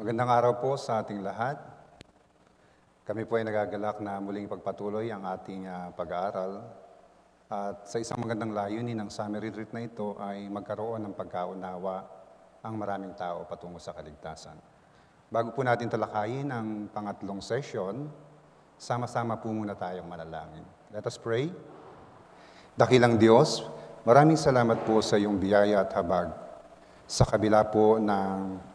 Magandang araw po sa ating lahat. Kami po ay nagagalak na muling pagpatuloy ang ating uh, pag-aaral. At sa isang magandang layunin ng summer retreat na ito ay magkaroon ng pagkaunawa ang maraming tao patungo sa kaligtasan. Bago po natin talakayin ang pangatlong session, sama-sama po muna tayong manalangin. Let us pray. Dakilang Diyos, maraming salamat po sa iyong biyaya at habag. Sa kabila po ng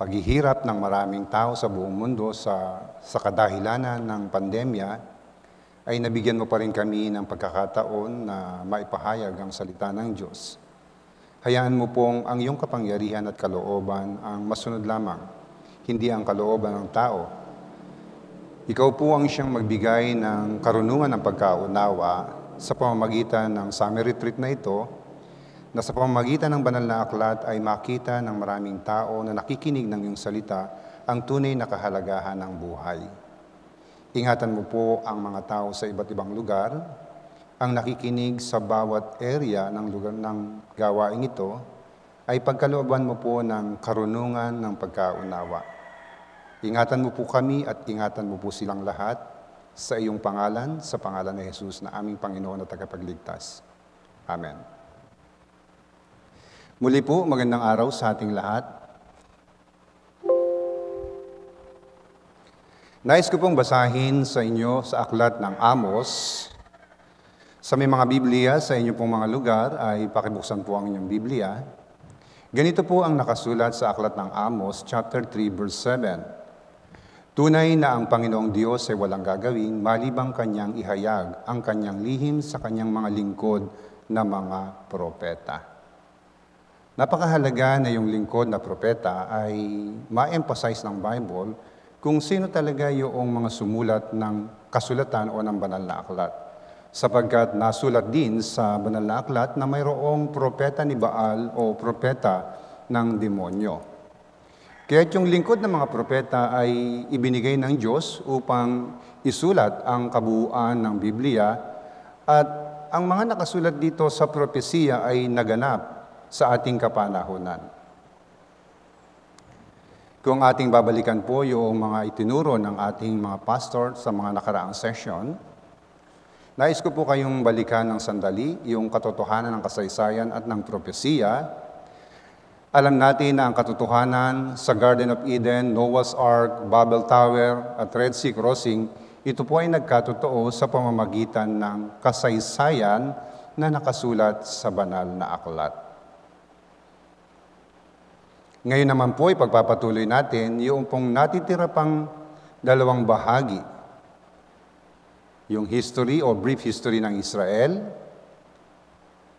paghihirap ng maraming tao sa buong mundo sa, sa kadahilanan ng pandemya, ay nabigyan mo pa rin kami ng pagkakataon na maipahayag ang salita ng Diyos. Hayaan mo pong ang iyong kapangyarihan at kalooban ang masunod lamang, hindi ang kalooban ng tao. Ikaw po ang siyang magbigay ng karunungan ng pagkaunawa sa pamamagitan ng summer retreat na ito na sa pamamagitan ng banal na aklat ay makita ng maraming tao na nakikinig ng iyong salita ang tunay na kahalagahan ng buhay. Ingatan mo po ang mga tao sa iba't ibang lugar, ang nakikinig sa bawat area ng lugar ng gawain ito ay pagkalooban mo po ng karunungan ng pagkaunawa. Ingatan mo po kami at ingatan mo po silang lahat sa iyong pangalan, sa pangalan ni Jesus na aming Panginoon at tagapagligtas. Amen. Muli po, magandang araw sa ating lahat. Nais ko pong basahin sa inyo sa aklat ng Amos. Sa may mga Biblia, sa inyo pong mga lugar, ay pakibuksan po ang inyong Biblia. Ganito po ang nakasulat sa aklat ng Amos, chapter 3, verse 7. Tunay na ang Panginoong Diyos ay walang gagawin, malibang kanyang ihayag ang kanyang lihim sa kanyang mga lingkod na mga propeta. Napakahalaga na yung lingkod na propeta ay ma-emphasize ng Bible kung sino talaga yung mga sumulat ng kasulatan o ng banal na aklat. Sapagkat nasulat din sa banal na aklat na mayroong propeta ni Baal o propeta ng demonyo. Kaya yung lingkod ng mga propeta ay ibinigay ng Diyos upang isulat ang kabuuan ng Biblia at ang mga nakasulat dito sa propesiya ay naganap sa ating kapanahonan. Kung ating babalikan po yung mga itinuro ng ating mga pastor sa mga nakaraang session, nais ko po kayong balikan ng sandali yung katotohanan ng kasaysayan at ng propesiya. Alam natin na ang katotohanan sa Garden of Eden, Noah's Ark, Babel Tower at Red Sea Crossing, ito po ay nagkatotoo sa pamamagitan ng kasaysayan na nakasulat sa banal na aklat. Ngayon naman po, ipagpapatuloy natin yung pong natitira pang dalawang bahagi. Yung history o brief history ng Israel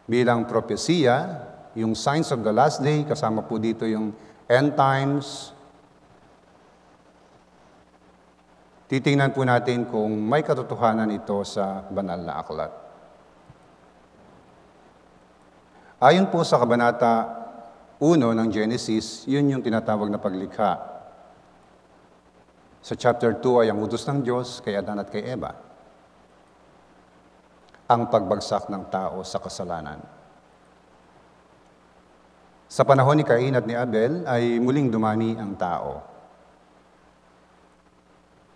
bilang propesiya, yung signs of the last day, kasama po dito yung end times. Titingnan po natin kung may katotohanan ito sa banal na aklat. Ayon po sa Kabanata 1 ng Genesis, yun yung tinatawag na paglikha. Sa chapter 2 ay ang utos ng Diyos kay Adan at kay Eva. Ang pagbagsak ng tao sa kasalanan. Sa panahon ni Cain at ni Abel ay muling dumami ang tao.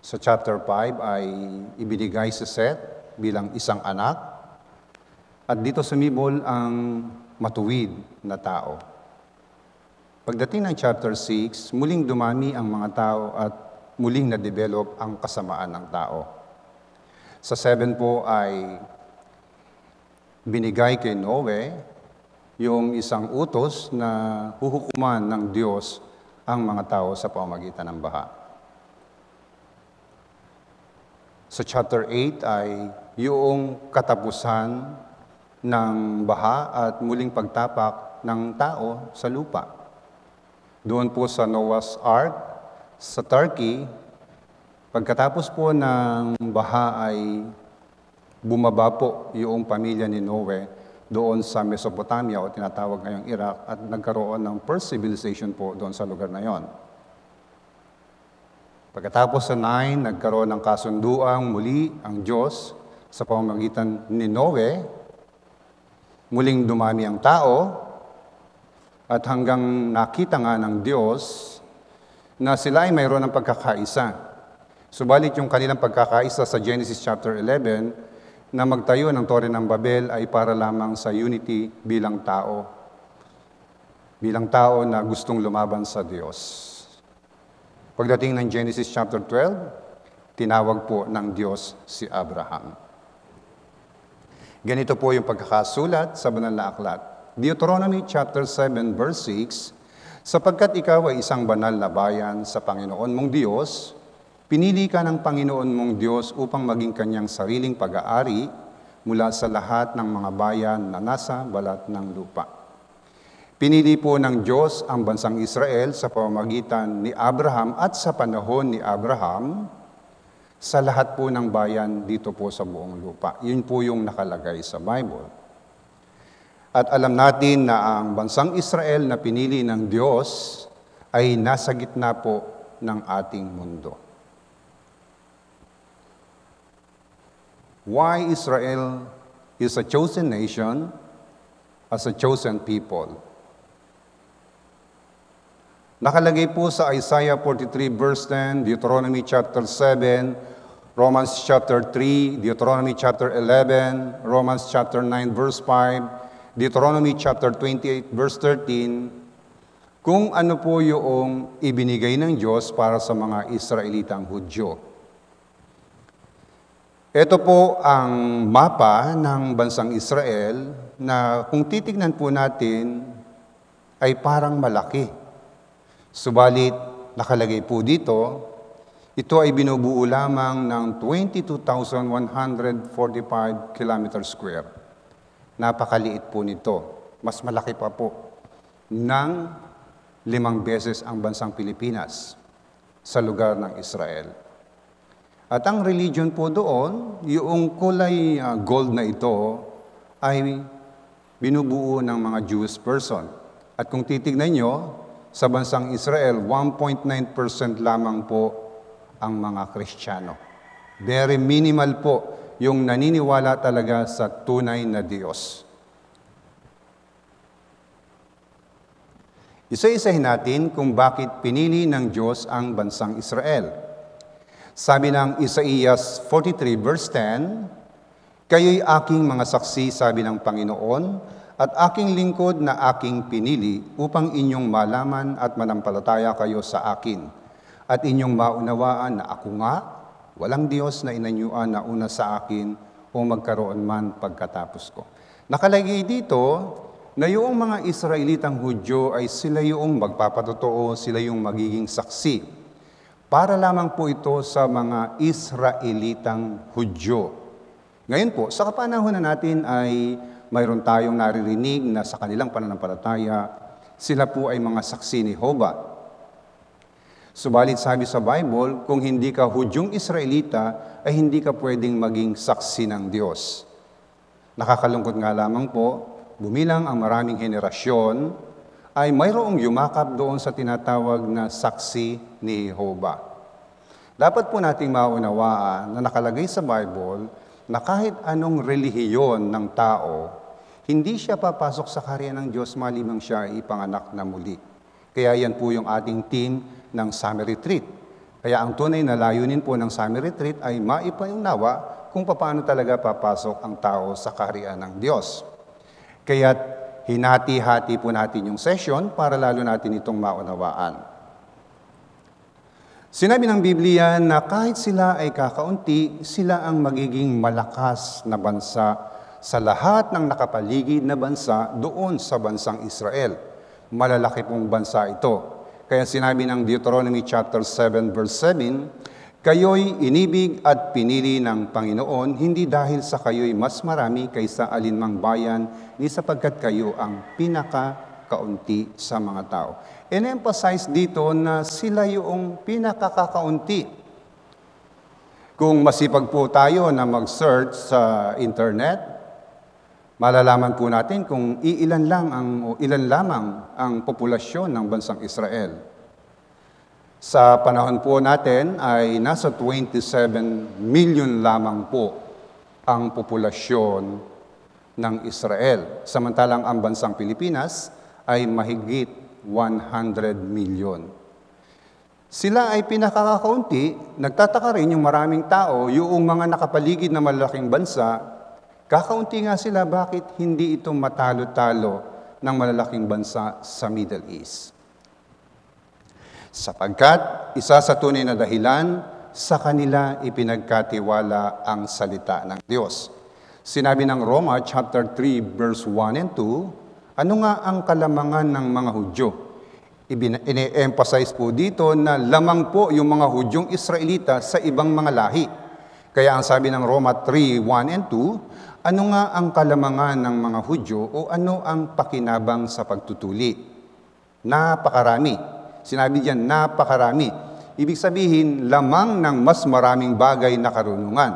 Sa chapter 5 ay ibinigay si Seth bilang isang anak at dito sumibol ang matuwid na tao. Pagdating ng chapter 6, muling dumami ang mga tao at muling na-develop ang kasamaan ng tao. Sa 7 po ay binigay kay Noe yung isang utos na huhukuman ng Diyos ang mga tao sa pamamagitan ng baha. Sa chapter 8 ay yung katapusan ng baha at muling pagtapak ng tao sa lupa doon po sa Noah's Ark sa Turkey. Pagkatapos po ng baha ay bumaba po yung pamilya ni Noah doon sa Mesopotamia o tinatawag ngayong Iraq at nagkaroon ng first civilization po doon sa lugar na yon. Pagkatapos sa 9, nagkaroon ng kasunduang muli ang Diyos sa pamamagitan ni Noe. Muling dumami ang tao at hanggang nakita nga ng Diyos na sila ay mayroon ng pagkakaisa. Subalit yung kanilang pagkakaisa sa Genesis chapter 11 na magtayo ng Tore ng Babel ay para lamang sa unity bilang tao. Bilang tao na gustong lumaban sa Diyos. Pagdating ng Genesis chapter 12, tinawag po ng Diyos si Abraham. Ganito po yung pagkakasulat sa banal na aklat. Deuteronomy chapter 7 verse 6, sapagkat ikaw ay isang banal na bayan sa Panginoon mong Diyos, pinili ka ng Panginoon mong Diyos upang maging kanyang sariling pag-aari mula sa lahat ng mga bayan na nasa balat ng lupa. Pinili po ng Diyos ang bansang Israel sa pamamagitan ni Abraham at sa panahon ni Abraham sa lahat po ng bayan dito po sa buong lupa. Yun po yung nakalagay sa Bible. At alam natin na ang bansang Israel na pinili ng Diyos ay nasa gitna po ng ating mundo. Why Israel is a chosen nation as a chosen people? Nakalagay po sa Isaiah 43 verse 10, Deuteronomy chapter 7, Romans chapter 3, Deuteronomy chapter 11, Romans chapter 9 verse 5, Deuteronomy chapter 28 verse 13 kung ano po yung ibinigay ng Diyos para sa mga Israelitang Hudyo. Ito po ang mapa ng bansang Israel na kung titignan po natin ay parang malaki. Subalit nakalagay po dito ito ay binubuo lamang ng 22,145 km square. Napakaliit po nito. Mas malaki pa po ng limang beses ang bansang Pilipinas sa lugar ng Israel. At ang religion po doon, yung kulay ah, gold na ito ay binubuo ng mga Jewish person. At kung titignan nyo, sa bansang Israel, 1.9% lamang po ang mga Kristiyano. Very minimal po yung naniniwala talaga sa tunay na Diyos. Isa-isahin natin kung bakit pinili ng Diyos ang bansang Israel. Sabi ng Isaías 43 verse 10, Kayo'y aking mga saksi, sabi ng Panginoon, at aking lingkod na aking pinili upang inyong malaman at manampalataya kayo sa akin at inyong maunawaan na ako nga Walang Diyos na inanyuan na una sa akin o magkaroon man pagkatapos ko. Nakalagay dito na yung mga Israelitang Hudyo ay sila yung magpapatotoo, sila yung magiging saksi. Para lamang po ito sa mga Israelitang Hudyo. Ngayon po, sa kapanahon na natin ay mayroon tayong naririnig na sa kanilang pananampalataya, sila po ay mga saksi ni Hoba. Subalit sabi sa Bible, kung hindi ka hudyong Israelita, ay hindi ka pwedeng maging saksi ng Diyos. Nakakalungkot nga lamang po, bumilang ang maraming henerasyon, ay mayroong yumakap doon sa tinatawag na saksi ni Jehova. Dapat po nating maunawaan na nakalagay sa Bible na kahit anong relihiyon ng tao, hindi siya papasok sa karya ng Diyos malimang siya ay ipanganak na muli. Kaya yan po yung ating team ng summer retreat. Kaya ang tunay na layunin po ng summer retreat ay maipaunawa kung paano talaga papasok ang tao sa kaharian ng Diyos. Kaya hinati-hati po natin yung session para lalo natin itong maunawaan. Sinabi ng Biblia na kahit sila ay kakaunti, sila ang magiging malakas na bansa sa lahat ng nakapaligid na bansa doon sa bansang Israel. Malalaki pong bansa ito. Kaya sinabi ng Deuteronomy chapter 7 verse 7, Kayo'y inibig at pinili ng Panginoon, hindi dahil sa kayo'y mas marami kaysa alinmang bayan, ni sapagkat kayo ang pinakakaunti sa mga tao. In-emphasize dito na sila yung pinakakakaunti. Kung masipag po tayo na mag-search sa internet, Malalaman po natin kung iilan lang ang o ilan lamang ang populasyon ng bansang Israel. Sa panahon po natin ay nasa 27 million lamang po ang populasyon ng Israel. Samantalang ang bansang Pilipinas ay mahigit 100 million. Sila ay pinakakaunti, nagtataka rin yung maraming tao, yung mga nakapaligid na malaking bansa, Kakaunti nga sila, bakit hindi ito matalo-talo ng malalaking bansa sa Middle East? Sapagkat isa sa tunay na dahilan, sa kanila ipinagkatiwala ang salita ng Diyos. Sinabi ng Roma chapter 3 verse 1 and 2, ano nga ang kalamangan ng mga Hudyo? Ine-emphasize po dito na lamang po yung mga Hudyong Israelita sa ibang mga lahi. Kaya ang sabi ng Roma 3, 1 and 2, ano nga ang kalamangan ng mga Hudyo o ano ang pakinabang sa pagtutuli? Napakarami. Sinabi diyan, napakarami. Ibig sabihin, lamang ng mas maraming bagay na karunungan.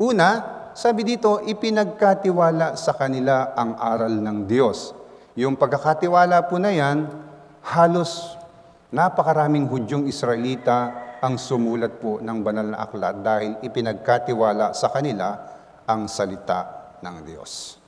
Una, sabi dito, ipinagkatiwala sa kanila ang aral ng Diyos. Yung pagkakatiwala po na yan, halos napakaraming Hudyong Israelita ang sumulat po ng banal na aklat dahil ipinagkatiwala sa kanila ang salita ng Diyos.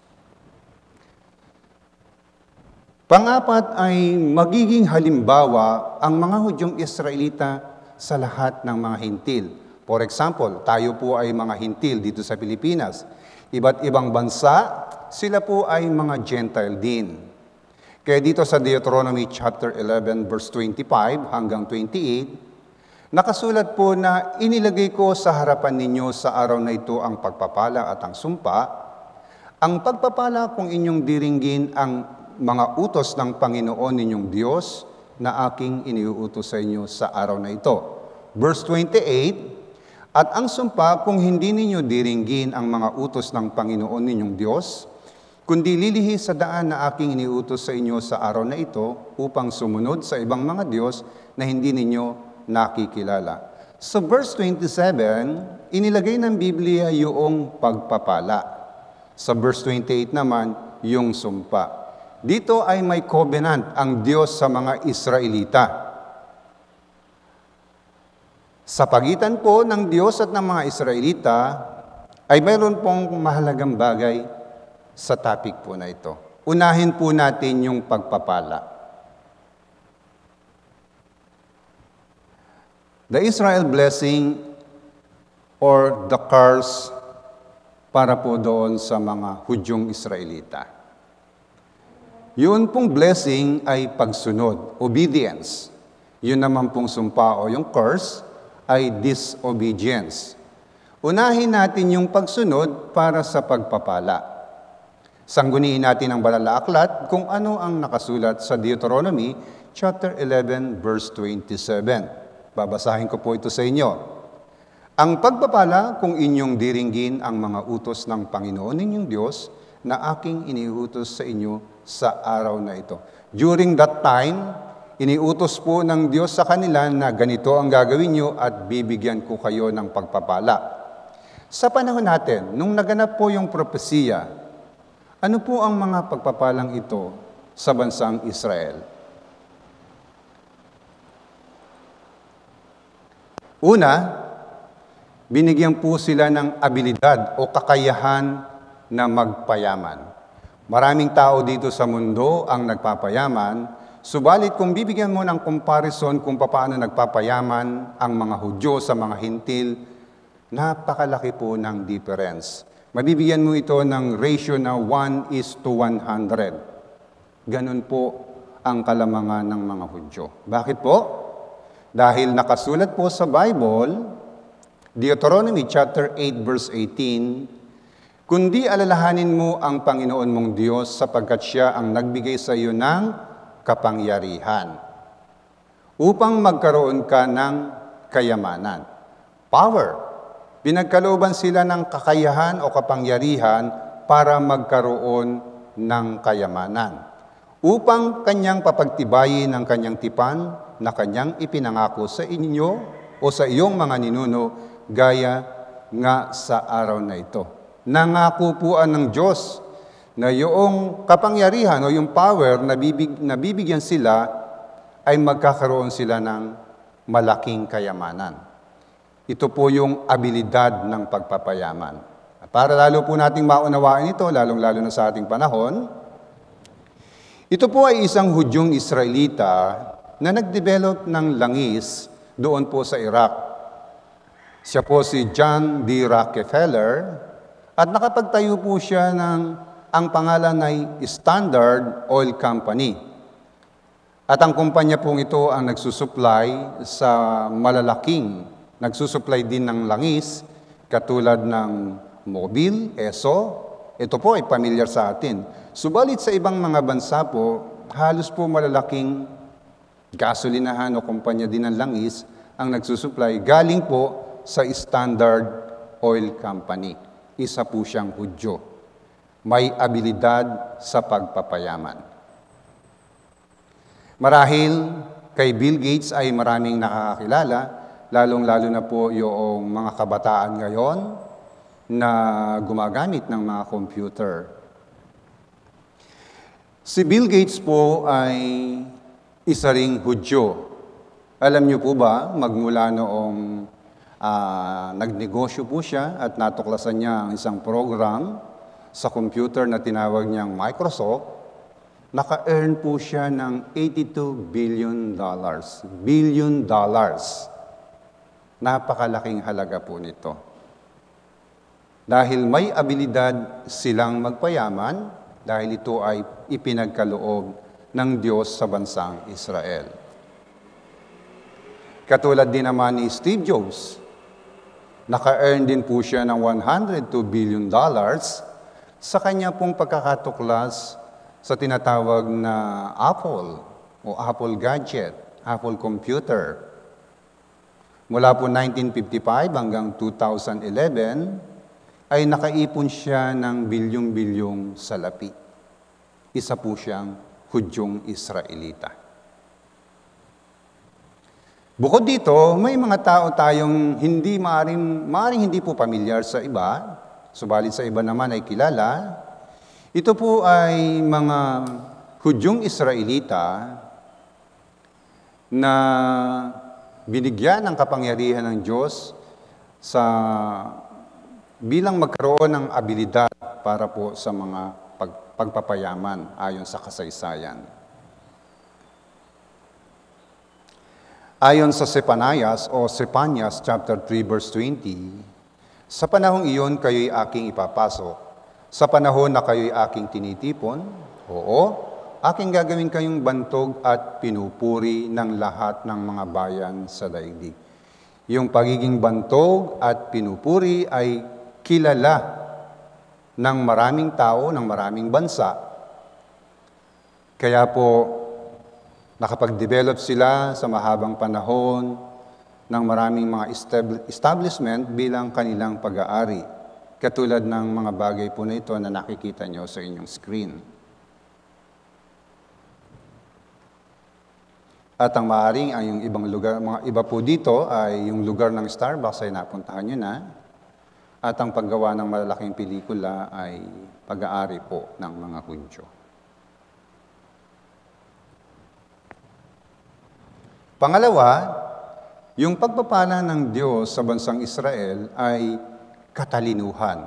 Pangapat ay magiging halimbawa ang mga Hudyong Israelita sa lahat ng mga hintil. For example, tayo po ay mga hintil dito sa Pilipinas. Iba't ibang bansa, sila po ay mga Gentile din. Kaya dito sa Deuteronomy chapter 11 verse 25 hanggang 28, Nakasulat po na inilagay ko sa harapan ninyo sa araw na ito ang pagpapala at ang sumpa. Ang pagpapala kung inyong diringgin ang mga utos ng Panginoon ninyong Diyos na aking iniuutos sa inyo sa araw na ito. Verse 28, At ang sumpa kung hindi ninyo diringgin ang mga utos ng Panginoon ninyong Diyos, kundi lilihi sa daan na aking iniutos sa inyo sa araw na ito upang sumunod sa ibang mga Diyos na hindi ninyo nakikilala. Sa so verse 27, inilagay ng Biblia yung pagpapala. Sa verse 28 naman, yung sumpa. Dito ay may covenant ang Diyos sa mga Israelita. Sa pagitan po ng Diyos at ng mga Israelita, ay mayroon pong mahalagang bagay sa topic po na ito. Unahin po natin yung pagpapala. The Israel blessing or the curse para po doon sa mga Hudyong Israelita. Yun pong blessing ay pagsunod, obedience. Yun naman pong sumpa o yung curse ay disobedience. Unahin natin yung pagsunod para sa pagpapala. Sangguniin natin ang balalaaklat kung ano ang nakasulat sa Deuteronomy chapter 11 verse 27. Babasahin ko po ito sa inyo. Ang pagpapala kung inyong diringgin ang mga utos ng Panginoon ninyong Diyos na aking iniutos sa inyo sa araw na ito. During that time, iniutos po ng Diyos sa kanila na ganito ang gagawin nyo at bibigyan ko kayo ng pagpapala. Sa panahon natin, nung naganap po yung propesiya, ano po ang mga pagpapalang ito sa bansang Israel? Una, binigyan po sila ng abilidad o kakayahan na magpayaman. Maraming tao dito sa mundo ang nagpapayaman, subalit kung bibigyan mo ng comparison kung paano nagpapayaman ang mga Hudyo sa mga Hintil, napakalaki po ng difference. Mabibigyan mo ito ng ratio na 1 is to 100. Ganun po ang kalamangan ng mga Hudyo. Bakit po? Dahil nakasulat po sa Bible, Deuteronomy chapter 8 verse 18, Kundi alalahanin mo ang Panginoon mong Diyos sapagkat siya ang nagbigay sa iyo ng kapangyarihan upang magkaroon ka ng kayamanan. Power. Pinagkalooban sila ng kakayahan o kapangyarihan para magkaroon ng kayamanan upang kanyang papagtibayin ang kanyang tipan na kanyang ipinangako sa inyo o sa iyong mga ninuno gaya nga sa araw na ito. Nangako puan ng Diyos na yung kapangyarihan o yung power na, bibig, na bibigyan sila ay magkakaroon sila ng malaking kayamanan. Ito po yung abilidad ng pagpapayaman. Para lalo po nating maunawaan ito, lalong-lalo na sa ating panahon, ito po ay isang Hudyong Israelita na nagdevelop ng langis doon po sa Iraq. Siya po si John D. Rockefeller at nakapagtayo po siya ng ang pangalan ay Standard Oil Company. At ang kumpanya pong ito ang nagsusupply sa malalaking, nagsusupply din ng langis katulad ng Mobil, ESO. Ito po ay pamilyar sa atin. Subalit sa ibang mga bansa po, halos po malalaking gasolinahan o kumpanya din ng langis ang nagsusupply galing po sa Standard Oil Company. Isa po siyang Hudyo. May abilidad sa pagpapayaman. Marahil kay Bill Gates ay maraming nakakakilala, lalong-lalo na po yung mga kabataan ngayon na gumagamit ng mga computer. Si Bill Gates po ay isa ring Hudyo. Alam niyo po ba, magmula noong uh, nagnegosyo po siya at natuklasan niya ang isang program sa computer na tinawag niyang Microsoft, naka-earn po siya ng 82 billion dollars. Billion dollars. Napakalaking halaga po nito. Dahil may abilidad silang magpayaman, dahil ito ay ipinagkaloob ng Diyos sa bansang Israel. Katulad din naman ni Steve Jobs, naka-earn din po siya ng 102 billion dollars sa kanya pong pagkakatuklas sa tinatawag na Apple o Apple Gadget, Apple Computer. Mula po 1955 hanggang 2011, ay nakaipon siya ng bilyong-bilyong salapi. Isa po siyang Hudyong Israelita. Bukod dito, may mga tao tayong hindi maaring, maaring hindi po pamilyar sa iba, subalit sa iba naman ay kilala. Ito po ay mga Hudyong Israelita na binigyan ng kapangyarihan ng Diyos sa bilang magkaroon ng abilidad para po sa mga pagpapayaman ayon sa kasaysayan. Ayon sa Sepanayas o Sepanyas chapter 3 verse 20, sa panahong iyon kayo'y aking ipapasok. Sa panahon na kayo'y aking tinitipon, oo, aking gagawin kayong bantog at pinupuri ng lahat ng mga bayan sa daigdig. Yung pagiging bantog at pinupuri ay kilala ng maraming tao, ng maraming bansa. Kaya po, nakapag-develop sila sa mahabang panahon ng maraming mga establishment bilang kanilang pag-aari, katulad ng mga bagay po na ito na nakikita nyo sa inyong screen. At ang maaring ay yung ibang lugar, mga iba po dito ay yung lugar ng Starbucks ay napuntahan nyo na, at ang paggawa ng malalaking pelikula ay pag-aari po ng mga kuncho. Pangalawa, yung pagpapala ng Diyos sa bansang Israel ay katalinuhan.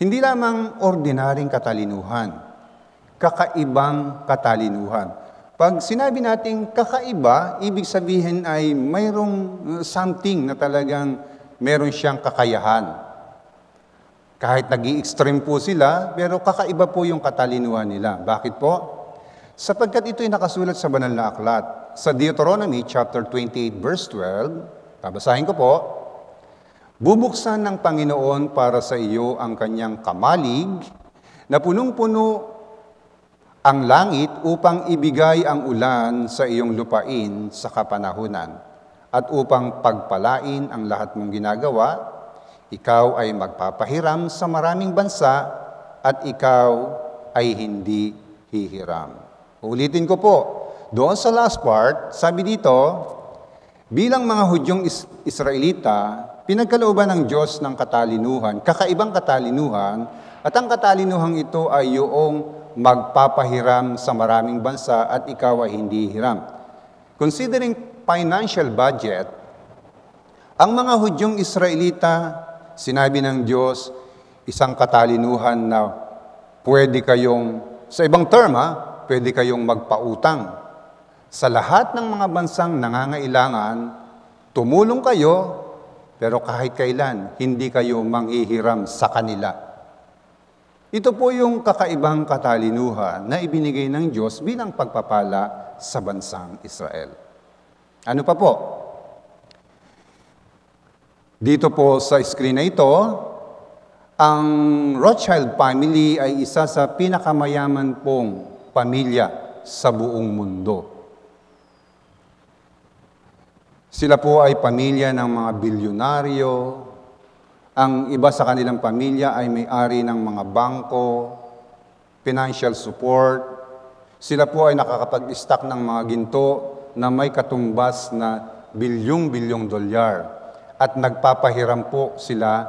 Hindi lamang ordinaryong katalinuhan, kakaibang katalinuhan. Pag sinabi nating kakaiba, ibig sabihin ay mayroong uh, something na talagang meron siyang kakayahan. Kahit nag extreme po sila, pero kakaiba po yung katalinuhan nila. Bakit po? Sapagkat ito'y nakasulat sa banal na aklat. Sa Deuteronomy chapter 28 verse 12, babasahin ko po, Bubuksan ng Panginoon para sa iyo ang kanyang kamalig na punong-puno ang langit upang ibigay ang ulan sa iyong lupain sa kapanahunan at upang pagpalain ang lahat mong ginagawa, ikaw ay magpapahiram sa maraming bansa at ikaw ay hindi hihiram. Ulitin ko po, doon sa last part, sabi dito, bilang mga Hudyong is- Israelita, pinagkalooban ng Diyos ng katalinuhan, kakaibang katalinuhan, at ang katalinuhang ito ay yung magpapahiram sa maraming bansa at ikaw ay hindi hiram. Considering financial budget, ang mga Hudyong Israelita, sinabi ng Diyos, isang katalinuhan na pwede kayong, sa ibang term ha, pwede kayong magpautang. Sa lahat ng mga bansang nangangailangan, tumulong kayo, pero kahit kailan, hindi kayo manghihiram sa kanila. Ito po yung kakaibang katalinuhan na ibinigay ng Diyos bilang pagpapala sa bansang Israel. Ano pa po? Dito po sa screen na ito, ang Rothschild family ay isa sa pinakamayaman pong pamilya sa buong mundo. Sila po ay pamilya ng mga bilyonaryo. Ang iba sa kanilang pamilya ay may-ari ng mga bangko, financial support. Sila po ay nakakapag-stock ng mga ginto na may katumbas na bilyong-bilyong dolyar at nagpapahiram po sila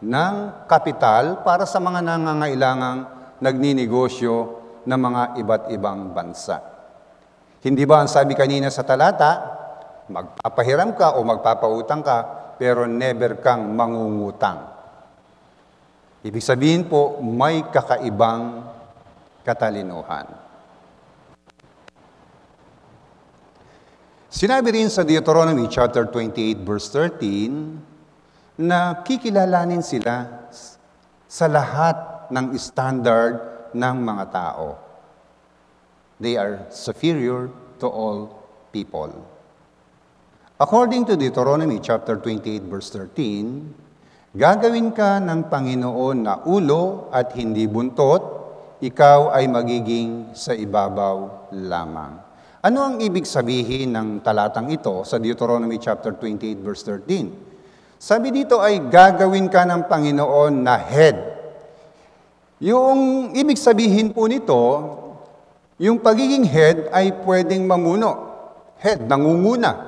ng kapital para sa mga nangangailangang nagninegosyo ng mga iba't ibang bansa. Hindi ba ang sabi kanina sa talata, magpapahiram ka o magpapautang ka, pero never kang mangungutang. Ibig sabihin po, may kakaibang katalinuhan. Sinabi rin sa Deuteronomy chapter 28 verse 13 na kikilalanin sila sa lahat ng standard ng mga tao. They are superior to all people. According to Deuteronomy chapter 28 verse 13, gagawin ka ng Panginoon na ulo at hindi buntot, ikaw ay magiging sa ibabaw lamang. Ano ang ibig sabihin ng talatang ito sa Deuteronomy chapter 28 verse 13? Sabi dito ay gagawin ka ng Panginoon na head. Yung ibig sabihin po nito, yung pagiging head ay pwedeng mamuno. Head, nangunguna.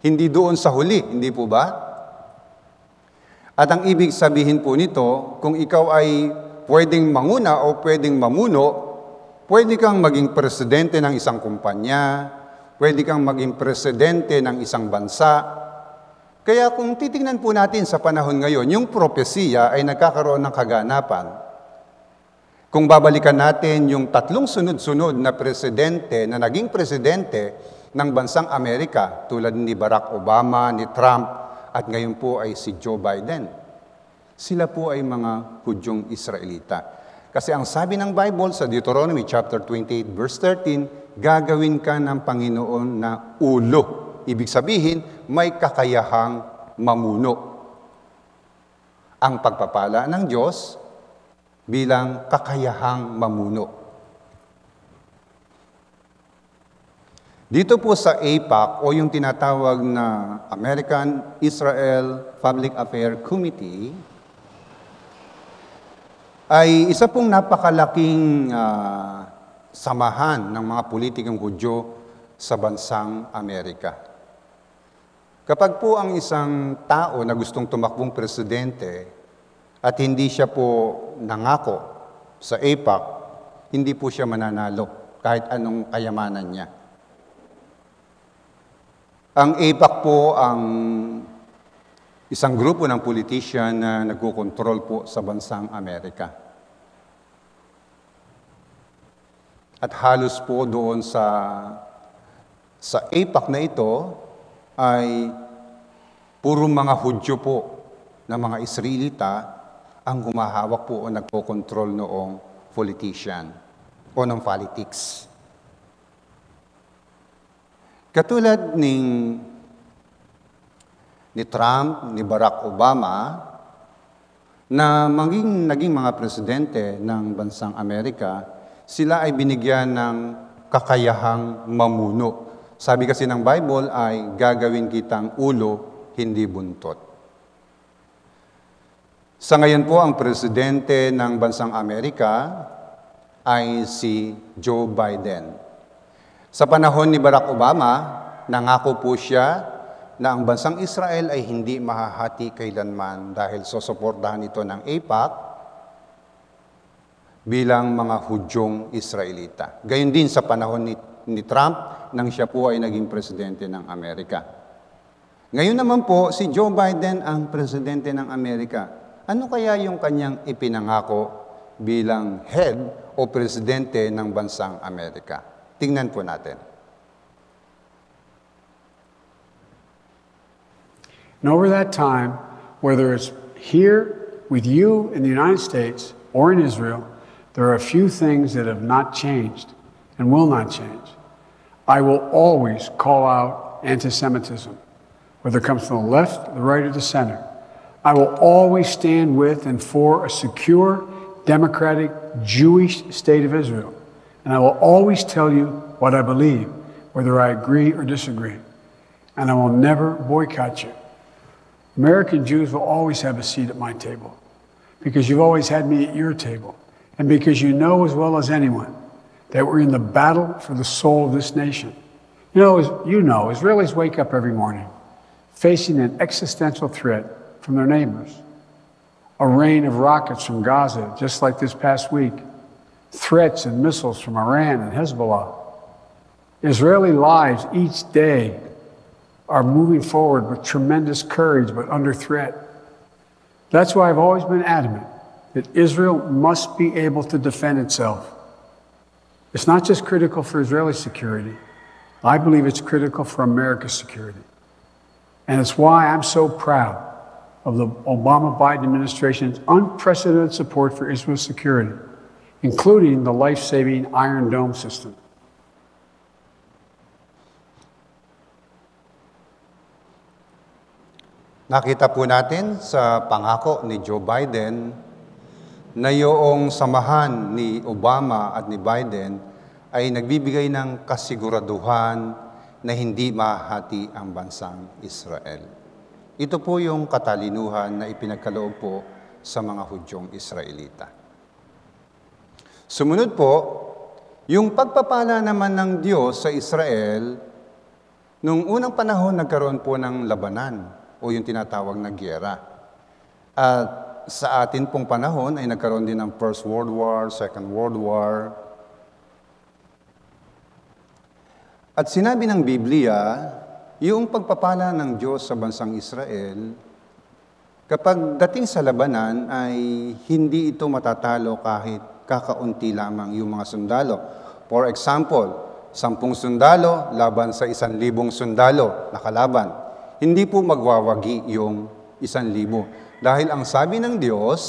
Hindi doon sa huli, hindi po ba? At ang ibig sabihin po nito, kung ikaw ay pwedeng manguna o pwedeng mamuno, Pwede kang maging presidente ng isang kumpanya, pwede kang maging presidente ng isang bansa. Kaya kung titingnan po natin sa panahon ngayon, yung propesiya ay nagkakaroon ng kaganapan. Kung babalikan natin yung tatlong sunod-sunod na presidente na naging presidente ng bansang Amerika tulad ni Barack Obama, ni Trump, at ngayon po ay si Joe Biden. Sila po ay mga Hudyong Israelita. Kasi ang sabi ng Bible sa Deuteronomy chapter 28 verse 13, gagawin ka ng Panginoon na ulo. Ibig sabihin, may kakayahang mamuno. Ang pagpapala ng Diyos bilang kakayahang mamuno. Dito po sa APAC o yung tinatawag na American Israel Public Affairs Committee, ay isa pong napakalaking uh, samahan ng mga politikong Hudyo sa bansang Amerika. Kapag po ang isang tao na gustong tumakbong presidente at hindi siya po nangako sa APAC, hindi po siya mananalo kahit anong kayamanan niya. Ang APAC po ang isang grupo ng politician na nagkokontrol po sa bansang Amerika. At halos po doon sa sa APAC na ito ay puro mga Hudyo po na mga Israelita ang gumahawak po o nagkokontrol noong politician o ng politics. Katulad ning ni Trump, ni Barack Obama, na maging naging mga presidente ng bansang Amerika, sila ay binigyan ng kakayahang mamuno. Sabi kasi ng Bible ay gagawin kitang ulo, hindi buntot. Sa ngayon po, ang presidente ng bansang Amerika ay si Joe Biden. Sa panahon ni Barack Obama, nangako po siya na ang bansang Israel ay hindi mahahati kailanman dahil susuportahan ito ng APAC bilang mga Hudyong Israelita. Gayon din sa panahon ni, ni Trump nang siya po ay naging presidente ng Amerika. Ngayon naman po, si Joe Biden ang presidente ng Amerika. Ano kaya yung kanyang ipinangako bilang head o presidente ng bansang Amerika? Tingnan po natin. And over that time, whether it's here with you in the United States or in Israel, there are a few things that have not changed and will not change. I will always call out anti Semitism, whether it comes from the left, the right, or the center. I will always stand with and for a secure, democratic, Jewish state of Israel. And I will always tell you what I believe, whether I agree or disagree. And I will never boycott you. American Jews will always have a seat at my table because you've always had me at your table and because you know as well as anyone that we're in the battle for the soul of this nation. You know, as you know, Israelis wake up every morning facing an existential threat from their neighbors. A rain of rockets from Gaza, just like this past week, threats and missiles from Iran and Hezbollah. Israeli lives each day are moving forward with tremendous courage but under threat. That's why I've always been adamant that Israel must be able to defend itself. It's not just critical for Israeli security, I believe it's critical for America's security. And it's why I'm so proud of the Obama Biden administration's unprecedented support for Israel's security, including the life saving Iron Dome system. Nakita po natin sa pangako ni Joe Biden na yoong samahan ni Obama at ni Biden ay nagbibigay ng kasiguraduhan na hindi mahati ang bansang Israel. Ito po yung katalinuhan na ipinagkaloob po sa mga Hudyong Israelita. Sumunod po, yung pagpapala naman ng Diyos sa Israel, nung unang panahon nagkaroon po ng labanan o yung tinatawag na gyera. At sa atin pong panahon ay nagkaroon din ng First World War, Second World War. At sinabi ng Biblia, yung pagpapala ng Diyos sa bansang Israel, kapag dating sa labanan ay hindi ito matatalo kahit kakaunti lamang yung mga sundalo. For example, sampung sundalo laban sa isang libong sundalo nakalaban hindi po magwawagi yung isang libo. Dahil ang sabi ng Diyos,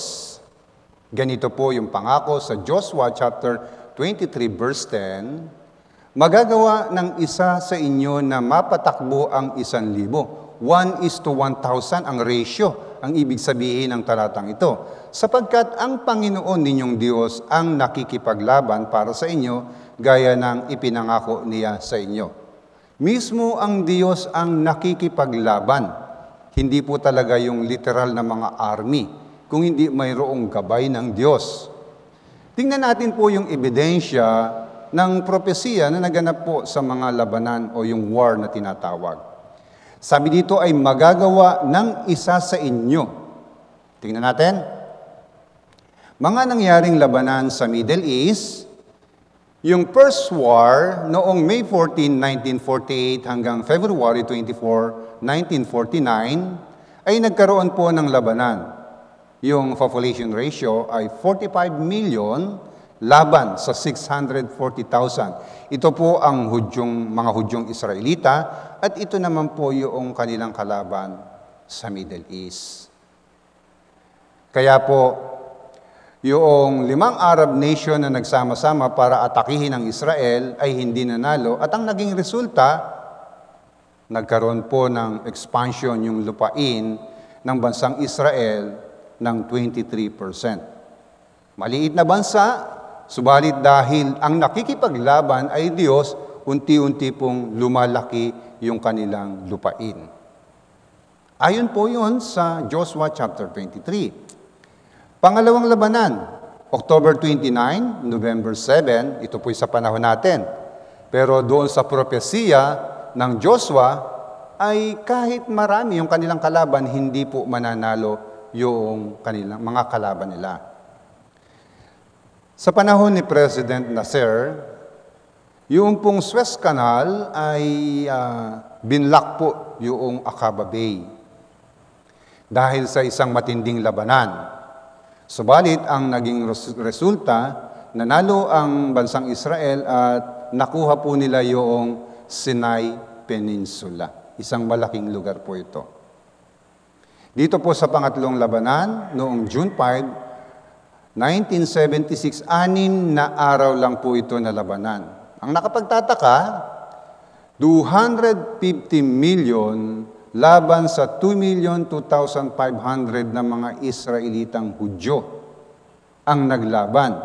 ganito po yung pangako sa Joshua chapter 23 verse 10, magagawa ng isa sa inyo na mapatakbo ang isang libo. 1 is to 1,000 ang ratio, ang ibig sabihin ng talatang ito. Sapagkat ang Panginoon ninyong Diyos ang nakikipaglaban para sa inyo, gaya ng ipinangako niya sa inyo. Mismo ang Diyos ang nakikipaglaban, hindi po talaga yung literal na mga army, kung hindi mayroong gabay ng Diyos. Tingnan natin po yung ebidensya ng propesiya na naganap po sa mga labanan o yung war na tinatawag. Sabi dito ay magagawa ng isa sa inyo. Tingnan natin. Mga nangyaring labanan sa Middle East, yung first war, noong May 14, 1948 hanggang February 24, 1949, ay nagkaroon po ng labanan. Yung population ratio ay 45 million laban sa 640,000. Ito po ang hudyong, mga hudyong Israelita at ito naman po yung kanilang kalaban sa Middle East. Kaya po, yung limang Arab nation na nagsama-sama para atakihin ang Israel ay hindi nanalo at ang naging resulta, nagkaroon po ng expansion yung lupain ng bansang Israel ng 23%. Maliit na bansa, subalit dahil ang nakikipaglaban ay Diyos, unti-unti pong lumalaki yung kanilang lupain. Ayon po yun sa Joshua chapter 23. Pangalawang labanan, October 29, November 7, ito po'y sa panahon natin. Pero doon sa propesya ng Joshua, ay kahit marami yung kanilang kalaban, hindi po mananalo yung kanilang, mga kalaban nila. Sa panahon ni President Nasser, yung pong Suez Canal ay uh, binlock po yung Akaba Bay dahil sa isang matinding labanan. Subalit ang naging resulta, nanalo ang bansang Israel at nakuha po nila yung Sinai Peninsula. Isang malaking lugar po ito. Dito po sa pangatlong labanan, noong June 5, 1976, anim na araw lang po ito na labanan. Ang nakapagtataka, 250 million laban sa 2,500 na mga Israelitang Hudyo ang naglaban.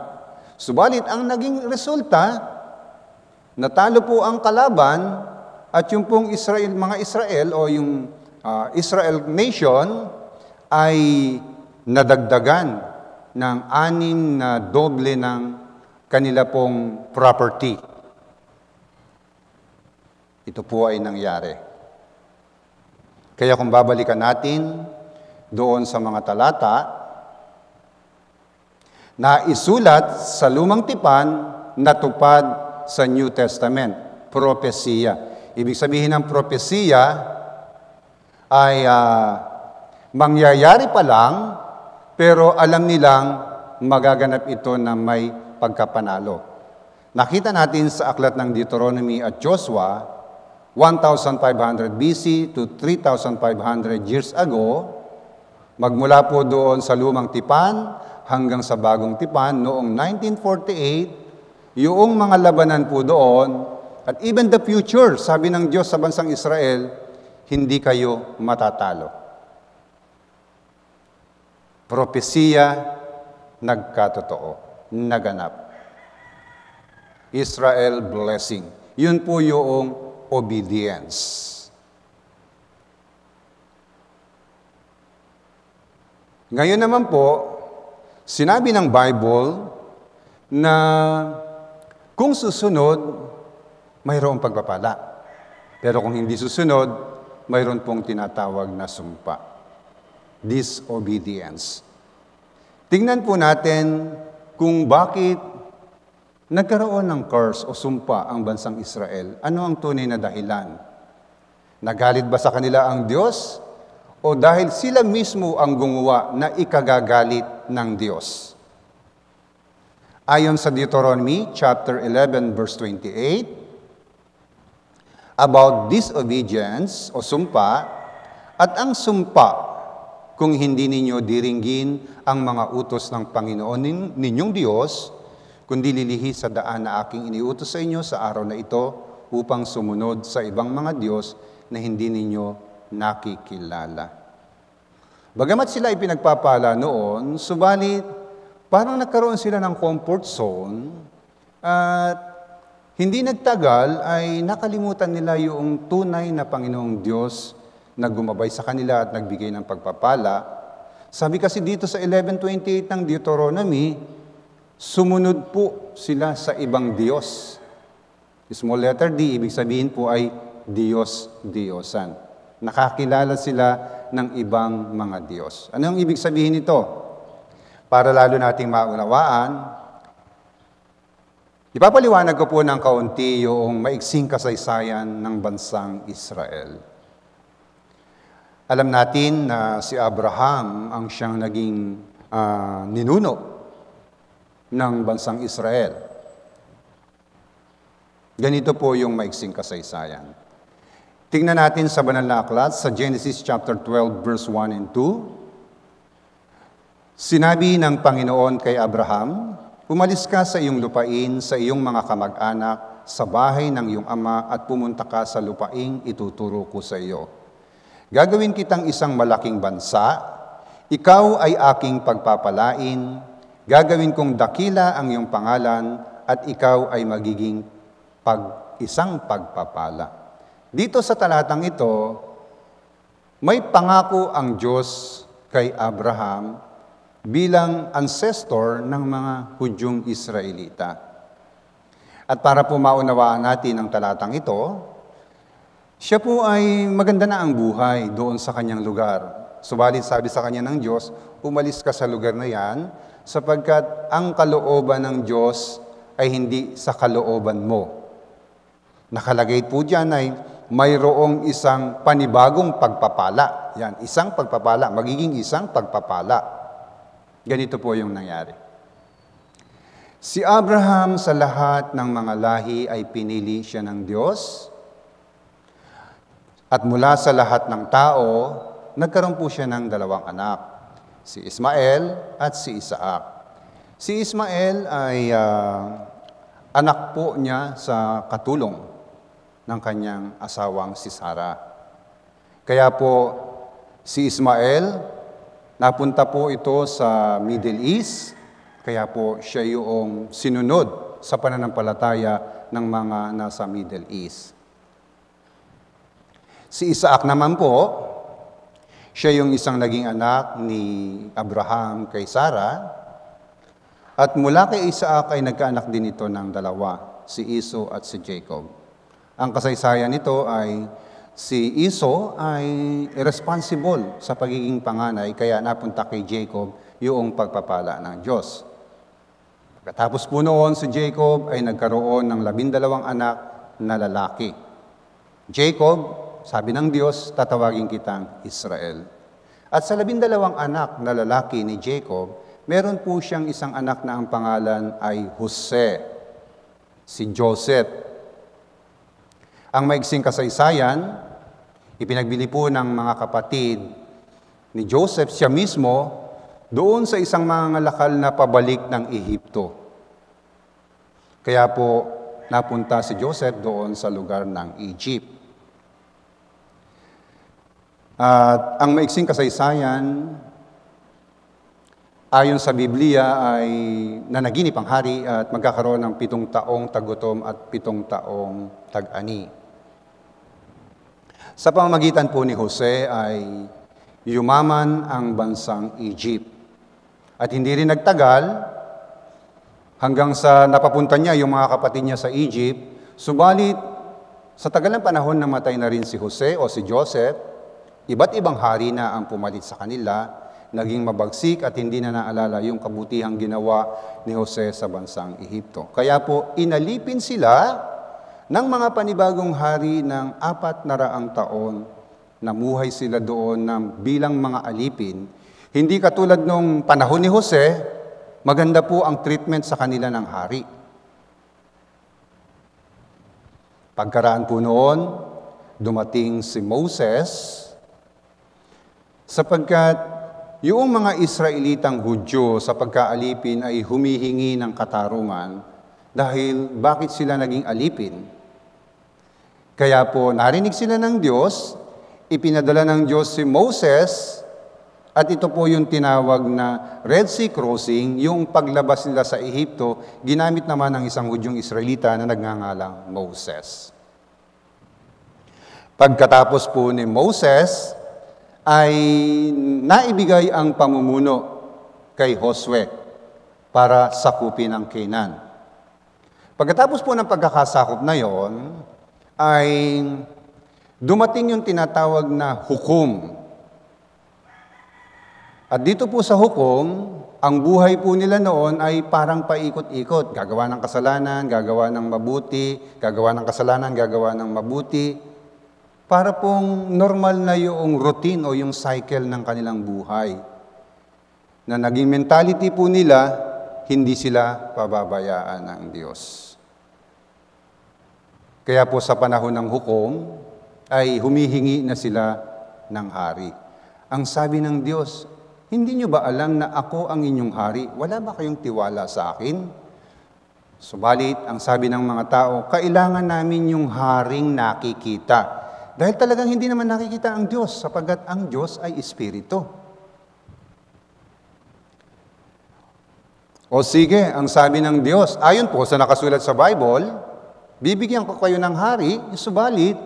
Subalit ang naging resulta, natalo po ang kalaban at yung pong Israel, mga Israel o yung uh, Israel nation ay nadagdagan ng anim na doble ng kanila pong property. Ito po ay nangyari. Kaya kung babalikan natin doon sa mga talata na isulat sa lumang tipan na tupad sa New Testament, propesiya. Ibig sabihin ng propesiya ay uh, mangyayari pa lang pero alam nilang magaganap ito na may pagkapanalo. Nakita natin sa aklat ng Deuteronomy at Joshua 1500 BC to 3500 years ago, magmula po doon sa lumang tipan hanggang sa bagong tipan noong 1948, yung mga labanan po doon, at even the future, sabi ng Diyos sa bansang Israel, hindi kayo matatalo. Propesiya nagkatotoo, naganap. Israel blessing. Yun po yung obedience. Ngayon naman po, sinabi ng Bible na kung susunod, mayroong pagpapala. Pero kung hindi susunod, mayroon pong tinatawag na sumpa. Disobedience. Tingnan po natin kung bakit Nagkaroon ng curse o sumpa ang bansang Israel. Ano ang tunay na dahilan? Nagalit ba sa kanila ang Diyos? O dahil sila mismo ang gumawa na ikagagalit ng Diyos? Ayon sa Deuteronomy chapter 11 verse 28, about disobedience o sumpa at ang sumpa kung hindi ninyo diringgin ang mga utos ng Panginoon ninyong Diyos kundi lilihi sa daan na aking iniutos sa inyo sa araw na ito upang sumunod sa ibang mga Diyos na hindi ninyo nakikilala. Bagamat sila ay pinagpapala noon, subalit parang nagkaroon sila ng comfort zone at hindi nagtagal ay nakalimutan nila yung tunay na Panginoong Diyos na gumabay sa kanila at nagbigay ng pagpapala. Sabi kasi dito sa 11.28 ng Deuteronomy, Sumunod po sila sa ibang Diyos. Small letter D, ibig sabihin po ay Diyos, Diyosan. Nakakilala sila ng ibang mga Diyos. Ano ang ibig sabihin nito? Para lalo nating maulawaan, ipapaliwanag ko po ng kaunti yung maiksing kasaysayan ng bansang Israel. Alam natin na si Abraham ang siyang naging uh, ninuno ng bansang Israel. Ganito po yung maiksing kasaysayan. Tingnan natin sa banal na aklat sa Genesis chapter 12 verse 1 and 2. Sinabi ng Panginoon kay Abraham, Umalis ka sa iyong lupain, sa iyong mga kamag-anak, sa bahay ng iyong ama at pumunta ka sa lupaing ituturo ko sa iyo. Gagawin kitang isang malaking bansa, ikaw ay aking pagpapalain, Gagawin kong dakila ang iyong pangalan at ikaw ay magiging pag, isang pagpapala. Dito sa talatang ito, may pangako ang Diyos kay Abraham bilang ancestor ng mga Hudyong Israelita. At para po maunawaan natin ang talatang ito, siya po ay maganda na ang buhay doon sa kanyang lugar. Subalit sabi sa kanya ng Diyos, umalis ka sa lugar na yan sapagkat ang kalooban ng Diyos ay hindi sa kalooban mo. Nakalagay po diyan ay mayroong isang panibagong pagpapala. Yan, isang pagpapala, magiging isang pagpapala. Ganito po yung nangyari. Si Abraham sa lahat ng mga lahi ay pinili siya ng Diyos. At mula sa lahat ng tao, nagkaroon po siya ng dalawang anak si Ismael at si Isaac. Si Ismael ay uh, anak po niya sa katulong ng kanyang asawang si Sarah. Kaya po si Ismael, napunta po ito sa Middle East, kaya po siya yung sinunod sa pananampalataya ng mga nasa Middle East. Si Isaac naman po, siya yung isang naging anak ni Abraham kay Sarah. At mula kay Isaac ay nagkaanak din ito ng dalawa, si Iso at si Jacob. Ang kasaysayan nito ay si Iso ay responsible sa pagiging panganay kaya napunta kay Jacob yung pagpapala ng Diyos. Pagkatapos po noon, si Jacob ay nagkaroon ng labindalawang anak na lalaki. Jacob sabi ng Diyos, tatawagin kitang Israel. At sa labindalawang anak na lalaki ni Jacob, meron po siyang isang anak na ang pangalan ay Jose, si Joseph. Ang maigsing kasaysayan, ipinagbili po ng mga kapatid ni Joseph siya mismo doon sa isang mangangalakal na pabalik ng Ehipto. Kaya po napunta si Joseph doon sa lugar ng Egypt. At ang maiksing kasaysayan, ayon sa Biblia ay nanaginip ang hari at magkakaroon ng pitong taong tagutom at pitong taong tag-ani. Sa pamamagitan po ni Jose ay yumaman ang bansang Egypt. At hindi rin nagtagal hanggang sa napapunta niya yung mga kapatid niya sa Egypt. Subalit, sa tagal ng panahon namatay na rin si Jose o si Joseph, Iba't ibang hari na ang pumalit sa kanila, naging mabagsik at hindi na naalala yung kabutihang ginawa ni Jose sa bansang Ehipto. Kaya po, inalipin sila ng mga panibagong hari ng apat na raang taon. Namuhay sila doon ng bilang mga alipin. Hindi katulad nung panahon ni Jose, maganda po ang treatment sa kanila ng hari. Pagkaraan po noon, dumating si Moses, sapagkat yung mga Israelitang Hudyo sa pagkaalipin ay humihingi ng katarungan dahil bakit sila naging alipin? Kaya po narinig sila ng Diyos, ipinadala ng Diyos si Moses, at ito po yung tinawag na Red Sea Crossing, yung paglabas nila sa Ehipto, ginamit naman ng isang Hudyong Israelita na nagngangalang Moses. Pagkatapos po ni Moses, ay naibigay ang pamumuno kay Josue para sakupin ang Canaan. Pagkatapos po ng pagkakasakop na yon, ay dumating yung tinatawag na hukom. At dito po sa hukom, ang buhay po nila noon ay parang paikot-ikot. Gagawa ng kasalanan, gagawa ng mabuti, gagawa ng kasalanan, gagawa ng mabuti para pong normal na yung routine o yung cycle ng kanilang buhay. Na naging mentality po nila, hindi sila pababayaan ng Diyos. Kaya po sa panahon ng hukom, ay humihingi na sila ng hari. Ang sabi ng Diyos, hindi nyo ba alam na ako ang inyong hari? Wala ba kayong tiwala sa akin? Subalit, ang sabi ng mga tao, kailangan namin yung haring nakikita dahil talagang hindi naman nakikita ang Diyos sapagkat ang Diyos ay Espiritu. O sige, ang sabi ng Diyos, ayon po sa nakasulat sa Bible, bibigyan ko kayo ng hari, subalit,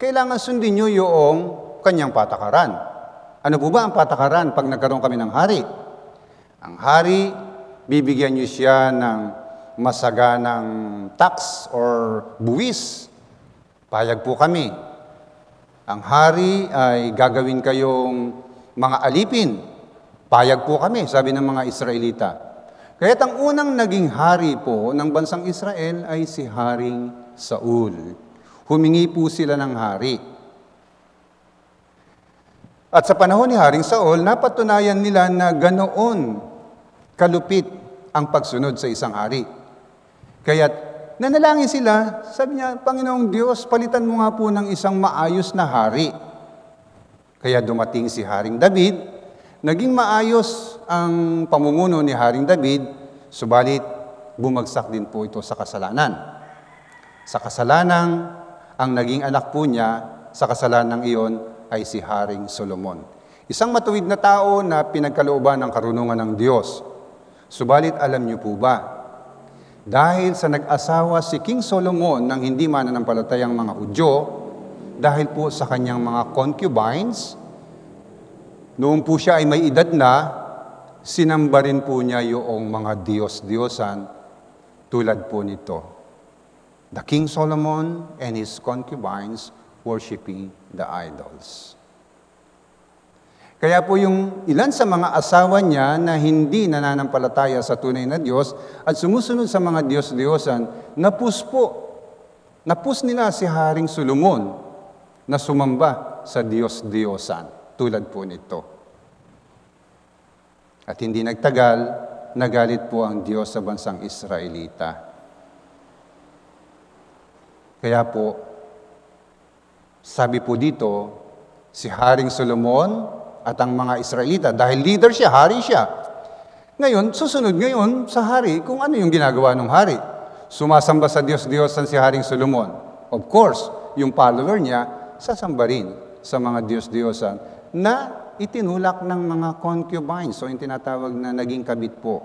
kailangan sundin nyo yung kanyang patakaran. Ano po ba ang patakaran pag nagkaroon kami ng hari? Ang hari, bibigyan nyo siya ng masaganang tax or buwis. Payag po kami ang hari ay gagawin kayong mga alipin. Payag po kami, sabi ng mga Israelita. Kaya ang unang naging hari po ng bansang Israel ay si Haring Saul. Humingi po sila ng hari. At sa panahon ni Haring Saul, napatunayan nila na ganoon kalupit ang pagsunod sa isang hari. Kaya't nanalangin sila, sabi niya, Panginoong Diyos, palitan mo nga po ng isang maayos na hari. Kaya dumating si Haring David, naging maayos ang pamumuno ni Haring David, subalit bumagsak din po ito sa kasalanan. Sa kasalanan, ang naging anak po niya sa kasalanang iyon ay si Haring Solomon. Isang matuwid na tao na pinagkalooban ng karunungan ng Diyos. Subalit alam niyo po ba dahil sa nag-asawa si King Solomon ng hindi mananampalatayang mga Udyo, dahil po sa kanyang mga concubines, noong po siya ay may edad na, sinamba rin po niya yung mga Diyos-Diyosan tulad po nito. The King Solomon and his concubines worshiping the idols. Kaya po yung ilan sa mga asawa niya na hindi nananampalataya sa tunay na Diyos at sumusunod sa mga Diyos-Diyosan, napus po. Napus nila si Haring Solomon na sumamba sa Diyos-Diyosan tulad po nito. At hindi nagtagal, nagalit po ang Diyos sa bansang Israelita. Kaya po, sabi po dito, si Haring Solomon at ang mga Israelita dahil leader siya, hari siya. Ngayon, susunod ngayon sa hari kung ano yung ginagawa ng hari. Sumasamba sa Diyos-Diyosan si Haring Solomon. Of course, yung follower niya, sasamba rin sa mga Diyos-Diyosan na itinulak ng mga concubines, so yung tinatawag na naging kabit po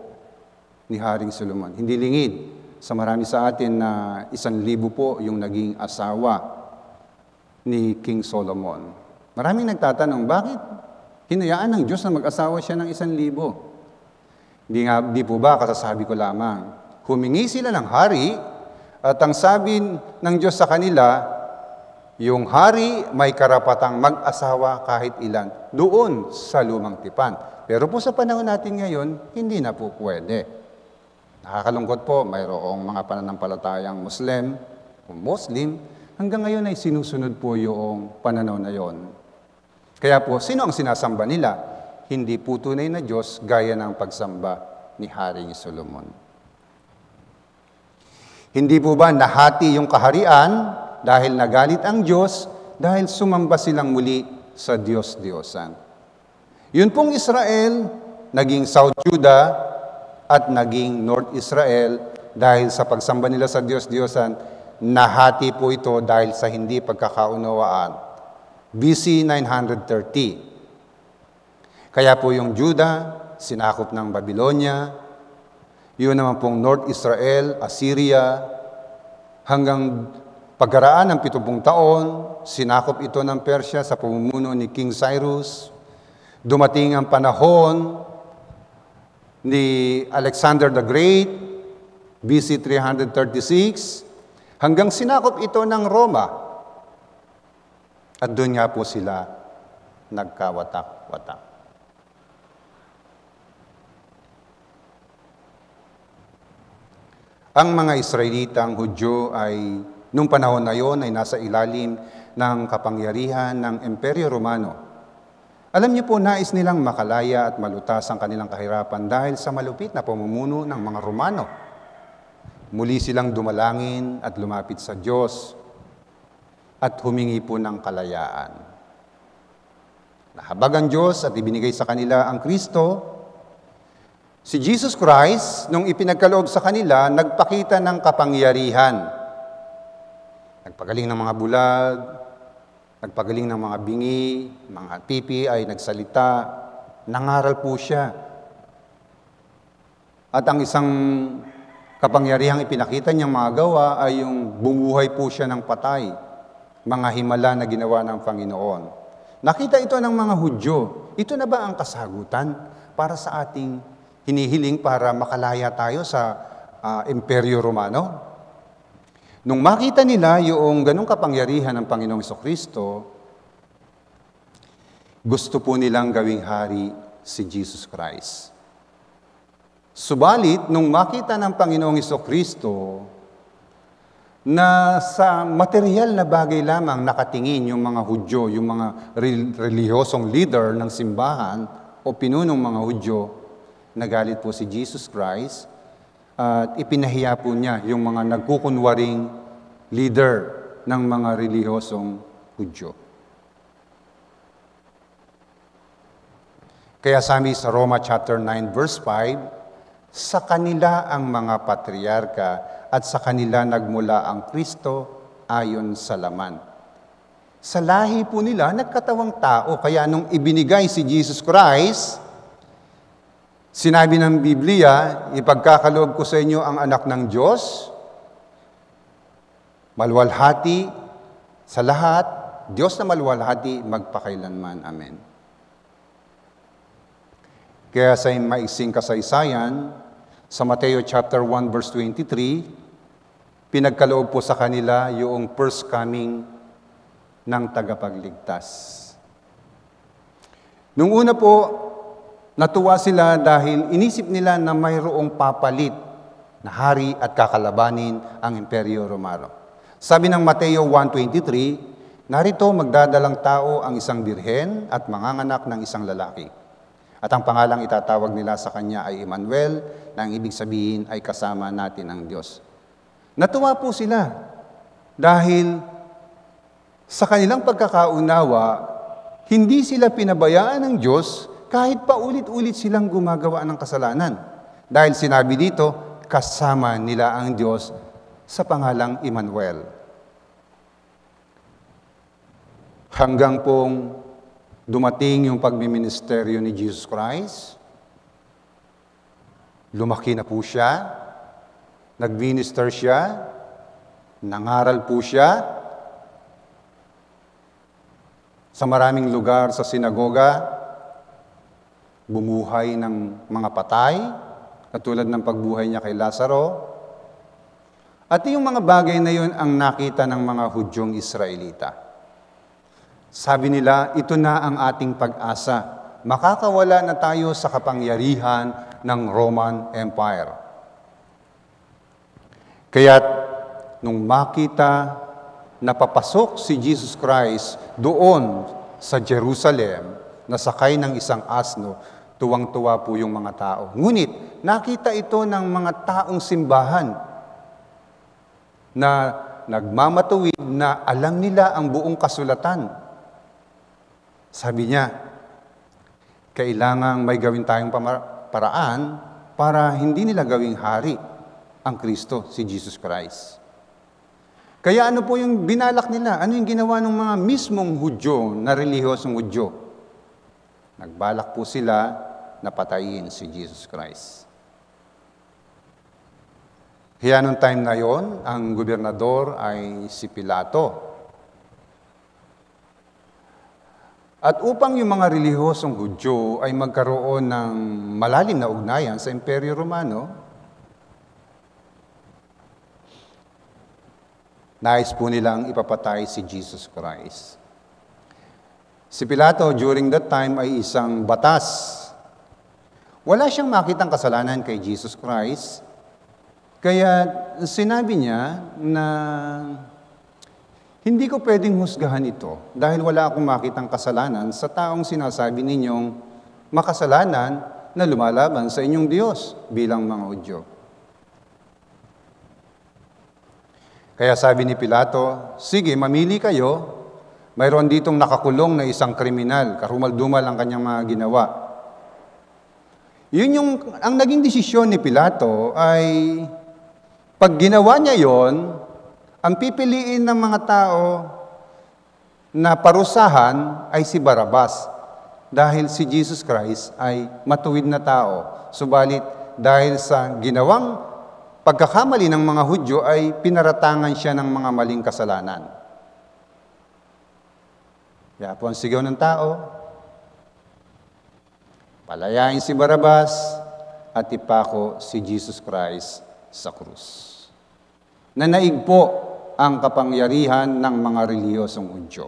ni Haring Solomon. Hindi lingid sa marami sa atin na isang libo po yung naging asawa ni King Solomon. Maraming nagtatanong, bakit Hinayaan ng Diyos na mag-asawa siya ng isang libo. Di, nga, di po ba, kasasabi ko lamang, humingi sila ng hari at ang sabi ng Diyos sa kanila, yung hari may karapatang mag-asawa kahit ilan doon sa lumang tipan. Pero po sa panahon natin ngayon, hindi na po pwede. Nakakalungkot po, mayroong mga pananampalatayang Muslim o Muslim, hanggang ngayon ay sinusunod po yung pananaw na yon kaya po, sino ang sinasamba nila? Hindi po tunay na Diyos gaya ng pagsamba ni Haring Solomon. Hindi po ba nahati yung kaharian dahil nagalit ang Diyos dahil sumamba silang muli sa Diyos-Diyosan? Yun pong Israel, naging South Judah at naging North Israel dahil sa pagsamba nila sa Diyos-Diyosan, nahati po ito dahil sa hindi pagkakaunawaan BC 930. Kaya po yung Juda, sinakop ng Babylonia, yun naman pong North Israel, Assyria, hanggang pagkaraan ng 70 taon, sinakop ito ng Persia sa pamumuno ni King Cyrus. Dumating ang panahon ni Alexander the Great, BC 336, hanggang sinakop ito ng Roma at doon nga po sila nagkawatak-watak. Ang mga Israelitang Hudyo ay nung panahon na yon ay nasa ilalim ng kapangyarihan ng Imperyo Romano. Alam niyo po, nais nilang makalaya at malutas ang kanilang kahirapan dahil sa malupit na pamumuno ng mga Romano. Muli silang dumalangin at lumapit sa Diyos at humingi po ng kalayaan. Nahabag ang Diyos at ibinigay sa kanila ang Kristo. Si Jesus Christ, nung ipinagkaloob sa kanila, nagpakita ng kapangyarihan. Nagpagaling ng mga bulag, nagpagaling ng mga bingi, mga pipi ay nagsalita, nangaral po siya. At ang isang kapangyarihang ipinakita niyang mga gawa ay yung bumuhay po siya ng patay mga himala na ginawa ng Panginoon. Nakita ito ng mga Hudyo. Ito na ba ang kasagutan para sa ating hinihiling para makalaya tayo sa uh, Imperyo Romano? Nung makita nila yung ganong kapangyarihan ng Panginoong Kristo, gusto po nilang gawing hari si Jesus Christ. Subalit, nung makita ng Panginoong Kristo na sa material na bagay lamang nakatingin yung mga Hudyo, yung mga relihosong leader ng simbahan o pinunong mga Hudyo, nagalit po si Jesus Christ at ipinahiya po niya yung mga nagkukunwaring leader ng mga relihosong Hudyo. Kaya sabi sa Roma chapter 9 verse 5, sa kanila ang mga patriarka at sa kanila nagmula ang Kristo ayon sa laman. Sa lahi po nila, nagkatawang tao. Kaya nung ibinigay si Jesus Christ, sinabi ng Biblia, ipagkakaloob ko sa inyo ang anak ng Diyos, malwalhati sa lahat, Diyos na malwalhati, magpakailanman. Amen. Kaya sa maising kasaysayan, sa Mateo chapter 1 verse 23, pinagkaloob po sa kanila yung first coming ng tagapagligtas. Nung una po, natuwa sila dahil inisip nila na mayroong papalit na hari at kakalabanin ang Imperyo Romano. Sabi ng Mateo 1.23, narito magdadalang tao ang isang birhen at manganganak ng isang lalaki. At ang pangalang itatawag nila sa kanya ay Emmanuel, na ang ibig sabihin ay kasama natin ang Diyos. Natuwa po sila dahil sa kanilang pagkakaunawa, hindi sila pinabayaan ng Diyos kahit paulit-ulit silang gumagawa ng kasalanan. Dahil sinabi dito, kasama nila ang Diyos sa pangalang Emmanuel. Hanggang pong dumating yung pagmiministeryo ni Jesus Christ, lumaki na po siya, Nag-minister siya, nangaral po siya sa maraming lugar sa sinagoga, bumuhay ng mga patay, katulad ng pagbuhay niya kay Lazaro. At yung mga bagay na yun ang nakita ng mga Hudyong Israelita. Sabi nila, ito na ang ating pag-asa. Makakawala na tayo sa kapangyarihan ng Roman Empire. Kaya't nung makita na papasok si Jesus Christ doon sa Jerusalem, nasakay ng isang asno, tuwang-tuwa po yung mga tao. Ngunit, nakita ito ng mga taong simbahan na nagmamatuwid na alam nila ang buong kasulatan. Sabi niya, kailangan may gawin tayong paraan para hindi nila gawing hari ang Kristo, si Jesus Christ. Kaya ano po yung binalak nila? Ano yung ginawa ng mga mismong Hudyo na relihiyosong Hudyo? Nagbalak po sila na patayin si Jesus Christ. Kaya nung time na yon, ang gobernador ay si Pilato. At upang yung mga relihiyosong Hudyo ay magkaroon ng malalim na ugnayan sa Imperyo Romano, Nais po nilang ipapatay si Jesus Christ. Si Pilato during that time ay isang batas. Wala siyang makitang kasalanan kay Jesus Christ. Kaya sinabi niya na hindi ko pwedeng husgahan ito dahil wala akong makitang kasalanan sa taong sinasabi ninyong makasalanan na lumalaban sa inyong Diyos bilang mga Udyo. Kaya sabi ni Pilato, sige, mamili kayo. Mayroon ditong nakakulong na isang kriminal, Karumal-dumal ang kanyang mga ginawa. Yun yung, ang naging desisyon ni Pilato ay, pag ginawa niya yon, ang pipiliin ng mga tao na parusahan ay si Barabas. Dahil si Jesus Christ ay matuwid na tao. Subalit, dahil sa ginawang pagkakamali ng mga Hudyo ay pinaratangan siya ng mga maling kasalanan. Kaya po ang sigaw ng tao, palayain si Barabas at ipako si Jesus Christ sa krus. Nanaig po ang kapangyarihan ng mga reliyosong Hudyo.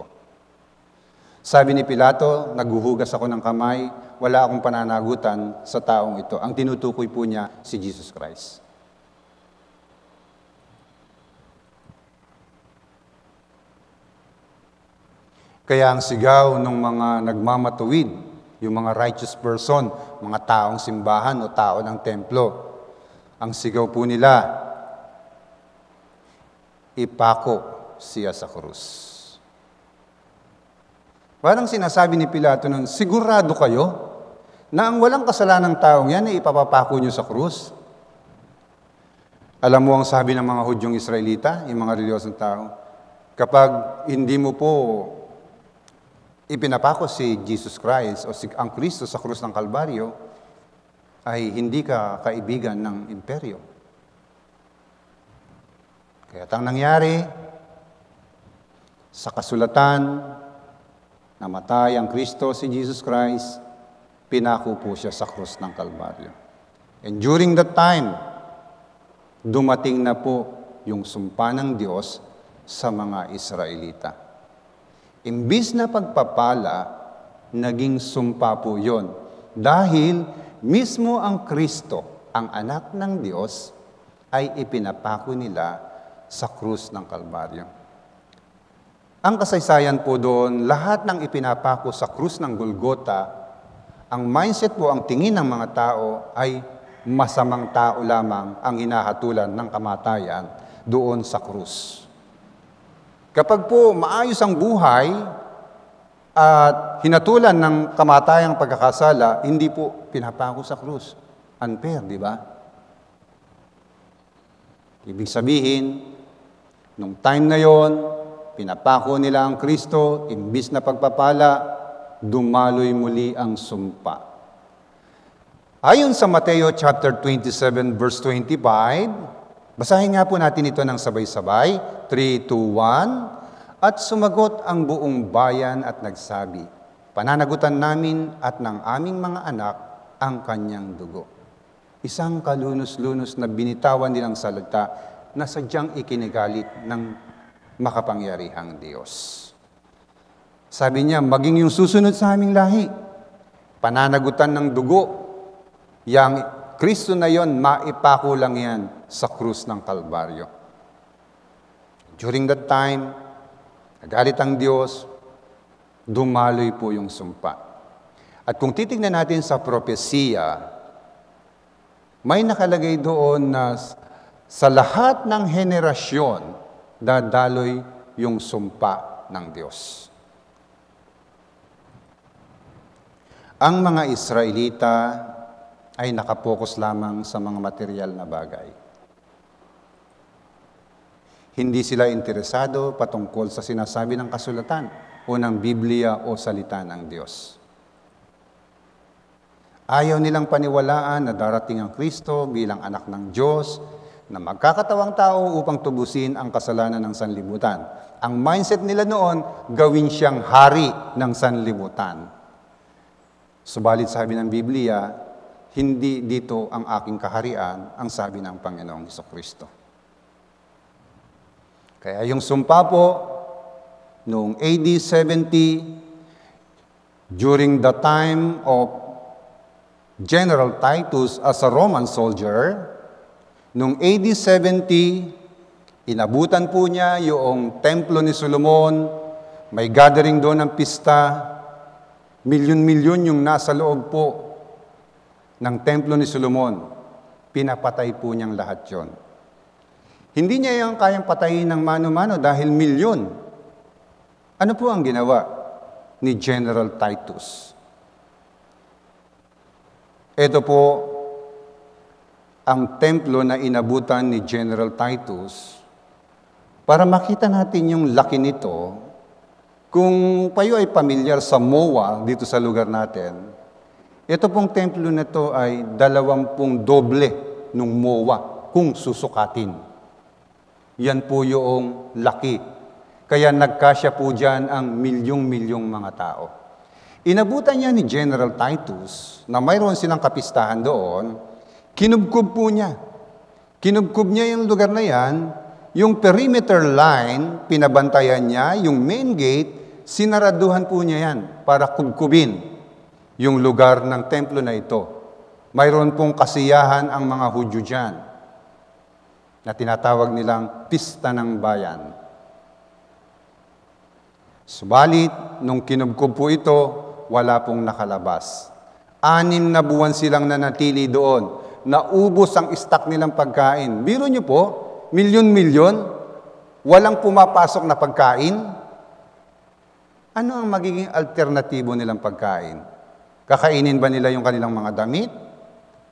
Sabi ni Pilato, naguhugas ako ng kamay, wala akong pananagutan sa taong ito. Ang tinutukoy po niya si Jesus Christ. Kaya ang sigaw ng mga nagmamatuwid, yung mga righteous person, mga taong simbahan o tao ng templo, ang sigaw po nila, ipako siya sa krus. Parang sinasabi ni Pilato nun, sigurado kayo na ang walang kasalanang taong yan ay ipapapako nyo sa krus? Alam mo ang sabi ng mga Hudyong Israelita, yung mga reliyosong tao, kapag hindi mo po ipinapako si Jesus Christ o si, ang Kristo sa krus ng Kalbaryo, ay hindi ka kaibigan ng imperyo. Kaya tang nangyari, sa kasulatan, namatay ang Kristo si Jesus Christ, pinako po siya sa krus ng Kalbaryo. And during that time, dumating na po yung sumpa ng Diyos sa mga Israelita. Imbis na pagpapala, naging sumpa po yun. Dahil mismo ang Kristo, ang anak ng Diyos, ay ipinapako nila sa krus ng Kalbaryo. Ang kasaysayan po doon, lahat ng ipinapako sa krus ng Golgota, ang mindset po, ang tingin ng mga tao ay masamang tao lamang ang hinahatulan ng kamatayan doon sa krus. Kapag po maayos ang buhay at hinatulan ng kamatayang pagkakasala, hindi po pinapako sa krus. Unfair, di ba? Ibig sabihin, nung time na yon, pinapako nila ang Kristo, imbis na pagpapala, dumaloy muli ang sumpa. Ayon sa Mateo chapter 27 verse 25, Basahin nga po natin ito ng sabay-sabay. 3, 2, 1. At sumagot ang buong bayan at nagsabi, Pananagutan namin at ng aming mga anak ang kanyang dugo. Isang kalunos-lunos na binitawan din salita na sadyang ikinigalit ng makapangyarihang Diyos. Sabi niya, maging yung susunod sa aming lahi, pananagutan ng dugo, yang Kristo na yon, maipako lang yan sa krus ng Kalbaryo. During that time, nagalit ang Diyos, dumaloy po yung sumpa. At kung titingnan natin sa propesiya, may nakalagay doon na sa lahat ng henerasyon, dadaloy yung sumpa ng Diyos. Ang mga Israelita ay nakapokus lamang sa mga material na bagay. Hindi sila interesado patungkol sa sinasabi ng kasulatan o ng Biblia o salita ng Diyos. Ayaw nilang paniwalaan na darating ang Kristo bilang anak ng Diyos na magkakatawang tao upang tubusin ang kasalanan ng sanlibutan. Ang mindset nila noon, gawin siyang hari ng sanlibutan. Subalit sabi ng Biblia, hindi dito ang aking kaharian, ang sabi ng Panginoong Kristo. Kaya yung sumpa po, noong AD 70, during the time of General Titus as a Roman soldier, noong AD 70, inabutan po niya yung templo ni Solomon, may gathering doon ng pista, milyon-milyon yung nasa loob po ng templo ni Solomon. Pinapatay po niyang lahat yon. Hindi niya yung kayang patayin ng mano-mano dahil milyon. Ano po ang ginawa ni General Titus? Ito po ang templo na inabutan ni General Titus para makita natin yung laki nito. Kung kayo ay pamilyar sa MOA dito sa lugar natin, ito pong templo na to ay dalawampung doble ng MOA kung susukatin. Yan po yung laki. Kaya nagkasya po dyan ang milyong-milyong mga tao. Inabutan niya ni General Titus na mayroon silang kapistahan doon, kinubkub po niya. Kinubkub niya yung lugar na yan, yung perimeter line, pinabantayan niya, yung main gate, sinaraduhan po niya yan para kubkubin yung lugar ng templo na ito. Mayroon pong kasiyahan ang mga Hudyo dyan na tinatawag nilang Pista ng Bayan. Subalit, nung kinubkob po ito, wala pong nakalabas. Anim na buwan silang nanatili doon. Naubos ang istak nilang pagkain. Biro niyo po, milyon-milyon, walang pumapasok na pagkain. Ano ang magiging alternatibo nilang pagkain? Kakainin ba nila yung kanilang mga damit?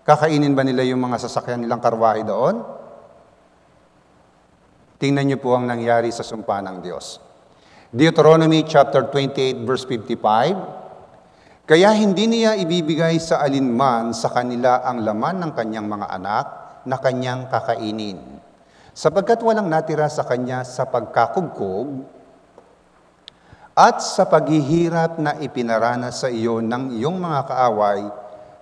Kakainin ba nila yung mga sasakyan nilang karwahe doon? Tingnan niyo po ang nangyari sa sumpa ng Diyos. Deuteronomy chapter 28 verse 55, Kaya hindi niya ibibigay sa alinman sa kanila ang laman ng kanyang mga anak na kanyang kakainin. Sapagkat walang natira sa kanya sa pagkakugkog at sa paghihirap na ipinarana sa iyo ng iyong mga kaaway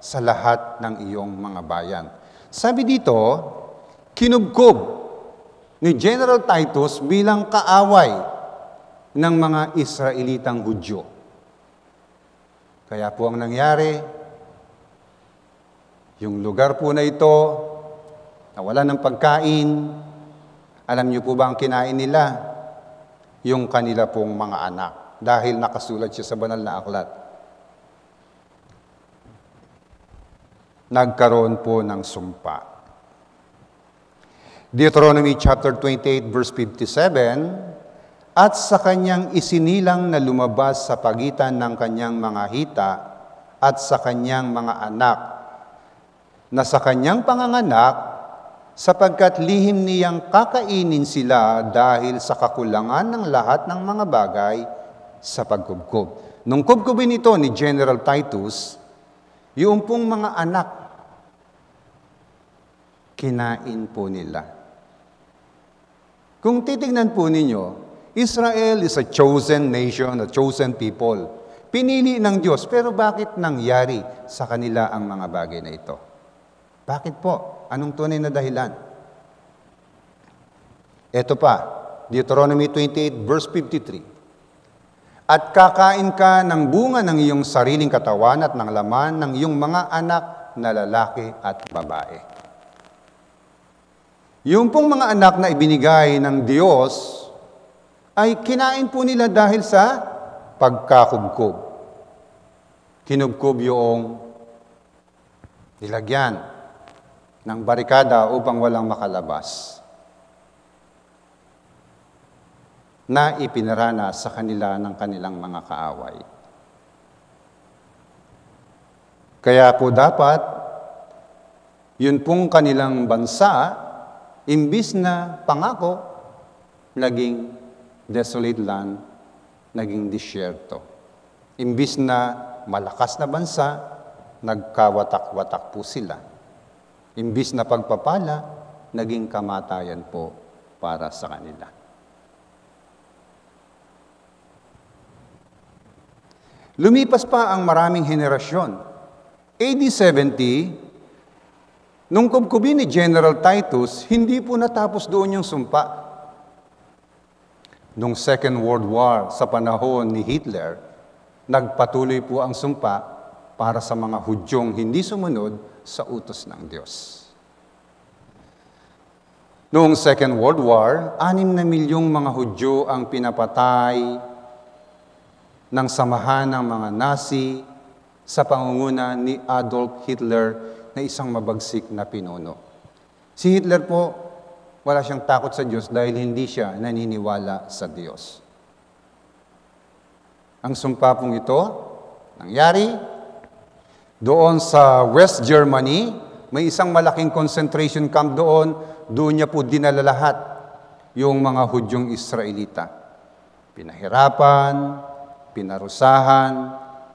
sa lahat ng iyong mga bayan. Sabi dito, kinubkob ni General Titus bilang kaaway ng mga Israelitang Hudyo. Kaya po ang nangyari, yung lugar po na ito, nawala ng pagkain, alam niyo po ba ang kinain nila? Yung kanila pong mga anak dahil nakasulat siya sa banal na aklat. Nagkaroon po ng sumpa. Deuteronomy chapter 28 verse 57, At sa kanyang isinilang na lumabas sa pagitan ng kanyang mga hita at sa kanyang mga anak, na sa kanyang panganganak, sapagkat lihim niyang kakainin sila dahil sa kakulangan ng lahat ng mga bagay sa pagkubkob. Nung kubkubin ito ni General Titus, yung pong mga anak, kinain po nila. Kung titignan po ninyo, Israel is a chosen nation, a chosen people. Pinili ng Diyos, pero bakit nangyari sa kanila ang mga bagay na ito? Bakit po? Anong tunay na dahilan? Ito pa, Deuteronomy 28 verse 53. At kakain ka ng bunga ng iyong sariling katawan at ng laman ng iyong mga anak na lalaki at babae. Yung pong mga anak na ibinigay ng Diyos ay kinain po nila dahil sa pagkakubkob. Kinubkob yung nilagyan ng barikada upang walang makalabas na ipinarana sa kanila ng kanilang mga kaaway. Kaya po dapat, yun pong kanilang bansa imbis na pangako, naging desolate land, naging disyerto. Imbis na malakas na bansa, nagkawatak-watak po sila. Imbis na pagpapala, naging kamatayan po para sa kanila. Lumipas pa ang maraming henerasyon. AD 70, Nung kubkubi ni General Titus, hindi po natapos doon yung sumpa. Nung Second World War sa panahon ni Hitler, nagpatuloy po ang sumpa para sa mga Hudyong hindi sumunod sa utos ng Diyos. Noong Second World War, anim na milyong mga Hudyo ang pinapatay ng samahan ng mga Nazi sa pangunguna ni Adolf Hitler na isang mabagsik na pinuno. Si Hitler po, wala siyang takot sa Diyos dahil hindi siya naniniwala sa Diyos. Ang sumpa pong ito, nangyari, doon sa West Germany, may isang malaking concentration camp doon, doon niya po dinala lahat yung mga Hudyong Israelita. Pinahirapan, pinarusahan,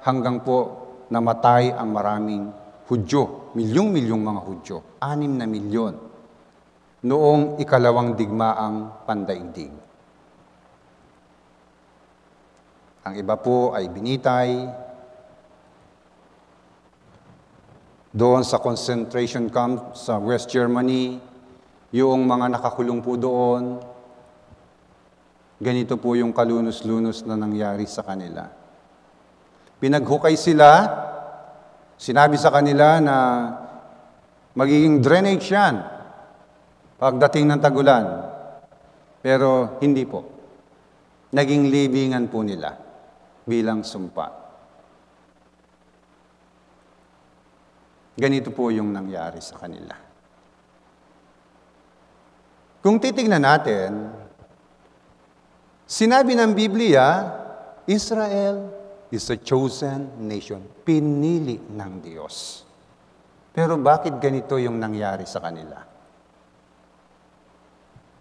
hanggang po namatay ang maraming Hudyo, milyong-milyong mga Hudyo, anim na milyon, noong ikalawang digmaang pandaigdig. Ang iba po ay binitay doon sa concentration camp sa West Germany, yung mga nakakulong po doon, ganito po yung kalunos-lunos na nangyari sa kanila. Pinaghukay sila Sinabi sa kanila na magiging drainage yan pagdating ng tagulan. Pero hindi po. Naging libingan po nila bilang sumpa. Ganito po yung nangyari sa kanila. Kung titignan natin, sinabi ng Biblia, Israel, is a chosen nation. Pinili ng Diyos. Pero bakit ganito yung nangyari sa kanila?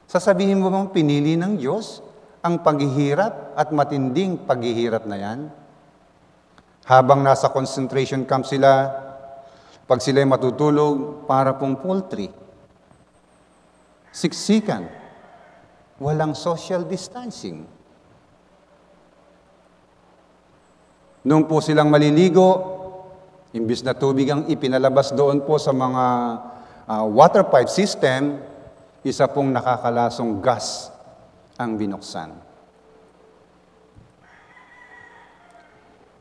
Sasabihin mo bang pinili ng Diyos ang paghihirap at matinding paghihirap na yan? Habang nasa concentration camp sila, pag sila'y matutulog, para pong poultry. Siksikan. Walang social distancing. Noon po silang maliligo, imbis na tubig ang ipinalabas doon po sa mga uh, water pipe system, isa pong nakakalasong gas ang binuksan.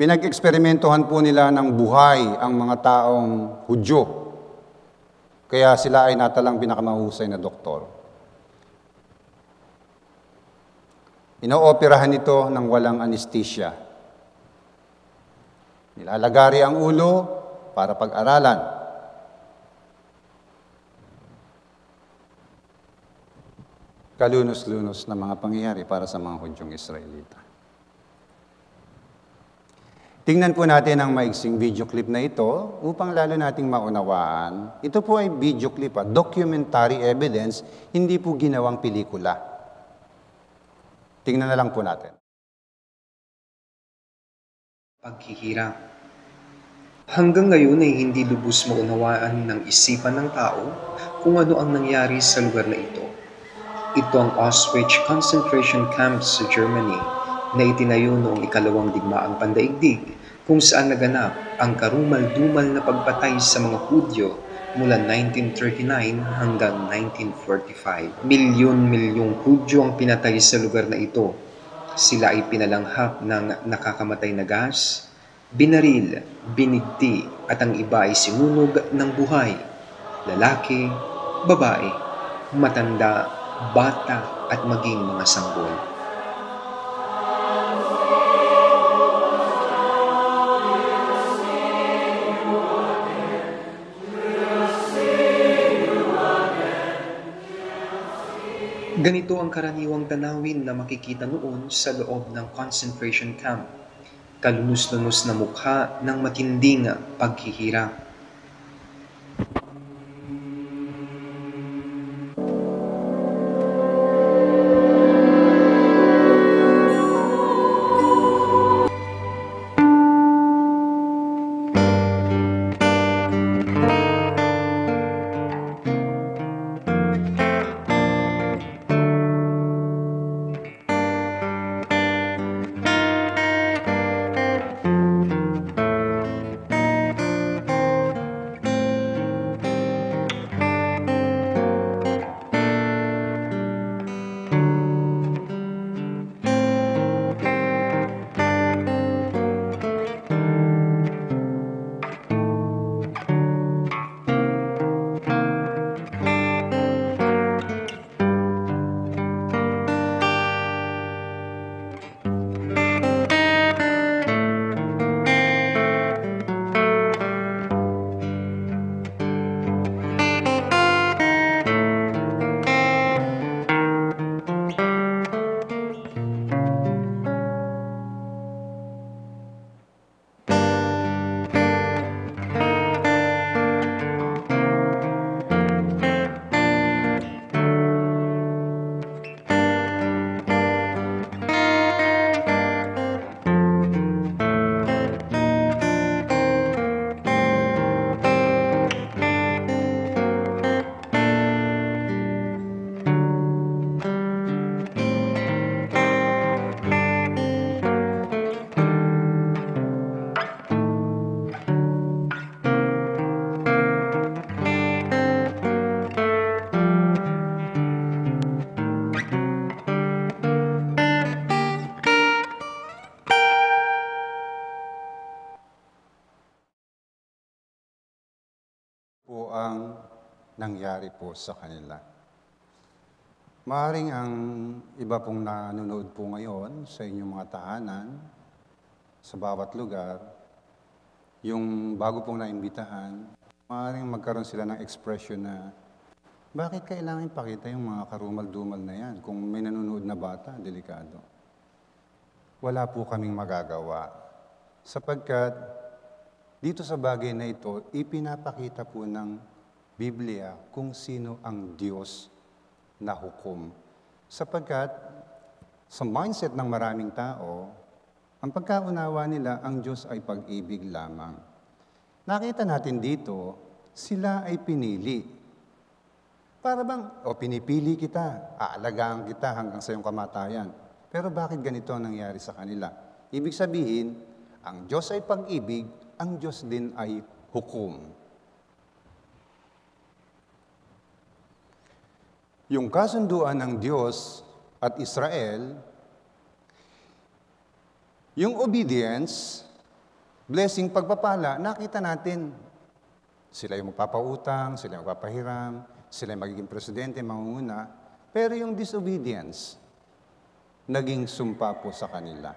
Pinag-eksperimentohan po nila ng buhay ang mga taong Hudyo. Kaya sila ay natalang pinakamahusay na doktor. Inooperahan ito ng walang anesthesia Nilalagari ang ulo para pag-aralan. Kalunos-lunos na mga pangyayari para sa mga Hudyong Israelita. Tingnan po natin ang maiksing video clip na ito upang lalo nating maunawaan. Ito po ay video clip, ah, documentary evidence, hindi po ginawang pelikula. Tingnan na lang po natin paghihira. Hanggang ngayon ay hindi lubos maunawaan ng isipan ng tao kung ano ang nangyari sa lugar na ito. Ito ang Auschwitz concentration camp sa Germany na itinayo noong ikalawang digmaang pandaigdig kung saan naganap ang karumal-dumal na pagpatay sa mga Hudyo mula 1939 hanggang 1945. Milyon-milyong Hudyo ang pinatay sa lugar na ito sila ay pinalanghap ng nakakamatay na gas, binaril, binigti at ang iba ay sinunog ng buhay. Lalaki, babae, matanda, bata at maging mga sanggol. Ganito ang karaniwang tanawin na makikita noon sa loob ng concentration camp. Kalunos-lunos na mukha ng matinding paghihirap. nangyari po sa kanila. Maaring ang iba pong nanonood po ngayon sa inyong mga tahanan, sa bawat lugar, yung bago pong naimbitahan, maaaring magkaroon sila ng expression na bakit kailangan ipakita yung mga karumal-dumal na yan? Kung may nanonood na bata, delikado. Wala po kaming magagawa. Sapagkat dito sa bagay na ito, ipinapakita po ng Biblia kung sino ang Diyos na hukom. Sapagkat sa mindset ng maraming tao, ang pagkaunawa nila ang Diyos ay pag-ibig lamang. Nakita natin dito, sila ay pinili. Para bang, o pinipili kita, aalagaan kita hanggang sa iyong kamatayan. Pero bakit ganito ang nangyari sa kanila? Ibig sabihin, ang Diyos ay pag-ibig, ang Diyos din ay hukom. yung kasunduan ng Diyos at Israel, yung obedience, blessing, pagpapala, nakita natin. Sila yung magpapautang, sila yung magpapahiram, sila yung magiging presidente, mangunguna. Pero yung disobedience, naging sumpa po sa kanila.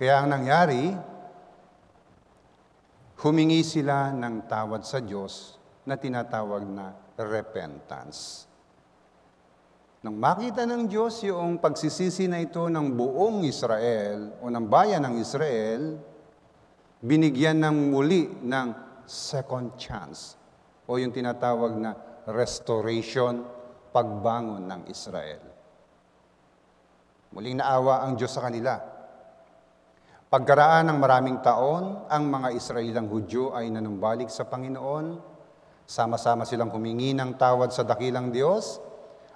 Kaya ang nangyari, humingi sila ng tawad sa Diyos na tinatawag na repentance. Nang makita ng Diyos yung pagsisisi na ito ng buong Israel o ng bayan ng Israel, binigyan ng muli ng second chance o yung tinatawag na restoration, pagbangon ng Israel. Muling naawa ang Diyos sa kanila. Pagkaraan ng maraming taon, ang mga Israelang Hudyo ay nanumbalik sa Panginoon Sama-sama silang humingi ng tawad sa dakilang Diyos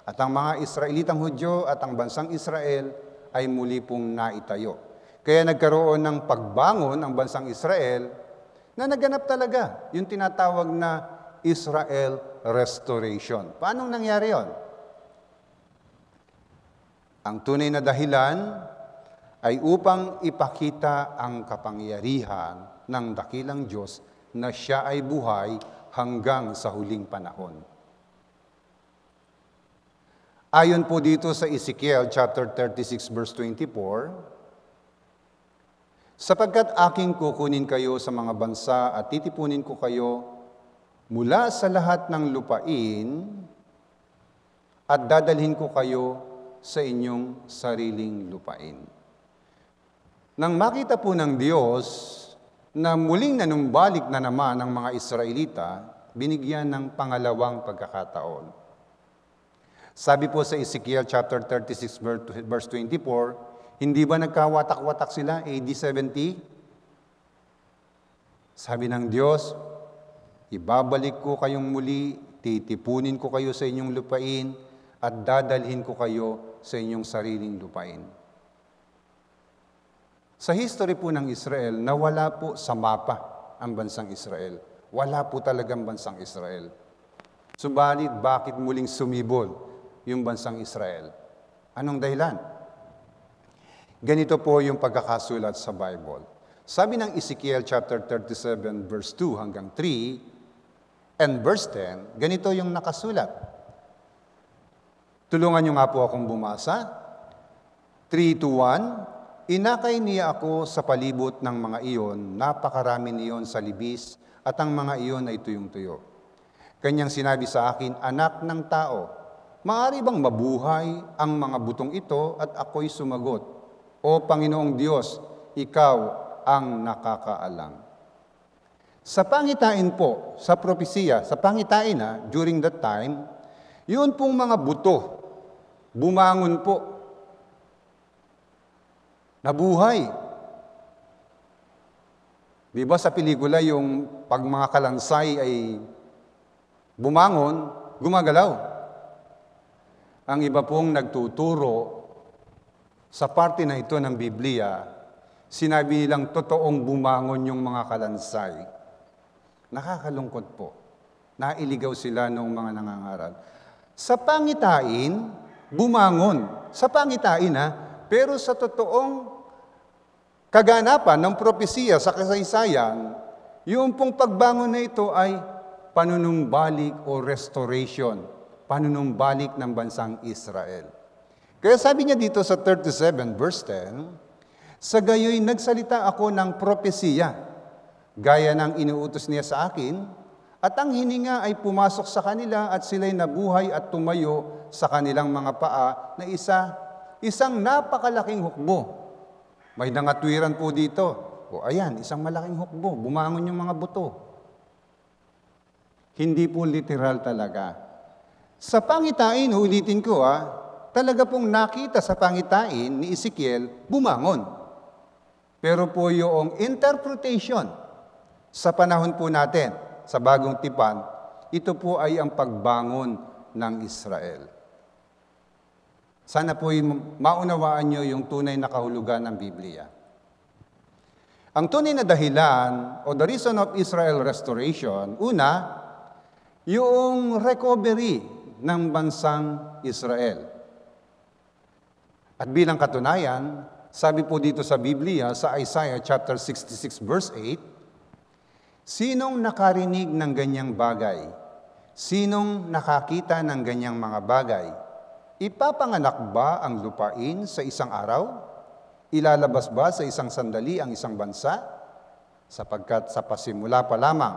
at ang mga Israelitang Hudyo at ang bansang Israel ay muli pong naitayo. Kaya nagkaroon ng pagbangon ang bansang Israel na naganap talaga yung tinatawag na Israel Restoration. Paanong nangyari yon? Ang tunay na dahilan ay upang ipakita ang kapangyarihan ng dakilang Diyos na siya ay buhay hanggang sa huling panahon. Ayon po dito sa Ezekiel chapter 36 verse 24, sapagkat aking kukunin kayo sa mga bansa at titipunin ko kayo mula sa lahat ng lupain at dadalhin ko kayo sa inyong sariling lupain. Nang makita po ng Diyos na muling nanumbalik na naman ang mga Israelita, binigyan ng pangalawang pagkakataon. Sabi po sa Ezekiel chapter 36 verse 24, hindi ba nagkawatak-watak sila AD 70? Sabi ng Diyos, ibabalik ko kayong muli, titipunin ko kayo sa inyong lupain, at dadalhin ko kayo sa inyong sariling lupain. Sa history po ng Israel, nawala po sa mapa ang bansang Israel. Wala po talagang bansang Israel. Subalit, bakit muling sumibol yung bansang Israel? Anong dahilan? Ganito po yung pagkakasulat sa Bible. Sabi ng Ezekiel chapter 37 verse 2 hanggang 3 and verse 10, ganito yung nakasulat. Tulungan niyo nga po akong bumasa. 3 to 1, Inakay niya ako sa palibot ng mga iyon, napakarami niyon sa libis, at ang mga iyon ay tuyong-tuyo. Kanyang sinabi sa akin, Anak ng tao, maaari bang mabuhay ang mga butong ito at ako'y sumagot? O Panginoong Diyos, Ikaw ang nakakaalam. Sa pangitain po, sa propesya, sa pangitain na, ah, during that time, yun pong mga buto, bumangon po Nabuhay. Di ba sa pelikula yung pag mga kalansay ay bumangon, gumagalaw. Ang iba pong nagtuturo sa parte na ito ng Biblia, sinabi nilang totoong bumangon yung mga kalansay. Nakakalungkot po. Nailigaw sila ng mga nangangaral. Sa pangitain, bumangon. Sa pangitain ha, pero sa totoong kaganapan ng propesiya sa kasaysayan, yung pong pagbangon na ito ay panunumbalik o restoration, panunumbalik ng bansang Israel. Kaya sabi niya dito sa 37 verse 10, Sa gayoy nagsalita ako ng propesiya, gaya ng inuutos niya sa akin, at ang hininga ay pumasok sa kanila at sila'y nabuhay at tumayo sa kanilang mga paa na isa isang napakalaking hukbo. May nangatwiran po dito. O ayan, isang malaking hukbo. Bumangon yung mga buto. Hindi po literal talaga. Sa pangitain, ulitin ko ah, talaga pong nakita sa pangitain ni Ezekiel, bumangon. Pero po yung interpretation sa panahon po natin, sa bagong tipan, ito po ay ang pagbangon ng Israel. Sana po'y maunawaan nyo yung tunay na kahulugan ng Biblia. Ang tunay na dahilan o the reason of Israel restoration, una, yung recovery ng bansang Israel. At bilang katunayan, sabi po dito sa Biblia, sa Isaiah chapter 66 verse 8, Sinong nakarinig ng ganyang bagay? Sinong nakakita ng ganyang mga bagay? Ipapanganak ba ang lupain sa isang araw? Ilalabas ba sa isang sandali ang isang bansa? Sapagkat sa pasimula pa lamang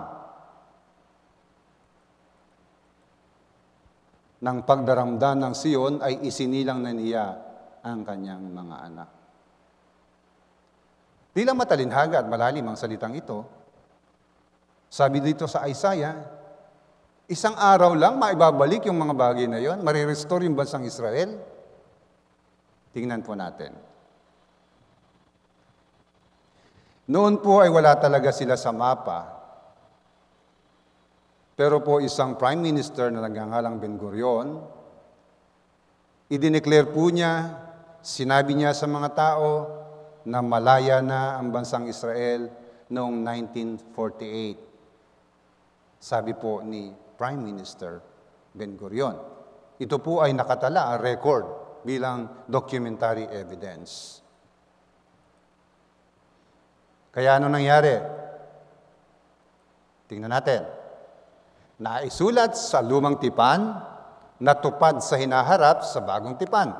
ng pagdaramdam ng Siyon ay isinilang na niya ang kanyang mga anak. Tila matalinhaga at malalim ang salitang ito. Sabi dito sa Isaiah, Isang araw lang, maibabalik yung mga bagay na yon, marirestore yung bansang Israel. Tingnan po natin. Noon po ay wala talaga sila sa mapa. Pero po isang prime minister na nagngangalang Ben Gurion, idineclare po niya, sinabi niya sa mga tao na malaya na ang bansang Israel noong 1948. Sabi po ni Prime Minister Ben Gurion. Ito po ay nakatala, record, bilang documentary evidence. Kaya ano nangyari? Tingnan natin. Naisulat sa lumang tipan, natupad sa hinaharap sa bagong tipan.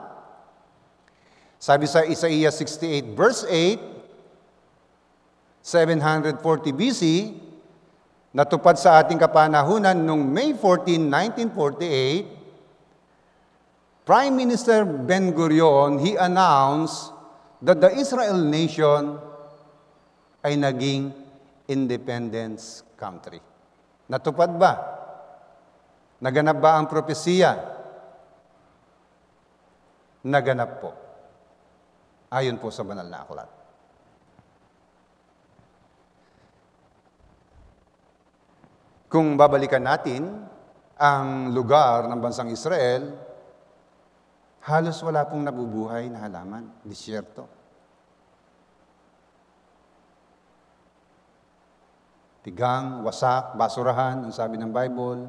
Sabi sa Isaiah 68 verse 8, 740 BC, Natupad sa ating kapanahunan noong May 14, 1948, Prime Minister Ben Gurion, he announced that the Israel nation ay naging independence country. Natupad ba? Naganap ba ang propesiya? Naganap po. Ayon po sa banal na aklat. Kung babalikan natin ang lugar ng bansang Israel, halos wala pong nabubuhay na halaman, disyerto. Tigang, wasak, basurahan, ang sabi ng Bible.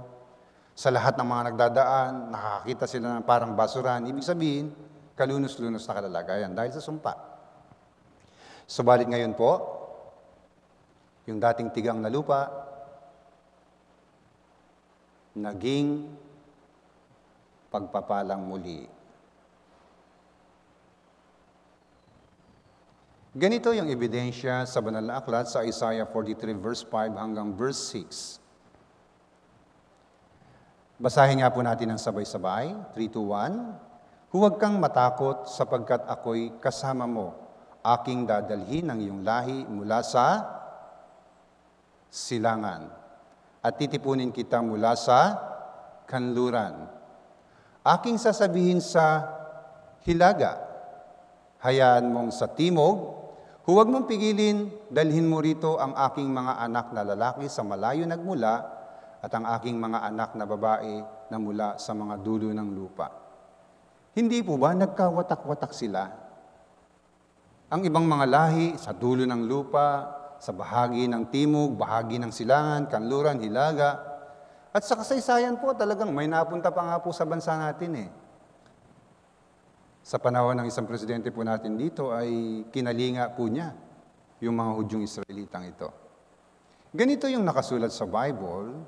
Sa lahat ng mga nagdadaan, nakakita sila ng parang basurahan. Ibig sabihin, kalunos-lunos na kalalagayan dahil sa sumpa. Subalit ngayon po, yung dating tigang na lupa, naging pagpapalang muli. Ganito yung ebidensya sa banal na aklat sa Isaiah 43 verse 5 hanggang verse 6. Basahin nga po natin ang sabay-sabay, 3 2, 1. Huwag kang matakot sapagkat ako'y kasama mo. Aking dadalhin ang iyong lahi mula sa silangan at titipunin kita mula sa kanluran. Aking sasabihin sa hilaga, hayaan mong sa timog, huwag mong pigilin, dalhin mo rito ang aking mga anak na lalaki sa malayo nagmula at ang aking mga anak na babae na mula sa mga dulo ng lupa. Hindi po ba nagkawatak-watak sila? Ang ibang mga lahi sa dulo ng lupa, sa bahagi ng timog, bahagi ng silangan, kanluran, hilaga. At sa kasaysayan po, talagang may napunta pa nga po sa bansa natin eh. Sa panahon ng isang presidente po natin dito ay kinalinga po niya yung mga hudyong Israelitang ito. Ganito yung nakasulat sa Bible.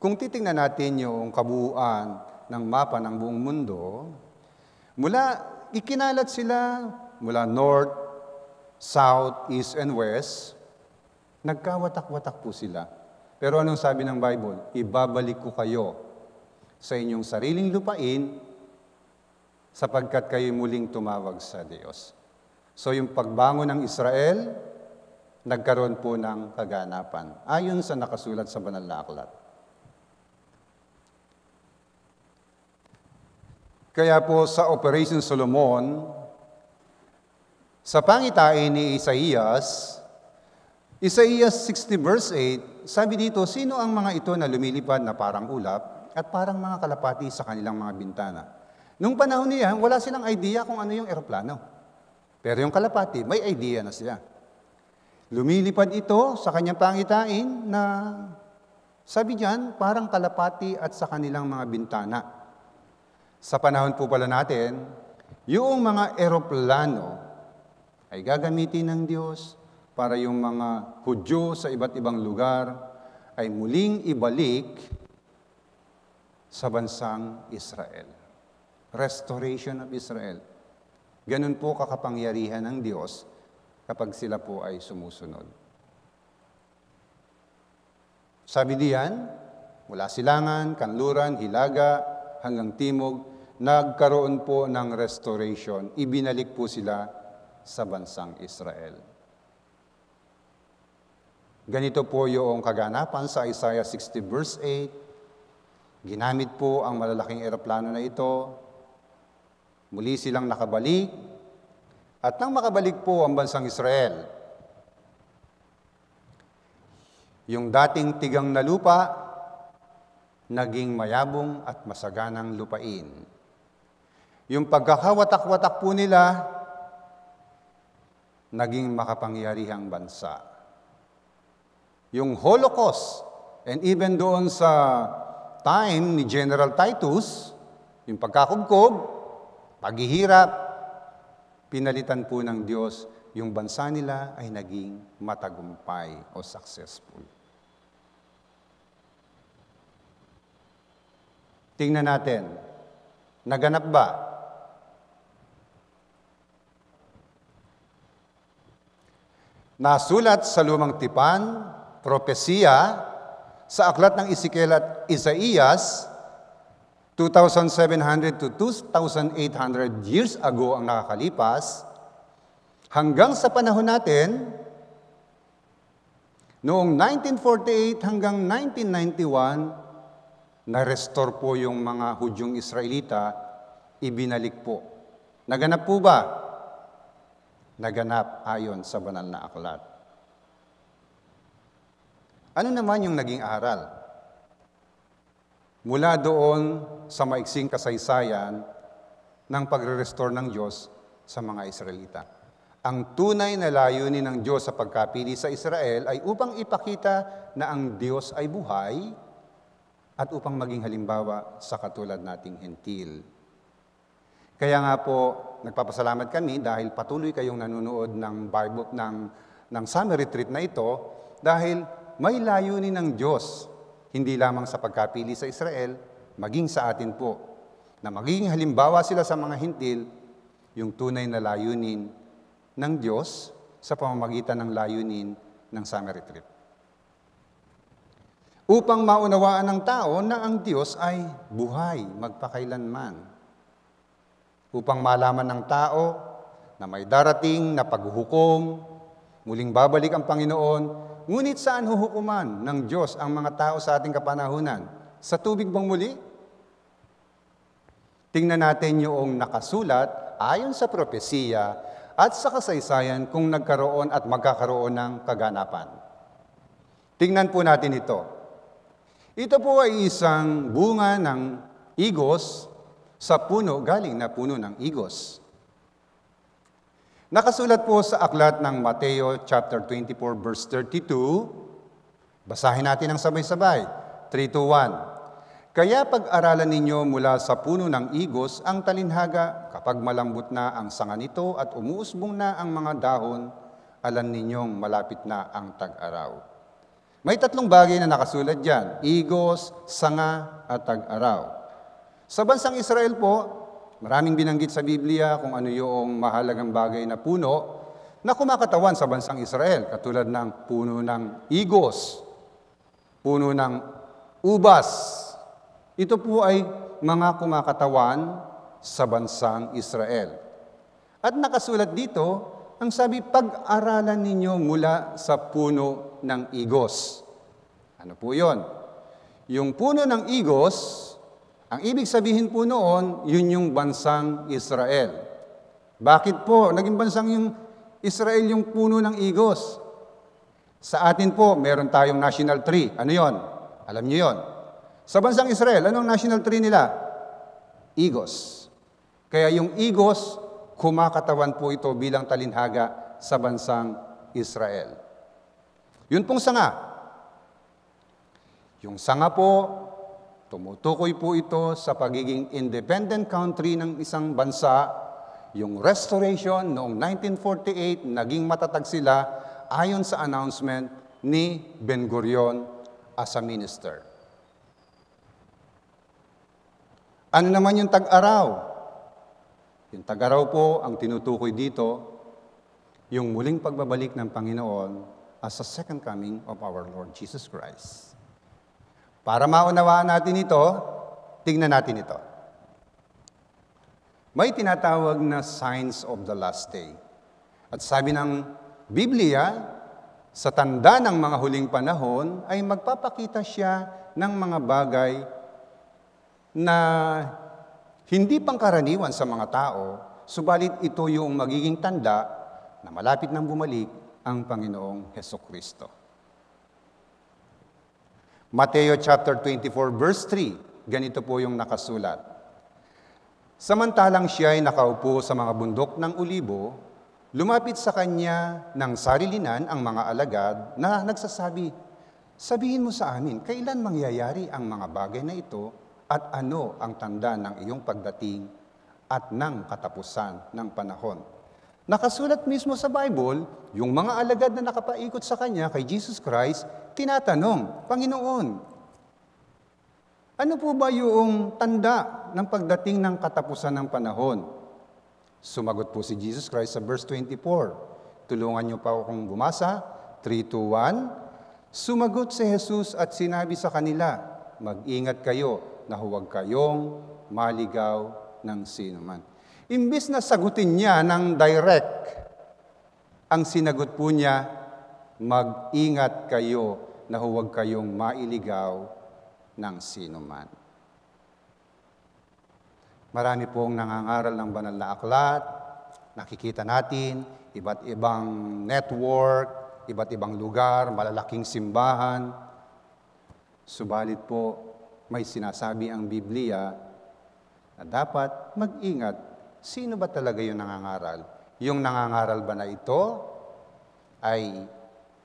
Kung titingnan natin yung kabuuan ng mapa ng buong mundo, mula ikinalat sila mula north, south, east, and west, nagkawatak-watak po sila. Pero anong sabi ng Bible? Ibabalik ko kayo sa inyong sariling lupain sapagkat kayo muling tumawag sa Diyos. So yung pagbangon ng Israel, nagkaroon po ng kaganapan ayon sa nakasulat sa banal na aklat. Kaya po sa Operation Solomon, sa pangitain ni Isaías, Isaías 60 verse 8, sabi dito, sino ang mga ito na lumilipad na parang ulap at parang mga kalapati sa kanilang mga bintana? Nung panahon niya, wala silang idea kung ano yung eroplano. Pero yung kalapati, may idea na siya. Lumilipad ito sa kanyang pangitain na sabi niyan, parang kalapati at sa kanilang mga bintana. Sa panahon po pala natin, yung mga eroplano ay gagamitin ng Diyos para yung mga Hudyo sa iba't ibang lugar ay muling ibalik sa bansang Israel. Restoration of Israel. Ganun po kakapangyarihan ng Diyos kapag sila po ay sumusunod. Sabi diyan, mula Silangan, Kanluran, Hilaga, hanggang Timog, nagkaroon po ng restoration. Ibinalik po sila sa bansang Israel. Ganito po yung kaganapan sa Isaiah 60 verse 8. Ginamit po ang malalaking eroplano na ito. Muli silang nakabalik. At nang makabalik po ang bansang Israel, yung dating tigang na lupa, naging mayabong at masaganang lupain. Yung pagkakawatak-watak po nila, naging makapangyarihang bansa. Yung Holocaust, and even doon sa time ni General Titus, yung pagkakubkob, paghihirap, pinalitan po ng Diyos, yung bansa nila ay naging matagumpay o successful. Tingnan natin, naganap ba Nasulat sa lumang tipan, propesiya, sa aklat ng Ezekiel at Isaías, 2,700 to 2,800 years ago ang nakakalipas, hanggang sa panahon natin, noong 1948 hanggang 1991, na-restore po yung mga Hudyong Israelita, ibinalik po. Naganap po ba naganap ayon sa banal na aklat. Ano naman yung naging aral? Mula doon sa maiksing kasaysayan ng pagre-restore ng Diyos sa mga Israelita. Ang tunay na layunin ng Diyos sa pagkapili sa Israel ay upang ipakita na ang Diyos ay buhay at upang maging halimbawa sa katulad nating hentil. Kaya nga po, Nagpapasalamat kami dahil patuloy kayong nanonood ng Bible ng ng summer retreat na ito dahil may layunin ng Diyos hindi lamang sa pagkapili sa Israel maging sa atin po na maging halimbawa sila sa mga hintil yung tunay na layunin ng Diyos sa pamamagitan ng layunin ng summer retreat. Upang maunawaan ng tao na ang Diyos ay buhay magpakailanman upang malaman ng tao na may darating na paghuhukom, muling babalik ang Panginoon, ngunit saan huhukuman ng Diyos ang mga tao sa ating kapanahunan? Sa tubig bang muli? Tingnan natin yung nakasulat ayon sa propesiya at sa kasaysayan kung nagkaroon at magkakaroon ng kaganapan. Tingnan po natin ito. Ito po ay isang bunga ng igos sa puno galing na puno ng igos. Nakasulat po sa aklat ng Mateo chapter 24 verse 32. Basahin natin ang sabay-sabay. 3 1. Kaya pag-aralan ninyo mula sa puno ng igos ang talinhaga kapag malambot na ang sanga nito at umuusbong na ang mga dahon, alam ninyong malapit na ang tag-araw. May tatlong bagay na nakasulat diyan, igos, sanga at tag-araw. Sa bansang Israel po, maraming binanggit sa Biblia kung ano yung mahalagang bagay na puno na kumakatawan sa bansang Israel, katulad ng puno ng igos, puno ng ubas. Ito po ay mga kumakatawan sa bansang Israel. At nakasulat dito, ang sabi, pag-aralan ninyo mula sa puno ng igos. Ano po yon? Yung puno ng igos, ang ibig sabihin po noon, yun yung bansang Israel. Bakit po? Naging bansang yung Israel yung puno ng igos. Sa atin po, meron tayong national tree. Ano yon? Alam niyo yon. Sa bansang Israel, anong national tree nila? Igos. Kaya yung igos, kumakatawan po ito bilang talinhaga sa bansang Israel. Yun pong sanga. Yung sanga po, Tumutukoy po ito sa pagiging independent country ng isang bansa. Yung restoration noong 1948, naging matatag sila ayon sa announcement ni Ben Gurion as a minister. Ano naman yung tag-araw? Yung tag-araw po ang tinutukoy dito, yung muling pagbabalik ng Panginoon as the second coming of our Lord Jesus Christ. Para maunawaan natin ito, tingnan natin ito. May tinatawag na signs of the last day. At sabi ng Biblia, sa tanda ng mga huling panahon ay magpapakita siya ng mga bagay na hindi pangkaraniwan sa mga tao, subalit ito yung magiging tanda na malapit nang bumalik ang Panginoong Heso Kristo. Mateo chapter 24 verse 3, ganito po yung nakasulat. Samantalang siya ay nakaupo sa mga bundok ng ulibo, lumapit sa kanya ng sarilinan ang mga alagad na nagsasabi, Sabihin mo sa amin, kailan mangyayari ang mga bagay na ito at ano ang tanda ng iyong pagdating at ng katapusan ng panahon? Nakasulat mismo sa Bible, yung mga alagad na nakapaikot sa kanya kay Jesus Christ, tinatanong, Panginoon, ano po ba yung tanda ng pagdating ng katapusan ng panahon? Sumagot po si Jesus Christ sa verse 24. Tulungan niyo pa akong bumasa. 3 to 1. Sumagot si Jesus at sinabi sa kanila, Mag-ingat kayo na huwag kayong maligaw ng sino man. Imbis na sagutin niya ng direct, ang sinagot po niya mag-ingat kayo na huwag kayong mailigaw ng sinuman. Marami pong nangangaral ng banal na aklat, nakikita natin, iba't ibang network, iba't ibang lugar, malalaking simbahan. Subalit po, may sinasabi ang Biblia na dapat mag-ingat. Sino ba talaga yung nangangaral? Yung nangangaral ba na ito ay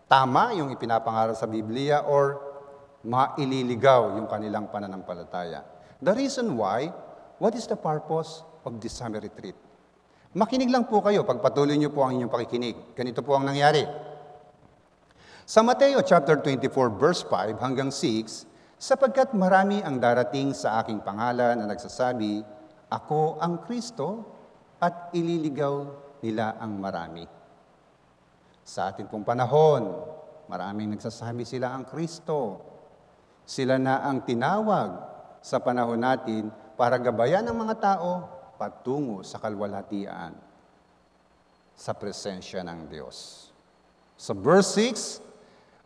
tama yung ipinapangaral sa Biblia or maililigaw yung kanilang pananampalataya. The reason why, what is the purpose of this summer retreat? Makinig lang po kayo, pagpatuloy niyo po ang inyong pakikinig. Ganito po ang nangyari. Sa Mateo chapter 24 verse 5 hanggang 6, sapagkat marami ang darating sa aking pangalan na nagsasabi, ako ang Kristo at ililigaw nila ang marami. Sa atin pong panahon, maraming nagsasabi sila ang Kristo. Sila na ang tinawag sa panahon natin para gabayan ang mga tao patungo sa kalwalhatian sa presensya ng Diyos. Sa verse 6,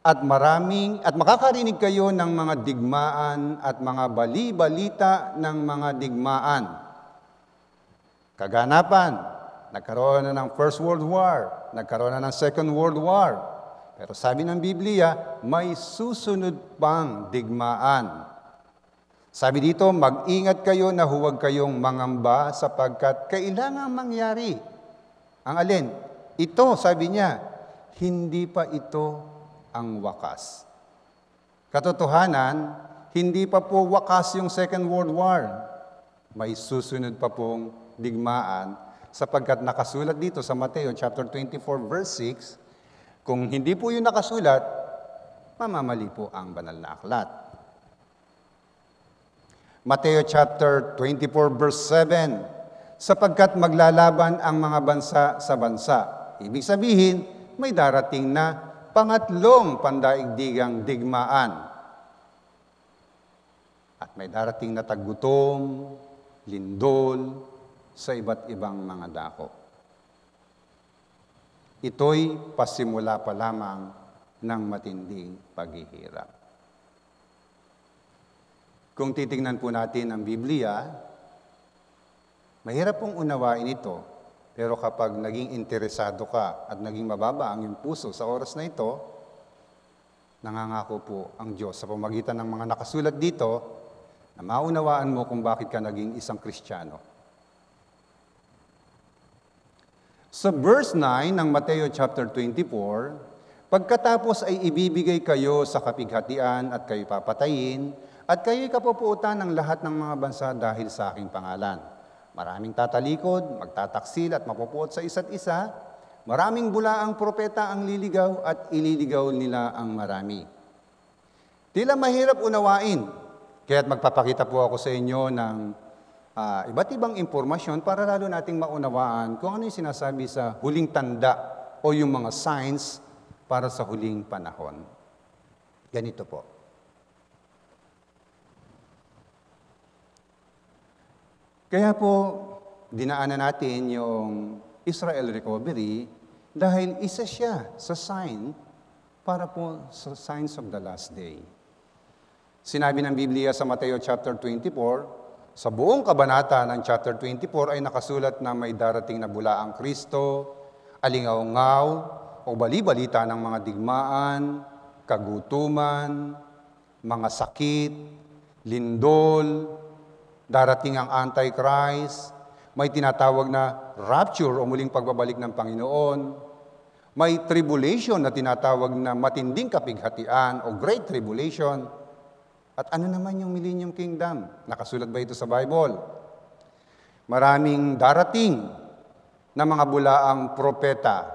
at maraming at makakarinig kayo ng mga digmaan at mga bali-balita ng mga digmaan. Kaganapan, nagkaroon na ng First World War, nagkaroon na ng Second World War. Pero sabi ng Biblia, may susunod pang digmaan. Sabi dito, mag-ingat kayo na huwag kayong mangamba sapagkat kailangan mangyari. Ang alin? Ito, sabi niya, hindi pa ito ang wakas. Katotohanan, hindi pa po wakas yung Second World War. May susunod pa pong digmaan sapagkat nakasulat dito sa Mateo chapter 24 verse 6, kung hindi po 'yun nakasulat, mamamali po ang banal na aklat. Mateo chapter 24 verse 7, sapagkat maglalaban ang mga bansa sa bansa. Ibig sabihin, may darating na pangatlong pandaigdigang digmaan. At may darating na taggutom, lindol, sa iba't ibang mga dako. Ito'y pasimula pa lamang ng matinding paghihirap. Kung titingnan po natin ang Biblia, mahirap pong unawain ito, pero kapag naging interesado ka at naging mababa ang iyong puso sa oras na ito, nangangako po ang Diyos sa pamagitan ng mga nakasulat dito na maunawaan mo kung bakit ka naging isang Kristiyano Sa verse 9 ng Mateo chapter 24, pagkatapos ay ibibigay kayo sa kapighatian at kayo papatayin, at kayo'y kapupuutan ng lahat ng mga bansa dahil sa aking pangalan. Maraming tatalikod, magtataksil at mapupuot sa isa't isa. Maraming bula ang propeta ang liligaw at ililigaw nila ang marami. Tila mahirap unawain, kaya't magpapakita po ako sa inyo ng uh, iba't ibang impormasyon para lalo nating maunawaan kung ano yung sinasabi sa huling tanda o yung mga signs para sa huling panahon. Ganito po. Kaya po, dinaanan natin yung Israel recovery dahil isa siya sa sign para po sa signs of the last day. Sinabi ng Biblia sa Mateo chapter 24, sa buong kabanata ng chapter 24 ay nakasulat na may darating na bula ang Kristo, alingaw-ngaw o balibalita ng mga digmaan, kagutuman, mga sakit, lindol, darating ang Antichrist, may tinatawag na rapture o muling pagbabalik ng Panginoon, may tribulation na tinatawag na matinding kapighatian o great tribulation, at ano naman yung Millennium Kingdom? Nakasulat ba ito sa Bible? Maraming darating na mga bulaang propeta.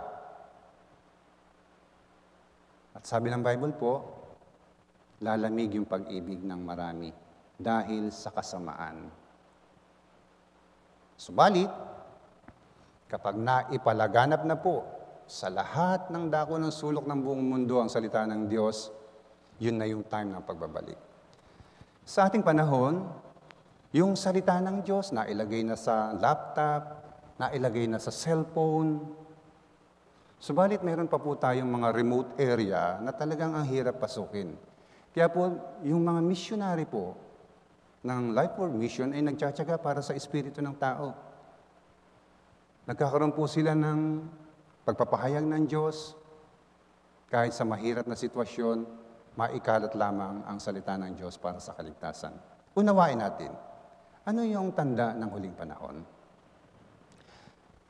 At sabi ng Bible po, lalamig yung pag-ibig ng marami dahil sa kasamaan. Subalit, kapag naipalaganap na po sa lahat ng dako ng sulok ng buong mundo ang salita ng Diyos, yun na yung time ng pagbabalik. Sa ating panahon, yung salita ng Diyos na ilagay na sa laptop, na ilagay na sa cellphone. Subalit meron pa po tayong mga remote area na talagang ang hirap pasukin. Kaya po, yung mga missionary po ng Life World Mission ay nagtsatsaga para sa espiritu ng tao. Nagkakaroon po sila ng pagpapahayag ng Diyos kahit sa mahirap na sitwasyon maikalat lamang ang salita ng Diyos para sa kaligtasan. Unawain natin, ano yung tanda ng huling panahon?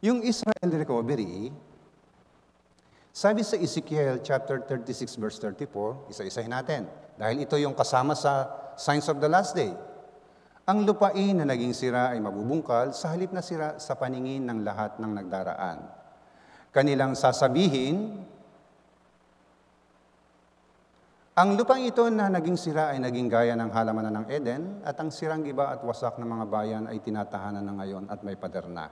Yung Israel recovery, sabi sa Ezekiel chapter 36 verse 34, isa-isahin natin. Dahil ito yung kasama sa signs of the last day. Ang lupain na naging sira ay mabubungkal sa halip na sira sa paningin ng lahat ng nagdaraan. Kanilang sasabihin, ang lupang ito na naging sira ay naging gaya ng halamanan ng Eden at ang sirang iba at wasak ng mga bayan ay tinatahanan na ngayon at may pader na.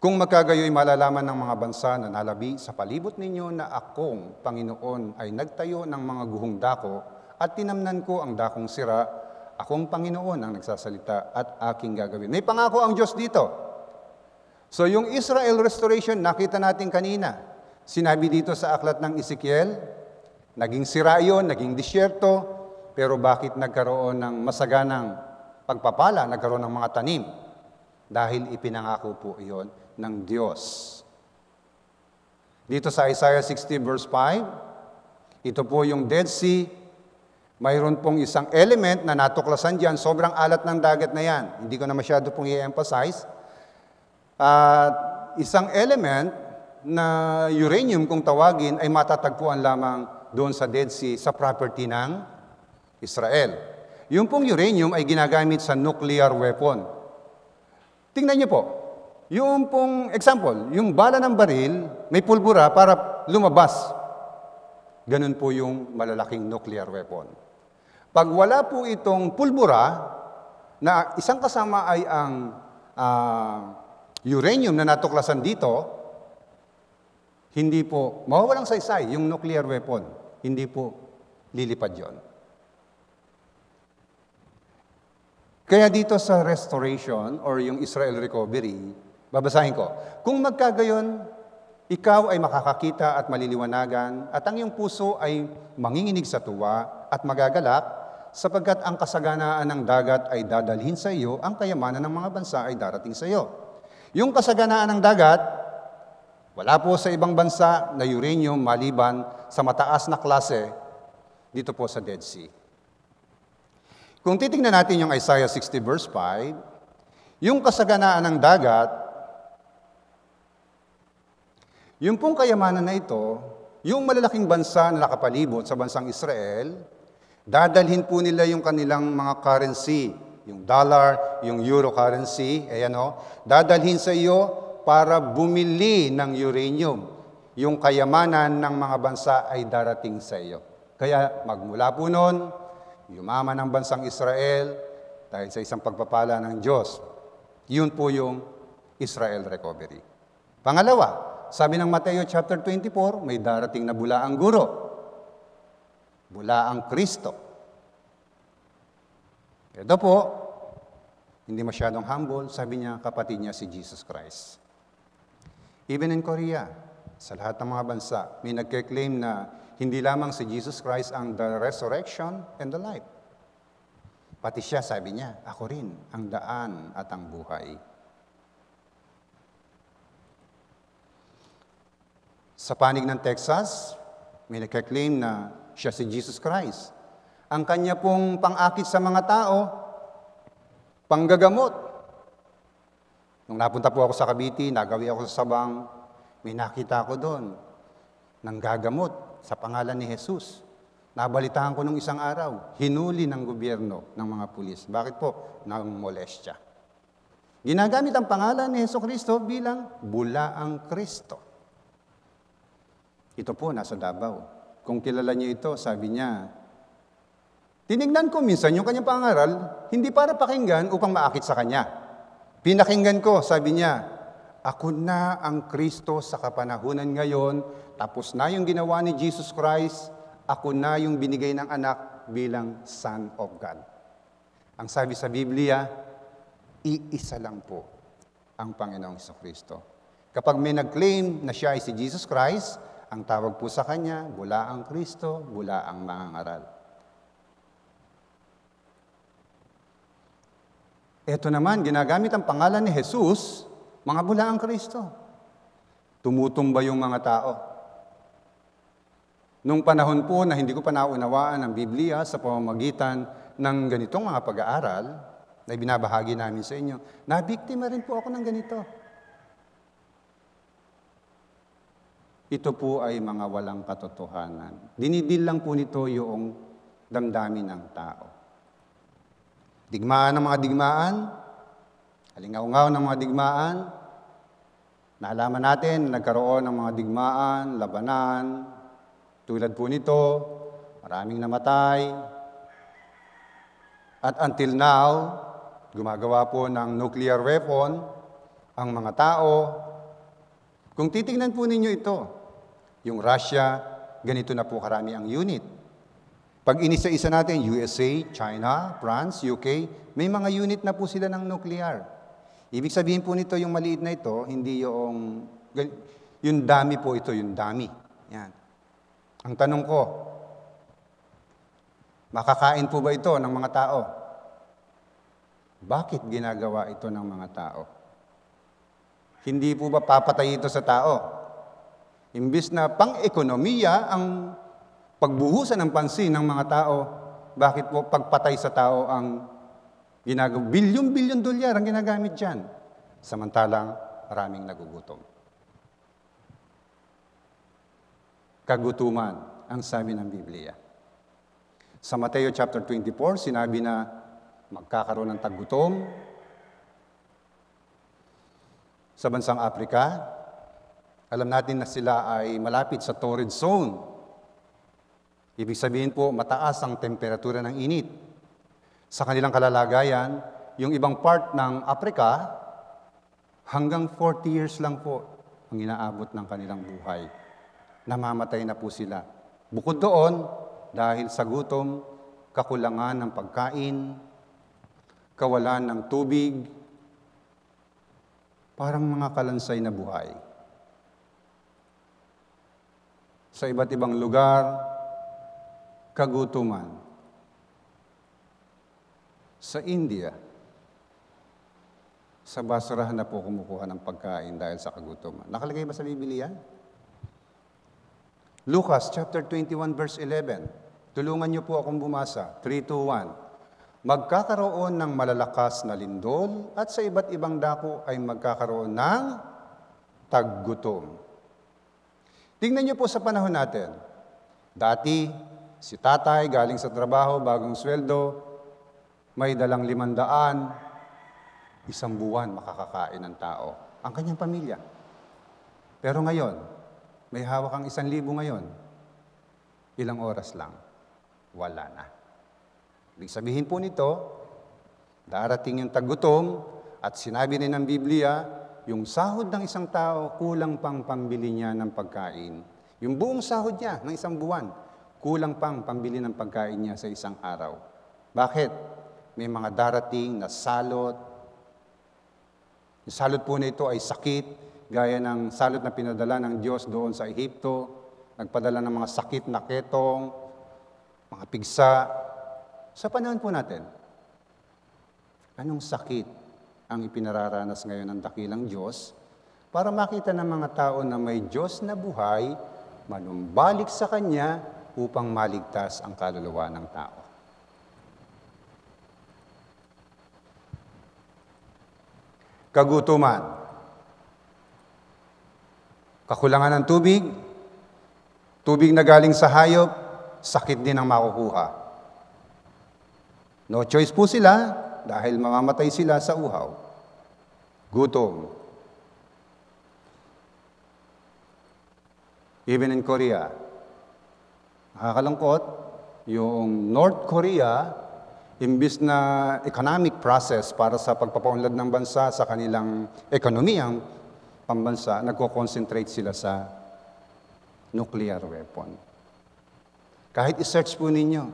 Kung magkagayoy malalaman ng mga bansa na nalabi sa palibot ninyo na akong Panginoon ay nagtayo ng mga guhong dako at tinamnan ko ang dakong sira, akong Panginoon ang nagsasalita at aking gagawin. May pangako ang Diyos dito. So yung Israel restoration nakita natin kanina. Sinabi dito sa aklat ng Ezekiel, Naging sira yun, naging disyerto, pero bakit nagkaroon ng masaganang pagpapala, nagkaroon ng mga tanim? Dahil ipinangako po iyon ng Diyos. Dito sa Isaiah 60 verse 5, ito po yung Dead Sea, mayroon pong isang element na natuklasan dyan, sobrang alat ng dagat na yan. Hindi ko na masyado pong i-emphasize. At uh, isang element na uranium kung tawagin ay matatagpuan lamang doon sa Dead Sea sa property ng Israel. Yung pong uranium ay ginagamit sa nuclear weapon. Tingnan niyo po, yung pong example, yung bala ng baril, may pulbura para lumabas. Ganun po yung malalaking nuclear weapon. Pag wala po itong pulbura, na isang kasama ay ang uh, uranium na natuklasan dito, hindi po mawawalang saysay yung nuclear weapon hindi po lilipad yon. Kaya dito sa restoration or yung Israel recovery, babasahin ko, kung magkagayon, ikaw ay makakakita at maliliwanagan at ang iyong puso ay manginginig sa tuwa at magagalak sapagkat ang kasaganaan ng dagat ay dadalhin sa iyo, ang kayamanan ng mga bansa ay darating sa iyo. Yung kasaganaan ng dagat, wala po sa ibang bansa na uranium maliban sa mataas na klase dito po sa Dead Sea. Kung titingnan natin yung Isaiah 60 verse 5, yung kasaganaan ng dagat, yung pong kayamanan na ito, yung malalaking bansa na nakapalibot sa bansang Israel, dadalhin po nila yung kanilang mga currency, yung dollar, yung euro currency, ayan o, dadalhin sa iyo para bumili ng uranium. Yung kayamanan ng mga bansa ay darating sa iyo. Kaya magmula po noon, yumama ng bansang Israel dahil sa isang pagpapala ng Diyos. Yun po yung Israel recovery. Pangalawa, sabi ng Mateo chapter 24, may darating na bula ang guro. Bula ang Kristo. Ito po, hindi masyadong humble, sabi niya, kapatid niya si Jesus Christ. Even in Korea, sa lahat ng mga bansa, may nagkiklaim na hindi lamang si Jesus Christ ang the resurrection and the life. Pati siya, sabi niya, ako rin ang daan at ang buhay. Sa panig ng Texas, may nagkiklaim na siya si Jesus Christ. Ang kanya pong pangakit sa mga tao, panggagamot, Nung napunta po ako sa Cavite, nagawi ako sa Sabang, may nakita ako doon ng gagamot sa pangalan ni Jesus. Nabalitaan ko nung isang araw, hinuli ng gobyerno ng mga pulis. Bakit po? Nang molestya. Ginagamit ang pangalan ni Heso Kristo bilang bulaang Kristo. Ito po, nasa Davao. Kung kilala niyo ito, sabi niya, tinignan ko minsan yung kanyang pangaral, hindi para pakinggan upang maakit sa kanya Pinakinggan ko, sabi niya, ako na ang Kristo sa kapanahunan ngayon, tapos na yung ginawa ni Jesus Christ, ako na yung binigay ng anak bilang Son of God. Ang sabi sa Biblia, iisa lang po ang Panginoong Kristo. Kapag may nag-claim na siya ay si Jesus Christ, ang tawag po sa kanya, bula ang Kristo, bula ang mga ngaral. Ito naman, ginagamit ang pangalan ni Jesus, mga bula ang Kristo. Tumutumba yung mga tao. Nung panahon po na hindi ko pa naunawaan ang Biblia sa pamamagitan ng ganitong mga pag-aaral na binabahagi namin sa inyo, nabiktima rin po ako ng ganito. Ito po ay mga walang katotohanan. Dinidil lang po nito yung damdamin ng tao. Digmaan ng mga digmaan, halingaw ng mga digmaan, Naalaman natin, nagkaroon ng mga digmaan, labanan, tulad po nito, maraming namatay. At until now, gumagawa po ng nuclear weapon ang mga tao. Kung titingnan po ninyo ito, yung Russia, ganito na po karami ang unit. Pag inisa-isa natin, USA, China, France, UK, may mga unit na po sila ng nuclear. Ibig sabihin po nito, yung maliit na ito, hindi yung, yung dami po ito, yung dami. Yan. Ang tanong ko, makakain po ba ito ng mga tao? Bakit ginagawa ito ng mga tao? Hindi po ba papatay ito sa tao? Imbis na pang-ekonomiya ang pagbuhusan ng pansin ng mga tao, bakit po pagpatay sa tao ang ginagawa? Bilyon-bilyon dolyar ang ginagamit dyan. Samantalang maraming nagugutom. Kagutuman ang sabi ng Biblia. Sa Mateo chapter 24, sinabi na magkakaroon ng taggutom. Sa bansang Afrika, alam natin na sila ay malapit sa torrid zone Ibig sabihin po, mataas ang temperatura ng init. Sa kanilang kalalagayan, yung ibang part ng Afrika, hanggang 40 years lang po ang inaabot ng kanilang buhay. Namamatay na po sila. Bukod doon, dahil sa gutom, kakulangan ng pagkain, kawalan ng tubig, parang mga kalansay na buhay. Sa iba't ibang lugar, kagutuman. Sa India, sa basurahan na po kumukuha ng pagkain dahil sa kagutuman. Nakalagay ba sa Biblia yan? Lucas chapter 21 verse 11. Tulungan niyo po akong bumasa. 3 to 1. Magkakaroon ng malalakas na lindol at sa iba't ibang dako ay magkakaroon ng taggutom. Tingnan niyo po sa panahon natin. Dati, Si tatay, galing sa trabaho, bagong sweldo, may dalang limandaan, isang buwan makakakain ng tao. Ang kanyang pamilya. Pero ngayon, may hawak ang isang libo ngayon. Ilang oras lang, wala na. Ibig sabihin po nito, darating yung tagutom at sinabi ni ng Biblia, yung sahod ng isang tao, kulang pang pambili niya ng pagkain. Yung buong sahod niya ng isang buwan, Kulang pang pambili ng pagkain niya sa isang araw. Bakit? May mga darating na salot. Yung salot po na ito ay sakit, gaya ng salot na pinadala ng Diyos doon sa Ehipto. Nagpadala ng mga sakit na ketong, mga pigsa. Sa panahon po natin, anong sakit ang ipinararanas ngayon ng dakilang Diyos para makita ng mga tao na may Diyos na buhay, manumbalik sa Kanya, upang maligtas ang kaluluwa ng tao. Kagutuman, kakulangan ng tubig, tubig na galing sa hayop, sakit din ang makukuha. No choice po sila dahil mamamatay sila sa uhaw. Gutom. Even in Korea, Nakakalangkot, yung North Korea, imbis na economic process para sa pagpapaunlad ng bansa sa kanilang ekonomiyang pambansa, nagko-concentrate sila sa nuclear weapon. Kahit isearch po ninyo,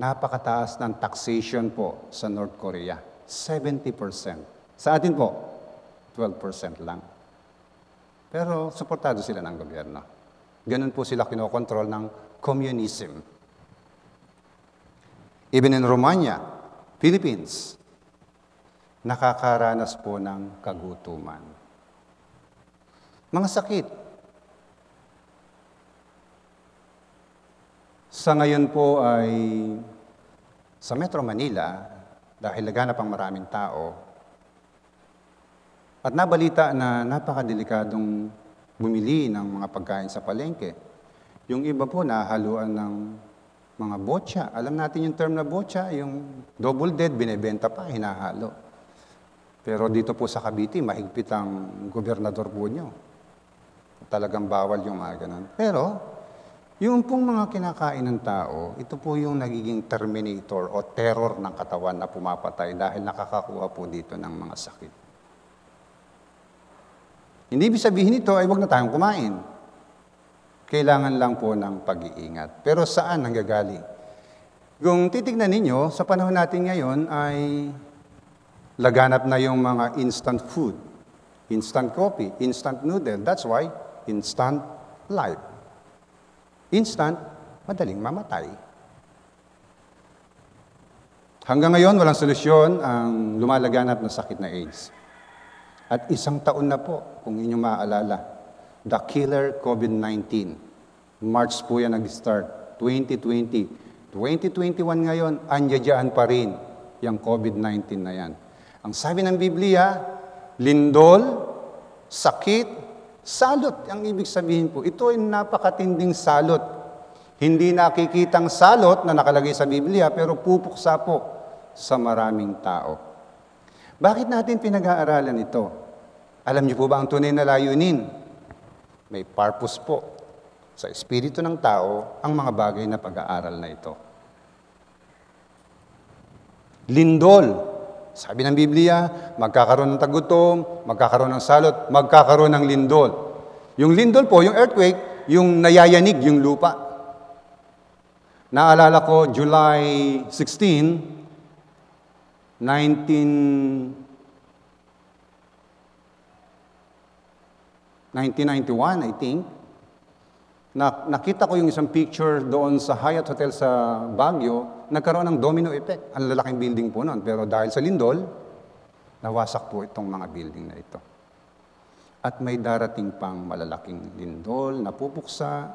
napakataas ng taxation po sa North Korea. 70%. Sa atin po, 12% lang. Pero suportado sila ng gobyerno. Ganun po sila kinokontrol ng communism. Even in Romania, Philippines, nakakaranas po ng kagutuman. Mga sakit. Sa ngayon po ay sa Metro Manila, dahil laganap ang maraming tao, at nabalita na napakadelikadong bumili ng mga pagkain sa palengke. Yung iba po, nahaluan ng mga botya. Alam natin yung term na botya, yung double dead, binebenta pa, hinahalo. Pero dito po sa Cavite, mahigpit ang gobernador po nyo. Talagang bawal yung mga ganun. Pero, yung pong mga kinakain ng tao, ito po yung nagiging terminator o terror ng katawan na pumapatay dahil nakakakuha po dito ng mga sakit. Hindi ibig sabihin nito ay wag na tayong kumain. Kailangan lang po ng pag-iingat. Pero saan nanggagaling? Kung titignan ninyo, sa panahon natin ngayon ay laganap na yung mga instant food, instant coffee, instant noodle. That's why instant life. Instant, madaling mamatay. Hanggang ngayon, walang solusyon ang lumalaganap na sakit na AIDS. At isang taon na po, kung inyo maaalala, The Killer COVID-19. March po yan nag-start, 2020. 2021 ngayon, anyadyaan pa rin yung COVID-19 na yan. Ang sabi ng Biblia, lindol, sakit, salot. Ang ibig sabihin po, ito ay napakatinding salot. Hindi nakikitang salot na nakalagay sa Biblia, pero pupuksa po sa maraming tao. Bakit natin pinag-aaralan ito? Alam niyo po ba ang tunay na layunin? May purpose po sa espiritu ng tao ang mga bagay na pag-aaral na ito. Lindol. Sabi ng Biblia, magkakaroon ng tagutom, magkakaroon ng salot, magkakaroon ng lindol. Yung lindol po, yung earthquake, yung nayayanig yung lupa. Naalala ko, July 16, 19... 1991, I think, na, nakita ko yung isang picture doon sa Hyatt Hotel sa Baguio, nagkaroon ng domino effect. Ang lalaking building po noon. Pero dahil sa lindol, nawasak po itong mga building na ito. At may darating pang malalaking lindol na pupuksa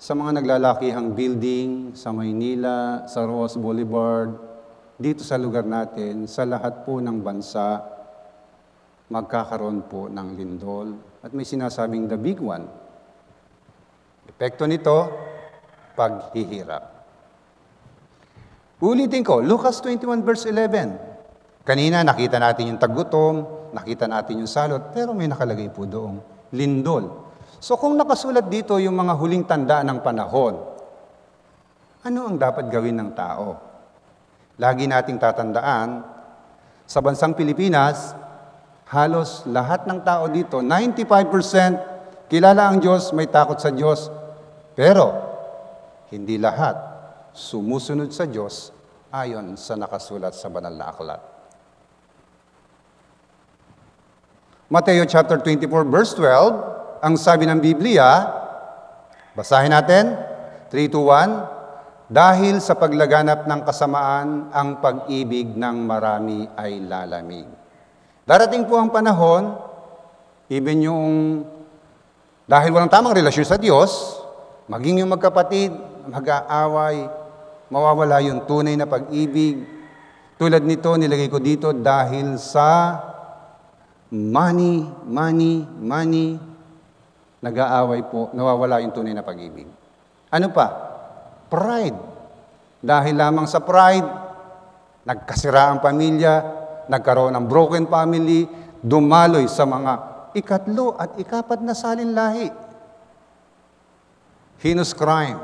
sa mga naglalakihang building sa Maynila, sa Ross Boulevard, dito sa lugar natin, sa lahat po ng bansa, magkakaroon po ng lindol. At may sinasabing the big one. Epekto nito, paghihirap. Ulitin ko, Lucas 21 verse 11. Kanina nakita natin yung taggutom, nakita natin yung salot, pero may nakalagay po doong lindol. So kung nakasulat dito yung mga huling tanda ng panahon, ano ang dapat gawin ng tao? Lagi nating tatandaan, sa bansang Pilipinas, halos lahat ng tao dito, 95% kilala ang Diyos, may takot sa Diyos, pero hindi lahat sumusunod sa Diyos ayon sa nakasulat sa banal na aklat. Mateo chapter 24 verse 12, ang sabi ng Biblia, basahin natin, 3 to 1, dahil sa paglaganap ng kasamaan, ang pag-ibig ng marami ay lalamig. Darating po ang panahon, even yung dahil walang tamang relasyon sa Diyos, maging yung magkapatid, mag-aaway, mawawala yung tunay na pag-ibig. Tulad nito, nilagay ko dito dahil sa money, money, money, nag-aaway po, nawawala yung tunay na pag-ibig. Ano pa? Pride. Dahil lamang sa pride, nagkasira ang pamilya, nagkaroon ng broken family, dumaloy sa mga ikatlo at ikapat na salin lahi. Heinous crime.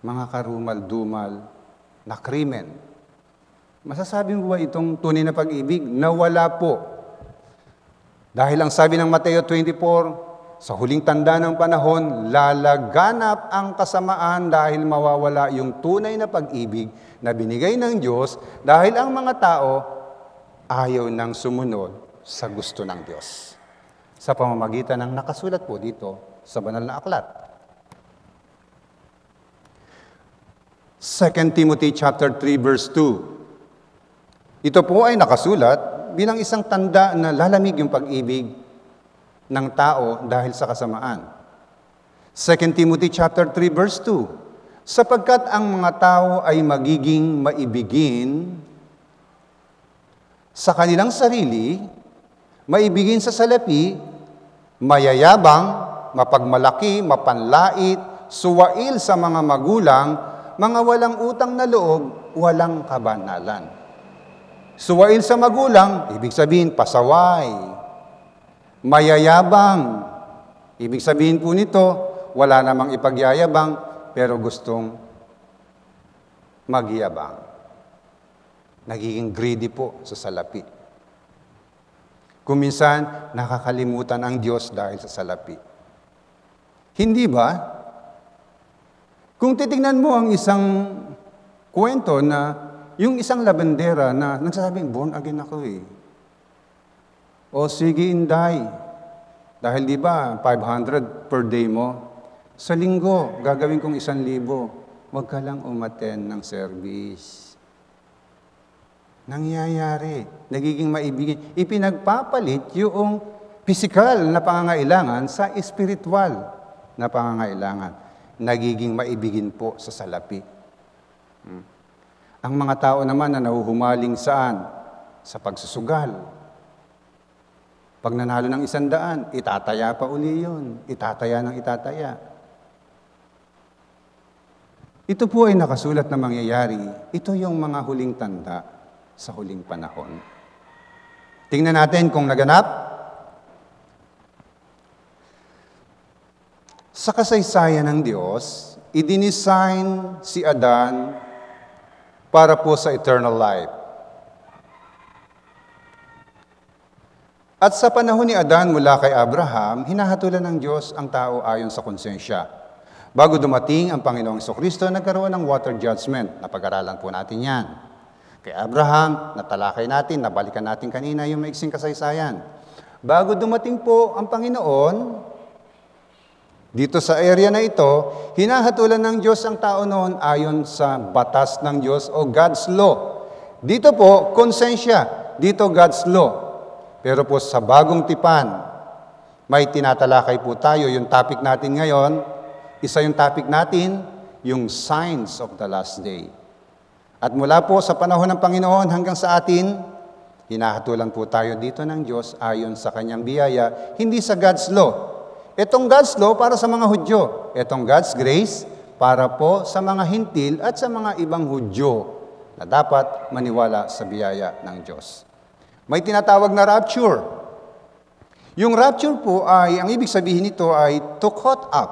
Mga karumal-dumal na krimen. Masasabi mo ba itong tunay na pag-ibig? Nawala po. Dahil ang sabi ng Mateo 24, sa huling tanda ng panahon, lalaganap ang kasamaan dahil mawawala yung tunay na pag-ibig na binigay ng Diyos dahil ang mga tao ayaw nang sumunod sa gusto ng Diyos. Sa pamamagitan ng nakasulat po dito sa banal na aklat. 2 Timothy chapter 3 verse 2. Ito po ay nakasulat bilang isang tanda na lalamig yung pag-ibig ng tao dahil sa kasamaan. 2 Timothy chapter 3 verse 2. Sapagkat ang mga tao ay magiging maibigin sa kanilang sarili, maibigin sa salapi, mayayabang, mapagmalaki, mapanlait, suwail sa mga magulang, mga walang utang na loob, walang kabanalan. Suwail sa magulang, ibig sabihin pasaway, mayayabang. Ibig sabihin po nito, wala namang ipagyayabang, pero gustong magyabang. Nagiging greedy po sa salapi. Kuminsan, nakakalimutan ang Diyos dahil sa salapi. Hindi ba? Kung titingnan mo ang isang kwento na yung isang labendera na nagsasabing, born again ako eh. O sige, Inday. Dahil di ba, 500 per day mo. Sa linggo, gagawin kong isang libo. Huwag ka lang umaten ng service. Nangyayari. Nagiging maibigin. Ipinagpapalit yung physical na pangangailangan sa spiritual na pangangailangan. Nagiging maibigin po sa salapi. Hmm. Ang mga tao naman na nahuhumaling saan? Sa pagsusugal, pag nanalo ng isandaan, itataya pa uli yun. Itataya ng itataya. Ito po ay nakasulat na mangyayari. Ito yung mga huling tanda sa huling panahon. Tingnan natin kung naganap. Sa kasaysayan ng Diyos, idinesign si Adan para po sa eternal life. At sa panahon ni Adan mula kay Abraham, hinahatulan ng Diyos ang tao ayon sa konsensya. Bago dumating ang Panginoong Kristo, nagkaroon ng water judgment. Napag-aralan po natin yan. Kay Abraham, natalakay natin, nabalikan natin kanina yung maiksing kasaysayan. Bago dumating po ang Panginoon, dito sa area na ito, hinahatulan ng Diyos ang tao noon ayon sa batas ng Diyos o God's law. Dito po, konsensya. Dito, God's law. Pero po sa bagong tipan, may tinatalakay po tayo. Yung topic natin ngayon, isa yung topic natin, yung signs of the last day. At mula po sa panahon ng Panginoon hanggang sa atin, hinahatulan po tayo dito ng Diyos ayon sa kanyang biyaya, hindi sa God's law. Itong God's law para sa mga Hudyo. Itong God's grace para po sa mga hintil at sa mga ibang Hudyo na dapat maniwala sa biyaya ng Diyos. May tinatawag na rapture. Yung rapture po ay, ang ibig sabihin nito ay to caught up.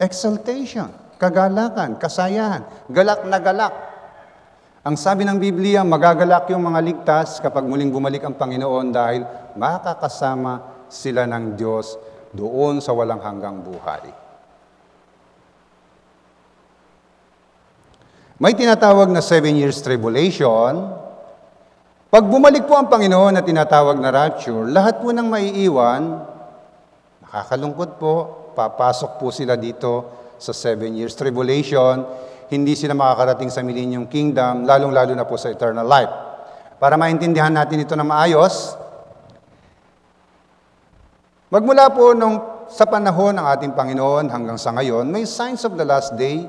Exaltation, kagalakan, kasayahan, galak na galak. Ang sabi ng Biblia, magagalak yung mga ligtas kapag muling bumalik ang Panginoon dahil makakasama sila ng Diyos doon sa walang hanggang buhay. May tinatawag na seven years tribulation, pag bumalik po ang Panginoon na tinatawag na rapture, lahat po nang maiiwan, nakakalungkot po, papasok po sila dito sa seven years tribulation, hindi sila makakarating sa millennium kingdom, lalong-lalo na po sa eternal life. Para maintindihan natin ito na maayos, magmula po nung sa panahon ng ating Panginoon hanggang sa ngayon, may signs of the last day,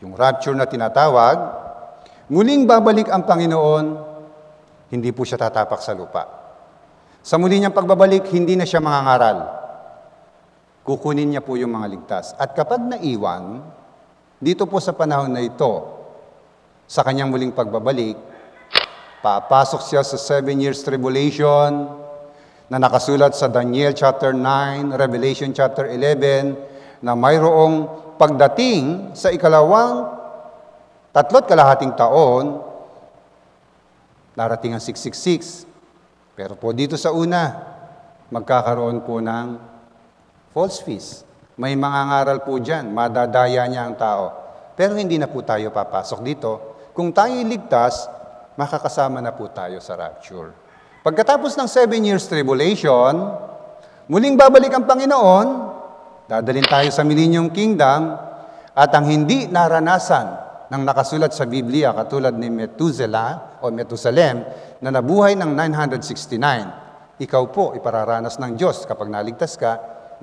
yung rapture na tinatawag, muling babalik ang Panginoon hindi po siya tatapak sa lupa. Sa muli niyang pagbabalik, hindi na siya mangangaral. Kukunin niya po yung mga ligtas. At kapag naiwan, dito po sa panahon na ito, sa kanyang muling pagbabalik, papasok siya sa seven years tribulation na nakasulat sa Daniel chapter 9, Revelation chapter 11, na mayroong pagdating sa ikalawang tatlot kalahating taon Darating ang 666. Pero po dito sa una, magkakaroon po ng false feast. May mga ngaral po dyan, madadaya niya ang tao. Pero hindi na po tayo papasok dito. Kung tayo ligtas, makakasama na po tayo sa rapture. Pagkatapos ng seven years tribulation, muling babalik ang Panginoon, dadalhin tayo sa Millennium Kingdom, at ang hindi naranasan ng nakasulat sa Biblia katulad ni Methuselah o Methusalem na nabuhay ng 969. Ikaw po ipararanas ng Diyos kapag naligtas ka 1,000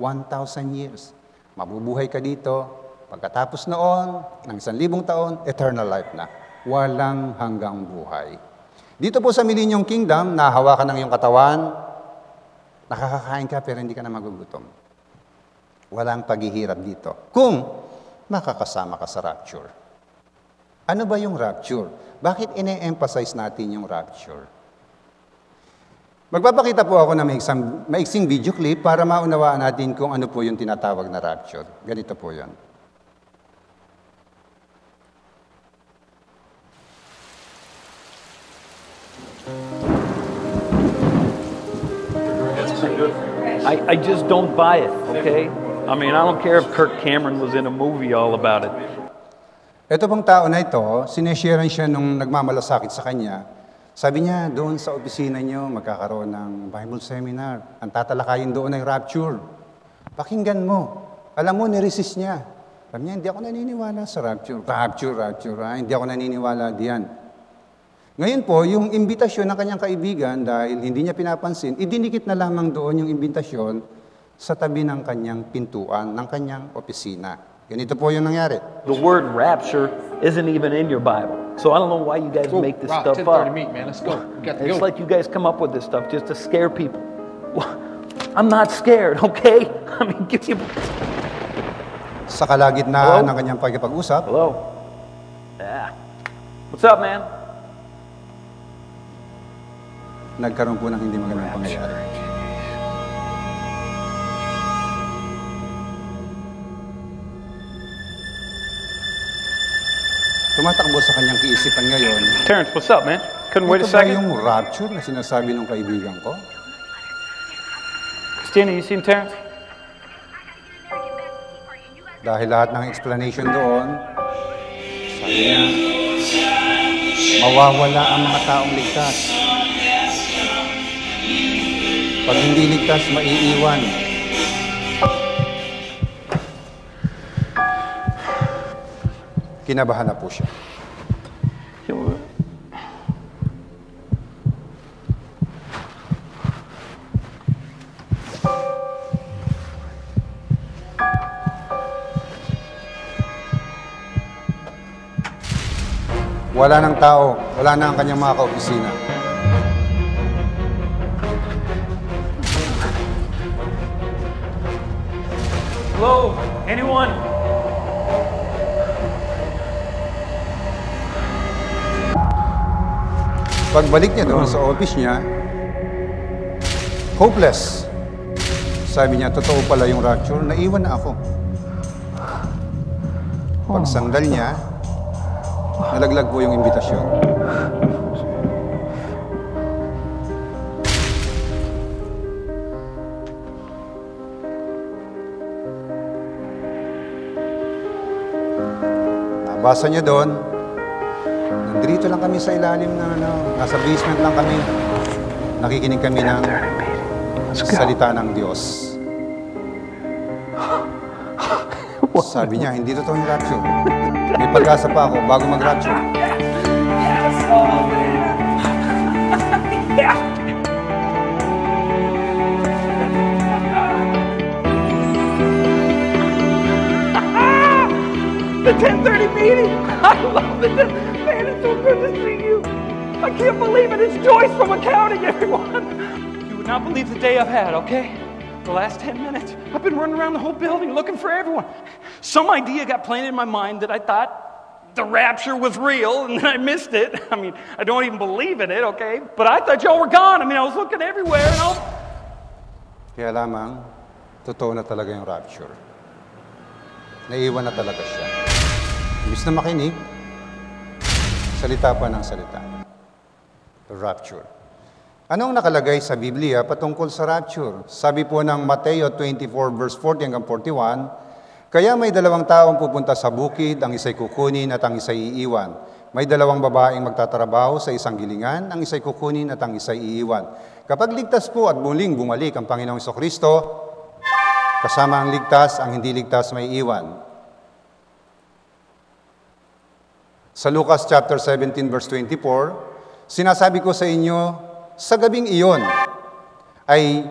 years. Mabubuhay ka dito, pagkatapos noon, ng isang libong taon, eternal life na. Walang hanggang buhay. Dito po sa Millennium Kingdom, nahawakan ng iyong katawan, nakakakain ka pero hindi ka na magugutom. Walang paghihirap dito. Kung makakasama ka sa rapture. Ano ba yung rapture? Bakit ine-emphasize natin yung rapture? Magpapakita po ako ng maiksang, maiksing video clip para maunawaan natin kung ano po yung tinatawag na rapture. Ganito po yan. I, I just don't buy it, okay? I mean, I don't care if Kirk Cameron was in a movie all about it. Ito pong tao na ito, sinesharean siya nung nagmamalasakit sa kanya. Sabi niya, doon sa opisina niyo, magkakaroon ng Bible seminar. Ang tatalakayin doon ay rapture. Pakinggan mo. Alam mo, niresist niya. Sabi niya, hindi ako naniniwala sa rapture. Rapture, rapture, ha? Ah. hindi ako naniniwala diyan. Ngayon po, yung imbitasyon ng kanyang kaibigan, dahil hindi niya pinapansin, idinikit na lamang doon yung imbitasyon sa tabi ng kanyang pintuan, ng kanyang opisina. Ganito po yung nangyari. The word rapture isn't even in your Bible. So I don't know why you guys go, make this Rob, stuff up. Meet, man. Let's go. It's go. like you guys come up with this stuff just to scare people. I'm not scared, okay? I mean, give you... Sa kalagitnaan ng kanyang pagkipag-usap. Hello? Yeah. What's up, man? Nagkaroon po ng hindi magandang pangyayari. tumatakbo sa kanyang kaisipan ngayon. Terrence, what's up, man? Couldn't wait a second? Ito ba yung rapture na sinasabi ng kaibigan ko? Christina, you seen Terrence? Dahil lahat ng explanation doon, sabi niya, mawawala ang mga taong ligtas. Pag hindi ligtas, maiiwan. Kinabahan na po siya. Wala ng tao. Wala na ang kanyang mga kaopisina. Hello? Anyone? Pagbalik niya doon sa hmm. office niya, hopeless. Sabi niya, totoo pala yung rapture, naiwan na ako. Oh. Pagsandal niya, nalaglag po yung imbitasyon. Nabasa niya doon, Diretso lang kami sa ilalim ng ano, nasa basement lang kami. Nakikinig kami ng salita ng Diyos. Sabi niya, hindi totoo yung rapture. May pag-asa pa ako bago mag-rapture. Yes, Lord! the 10:30 meeting. I love it. man, it's so good to see you. I can't believe it. It's Joyce from accounting, everyone. You would not believe the day I've had, okay? The last 10 minutes, I've been running around the whole building looking for everyone. Some idea got planted in my mind that I thought the rapture was real, and then I missed it. I mean, I don't even believe in it, okay? But I thought y'all were gone. I mean, I was looking everywhere, and all. Kaya lamang, totoo na talaga yung rapture. Naiiwan na talaga siya. Imbis na makinig, Salita pa ng salita. Rapture. Anong nakalagay sa Biblia patungkol sa rapture? Sabi po ng Mateo 24 verse 40 hanggang 41, Kaya may dalawang taong pupunta sa bukid, ang isa'y kukunin at ang isa'y iiwan. May dalawang babaeng magtatrabaho sa isang gilingan, ang isa'y kukunin at ang isa'y iiwan. Kapag ligtas po at muling bumalik ang Panginoong Kristo, kasama ang ligtas, ang hindi ligtas may iwan. Sa Lucas chapter 17 verse 24, sinasabi ko sa inyo, sa gabing iyon ay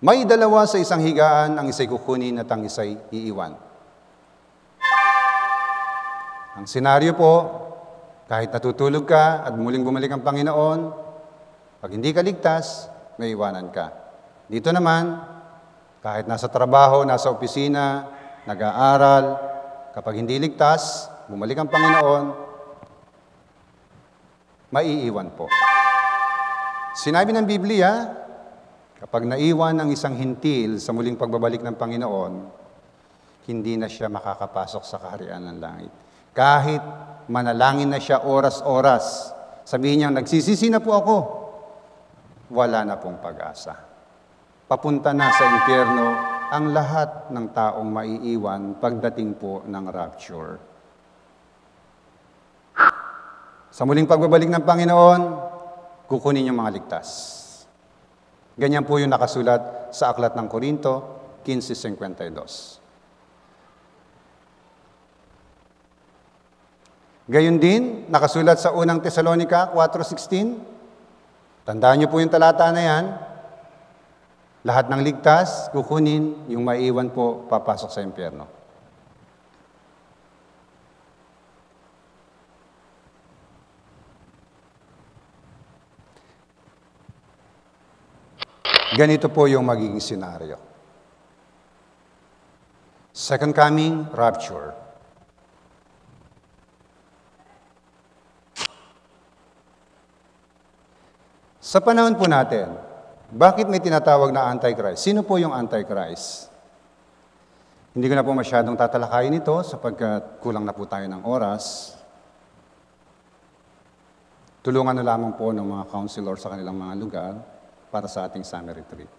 may dalawa sa isang higaan ang isa'y kukunin at ang isa'y iiwan. Ang senaryo po, kahit natutulog ka at muling bumalik ang Panginoon, pag hindi ka ligtas, may iwanan ka. Dito naman, kahit nasa trabaho, nasa opisina, nag-aaral, kapag hindi ligtas, bumalik ang Panginoon, maiiwan po. Sinabi ng Biblia, kapag naiwan ang isang hintil sa muling pagbabalik ng Panginoon, hindi na siya makakapasok sa kaharian ng langit. Kahit manalangin na siya oras-oras, sabihin niya, nagsisisi na po ako, wala na pong pag-asa. Papunta na sa impyerno ang lahat ng taong maiiwan pagdating po ng rapture. Sa muling pagbabalik ng Panginoon, kukunin yung mga ligtas. Ganyan po yung nakasulat sa Aklat ng Korinto 15.52. Gayun din, nakasulat sa unang Tesalonika 4.16. Tandaan niyo po yung talata na yan. Lahat ng ligtas, kukunin, yung maiwan po, papasok sa impyerno. Ganito po yung magiging senaryo. Second coming, rapture. Sa panahon po natin, bakit may tinatawag na Antichrist? Sino po yung Antichrist? Hindi ko na po masyadong tatalakayin ito sapagkat kulang na po tayo ng oras. Tulungan na lamang po ng mga counselor sa kanilang mga lugar para sa ating summer retreat.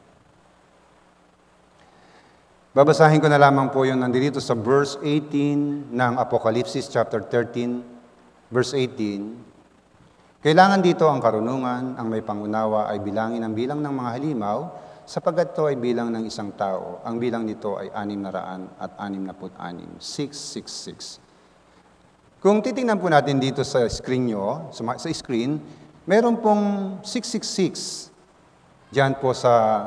Babasahin ko na lamang po yung nandito sa verse 18 ng Apokalipsis chapter 13, verse 18. Kailangan dito ang karunungan, ang may pangunawa ay bilangin ang bilang ng mga halimaw, sapagkat to ay bilang ng isang tao. Ang bilang nito ay anim na raan at anim na put anim, 666. Kung titingnan po natin dito sa screen nyo, sa screen, meron pong 666 Diyan po sa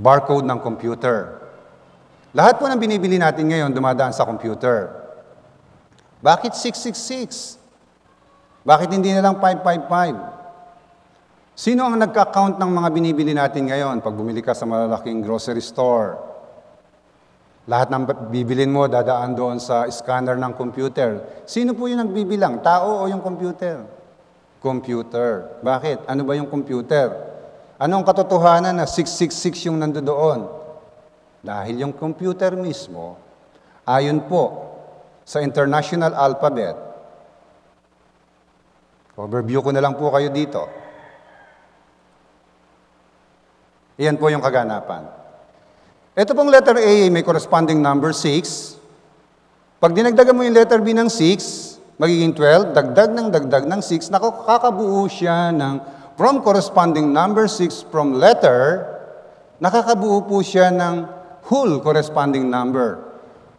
barcode ng computer. Lahat po ng binibili natin ngayon dumadaan sa computer. Bakit 666? Bakit hindi na lang 555? Sino ang nagka-count ng mga binibili natin ngayon pag bumili ka sa malalaking grocery store? Lahat ng bibilin mo dadaan doon sa scanner ng computer. Sino po yung nagbibilang? Tao o yung computer? Computer. Bakit? Ano ba yung computer? Anong katotohanan na 666 yung nandoon? Dahil yung computer mismo, ayon po sa International Alphabet, overview ko na lang po kayo dito. Iyan po yung kaganapan. Ito pong letter A may corresponding number 6. Pag dinagdagan mo yung letter B ng 6, magiging 12, dagdag ng dagdag ng 6, nakakabuo siya ng from corresponding number 6 from letter, nakakabuo po siya ng whole corresponding number.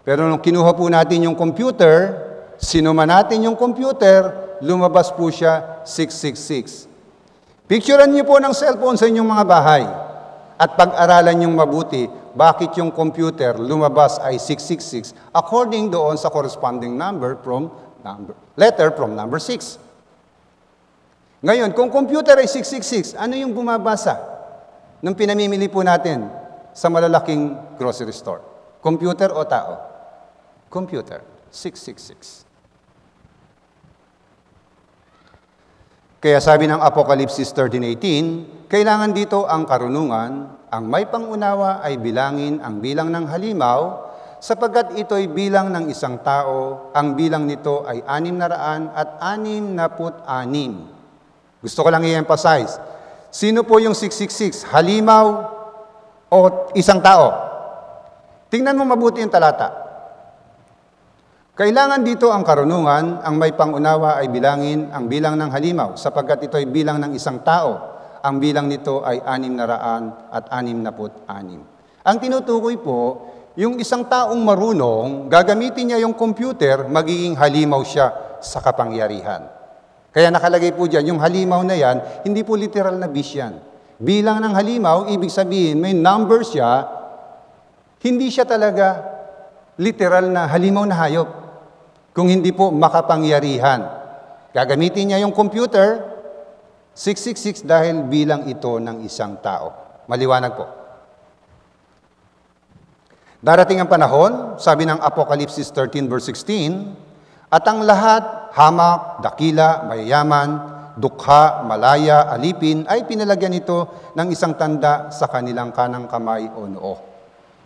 Pero nung kinuha po natin yung computer, sinuma natin yung computer, lumabas po siya 666. Picturean niyo po ng cellphone sa inyong mga bahay at pag-aralan niyong mabuti bakit yung computer lumabas ay 666 according doon sa corresponding number from number, letter from number 6. Ngayon, kung computer ay 666, ano yung bumabasa ng pinamimili po natin sa malalaking grocery store? Computer o tao? Computer, 666. Kaya sabi ng Apokalipsis 13.18, kailangan dito ang karunungan, ang may pangunawa ay bilangin ang bilang ng halimaw, sapagkat ito'y bilang ng isang tao, ang bilang nito ay anim na raan at anim na put anim. Gusto ko lang i-emphasize. Sino po yung 666? Halimaw o isang tao? Tingnan mo mabuti yung talata. Kailangan dito ang karunungan, ang may pangunawa ay bilangin ang bilang ng halimaw, sapagkat ito ay bilang ng isang tao. Ang bilang nito ay anim na raan at anim na put anim. Ang tinutukoy po, yung isang taong marunong, gagamitin niya yung computer, magiging halimaw siya sa kapangyarihan. Kaya nakalagay po dyan, yung halimaw na yan, hindi po literal na bis yan. Bilang ng halimaw, ibig sabihin, may numbers siya, hindi siya talaga literal na halimaw na hayop. Kung hindi po makapangyarihan. Gagamitin niya yung computer, 666 dahil bilang ito ng isang tao. Maliwanag po. Darating ang panahon, sabi ng Apokalipsis 13 verse 16, at ang lahat, hamak, dakila, mayayaman, dukha, malaya, alipin, ay pinalagyan ito ng isang tanda sa kanilang kanang kamay o noo.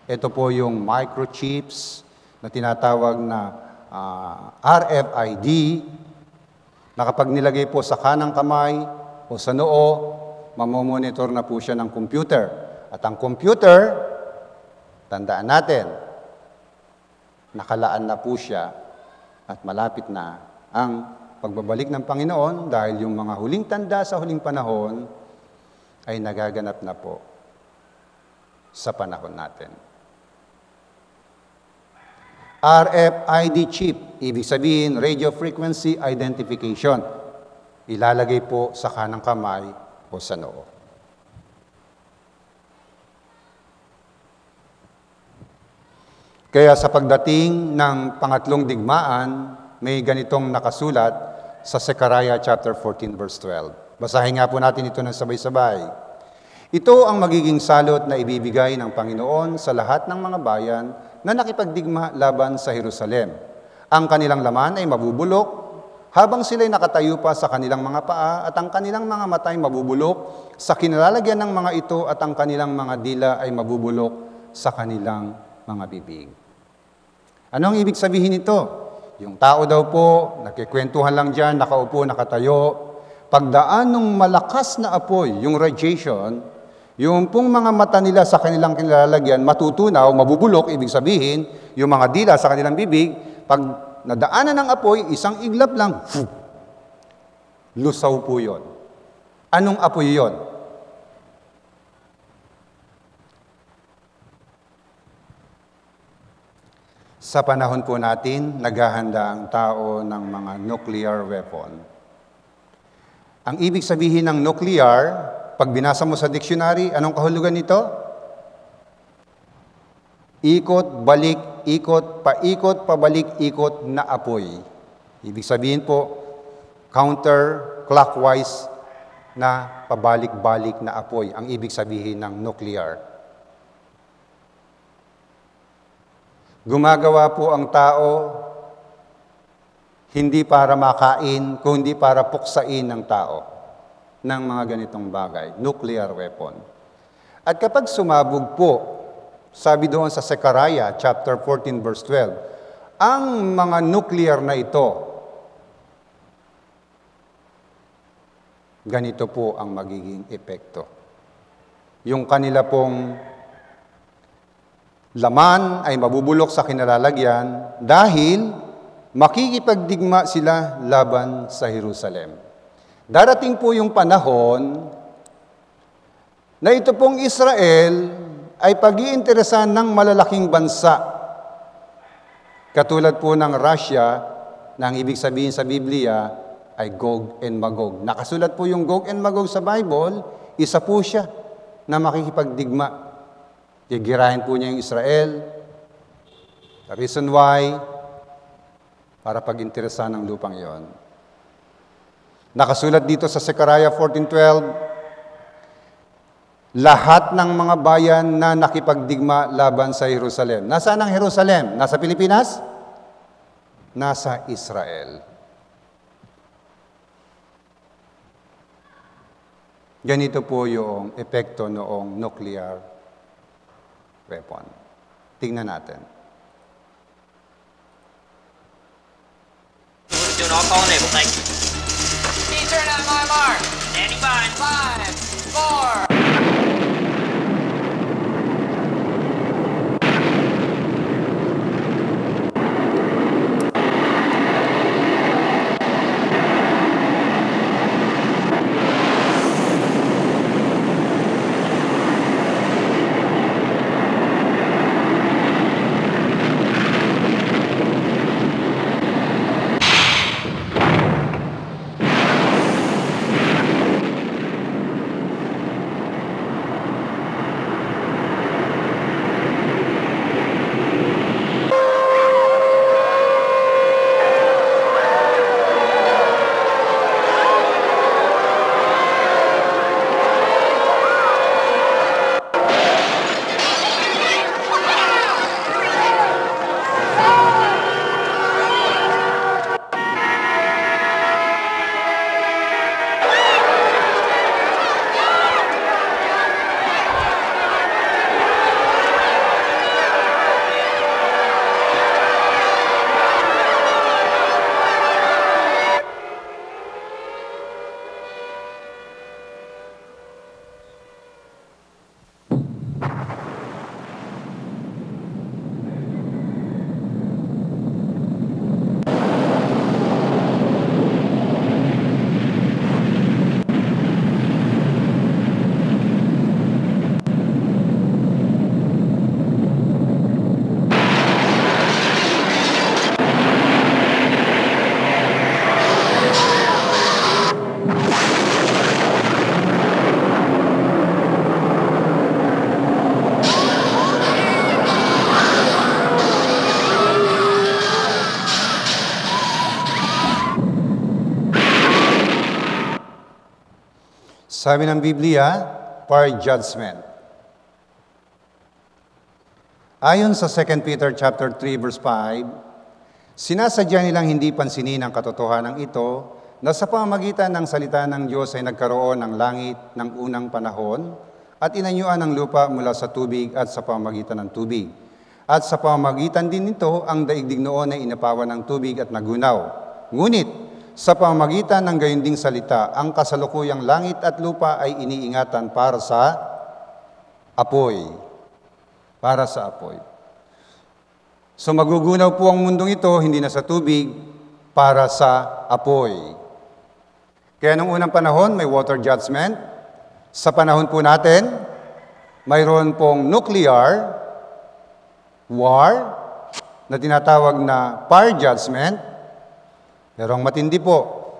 Ito po yung microchips na tinatawag na uh, ah, RFID na kapag nilagay po sa kanang kamay o sa noo, mamomonitor na po siya ng computer. At ang computer, tandaan natin, nakalaan na po siya at malapit na ang pagbabalik ng Panginoon dahil yung mga huling tanda sa huling panahon ay nagaganap na po sa panahon natin. RFID chip, ibig sabihin radio frequency identification, ilalagay po sa kanang kamay o sa noo. Kaya sa pagdating ng pangatlong digmaan, may ganitong nakasulat sa Sekaraya chapter 14 verse 12. Basahin nga po natin ito ng sabay-sabay. Ito ang magiging salot na ibibigay ng Panginoon sa lahat ng mga bayan na nakipagdigma laban sa Jerusalem. Ang kanilang laman ay mabubulok habang sila'y nakatayo pa sa kanilang mga paa at ang kanilang mga mata ay mabubulok sa kinalalagyan ng mga ito at ang kanilang mga dila ay mabubulok sa kanilang mga bibig. Anong ibig sabihin nito? Yung tao daw po, nakikwentuhan lang dyan, nakaupo, nakatayo. Pagdaan ng malakas na apoy, yung radiation, yung pong mga mata nila sa kanilang kinilalagyan, matutunaw, mabubulok, ibig sabihin, yung mga dila sa kanilang bibig, pag nadaanan ng apoy, isang iglap lang, lusaw po yon. Anong apoy yon? Sa panahon po natin, naghahanda ang tao ng mga nuclear weapon. Ang ibig sabihin ng nuclear, pag binasa mo sa dictionary, anong kahulugan nito? Ikot, balik, ikot, paikot, pabalik, ikot na apoy. Ibig sabihin po, counter clockwise na pabalik-balik na apoy ang ibig sabihin ng nuclear. Gumagawa po ang tao hindi para makain, kundi para puksain ng tao ng mga ganitong bagay, nuclear weapon. At kapag sumabog po, sabi doon sa Sekaraya, chapter 14, verse 12, ang mga nuclear na ito, ganito po ang magiging epekto. Yung kanila pong laman ay mabubulok sa kinalalagyan dahil makikipagdigma sila laban sa Jerusalem. Darating po yung panahon na ito pong Israel ay pag ng malalaking bansa. Katulad po ng Russia, na ang ibig sabihin sa Biblia ay Gog and Magog. Nakasulat po yung Gog and Magog sa Bible, isa po siya na makikipagdigma Tigirahin po niya yung Israel. The reason why, para pag-interesan ng lupang iyon. Nakasulat dito sa Zechariah 14.12, lahat ng mga bayan na nakipagdigma laban sa Jerusalem. Nasa ang Jerusalem? Nasa Pilipinas? Nasa Israel. Ganito po yung epekto noong nuclear Tingnan natin. Do not call enable. Thank you. turn on my mark. Standing by. Five, four, Sabi ng Biblia, for judgment. Ayon sa 2 Peter chapter 3 verse 5, sinasadya nilang hindi pansinin ang katotohanan ito na sa pamagitan ng salita ng Diyos ay nagkaroon ng langit ng unang panahon at inanyuan ng lupa mula sa tubig at sa pamagitan ng tubig. At sa pamagitan din nito, ang daigdig noon ay inapawan ng tubig at nagunaw. Ngunit, sa pamamagitan ng gayunding salita, ang kasalukuyang langit at lupa ay iniingatan para sa apoy. Para sa apoy. So magugunaw po ang mundong ito, hindi na sa tubig, para sa apoy. Kaya nung unang panahon, may water judgment. Sa panahon po natin, mayroon pong nuclear war na tinatawag na fire judgment pero ang matindi po,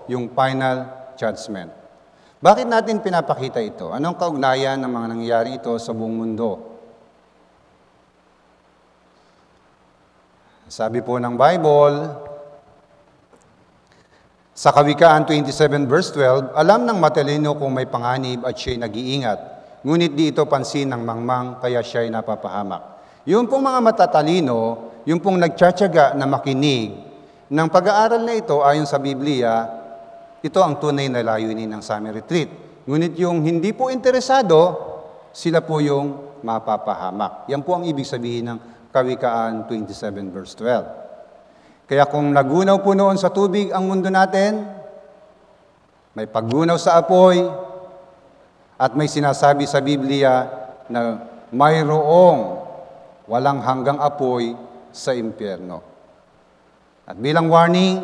yung final judgment. Bakit natin pinapakita ito? Anong kaugnayan ng mga nangyayari ito sa buong mundo? Sabi po ng Bible, sa Kawikaan 27 verse 12, alam ng matalino kung may panganib at siya'y nag-iingat. Ngunit di ito pansin ng mangmang kaya siya'y napapahamak. Yung pong mga matatalino, yung pong nagtsatsaga na makinig nang pag-aaral na ito, ayon sa Biblia, ito ang tunay na layunin ng summer retreat. Ngunit yung hindi po interesado, sila po yung mapapahamak. Yan po ang ibig sabihin ng Kawikaan 27 verse 12. Kaya kung nagunaw po noon sa tubig ang mundo natin, may paggunaw sa apoy, at may sinasabi sa Biblia na mayroong walang hanggang apoy sa impyerno. At bilang warning,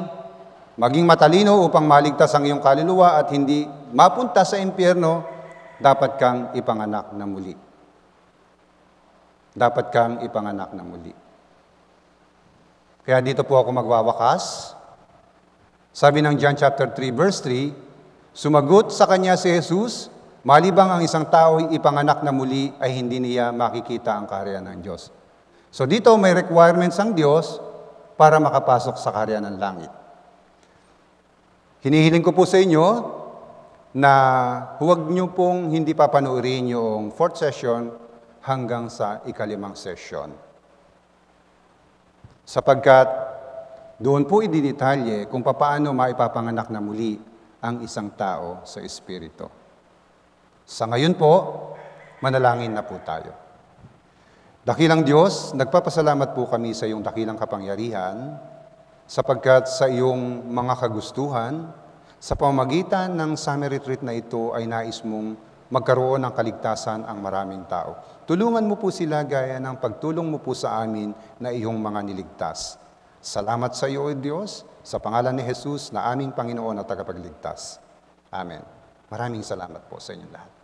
maging matalino upang maligtas ang iyong kaluluwa at hindi mapunta sa impyerno, dapat kang ipanganak na muli. Dapat kang ipanganak na muli. Kaya dito po ako magwawakas. Sabi ng John chapter 3 verse 3, sumagot sa kanya si Jesus, malibang ang isang tao'y ipanganak na muli ay hindi niya makikita ang karya ng Diyos. So dito may requirements ang Diyos para makapasok sa karya ng langit. Hinihiling ko po sa inyo na huwag niyo pong hindi papanoorin yung fourth session hanggang sa ikalimang session. Sapagkat doon po ididetalye kung paano maipapanganak na muli ang isang tao sa Espiritu. Sa ngayon po, manalangin na po tayo. Dakilang Diyos, nagpapasalamat po kami sa iyong dakilang kapangyarihan sapagkat sa iyong mga kagustuhan, sa pamagitan ng summer retreat na ito ay nais mong magkaroon ng kaligtasan ang maraming tao. Tulungan mo po sila gaya ng pagtulong mo po sa amin na iyong mga niligtas. Salamat sa iyo, O Diyos, sa pangalan ni Jesus na aming Panginoon at tagapagligtas. Amen. Maraming salamat po sa inyong lahat.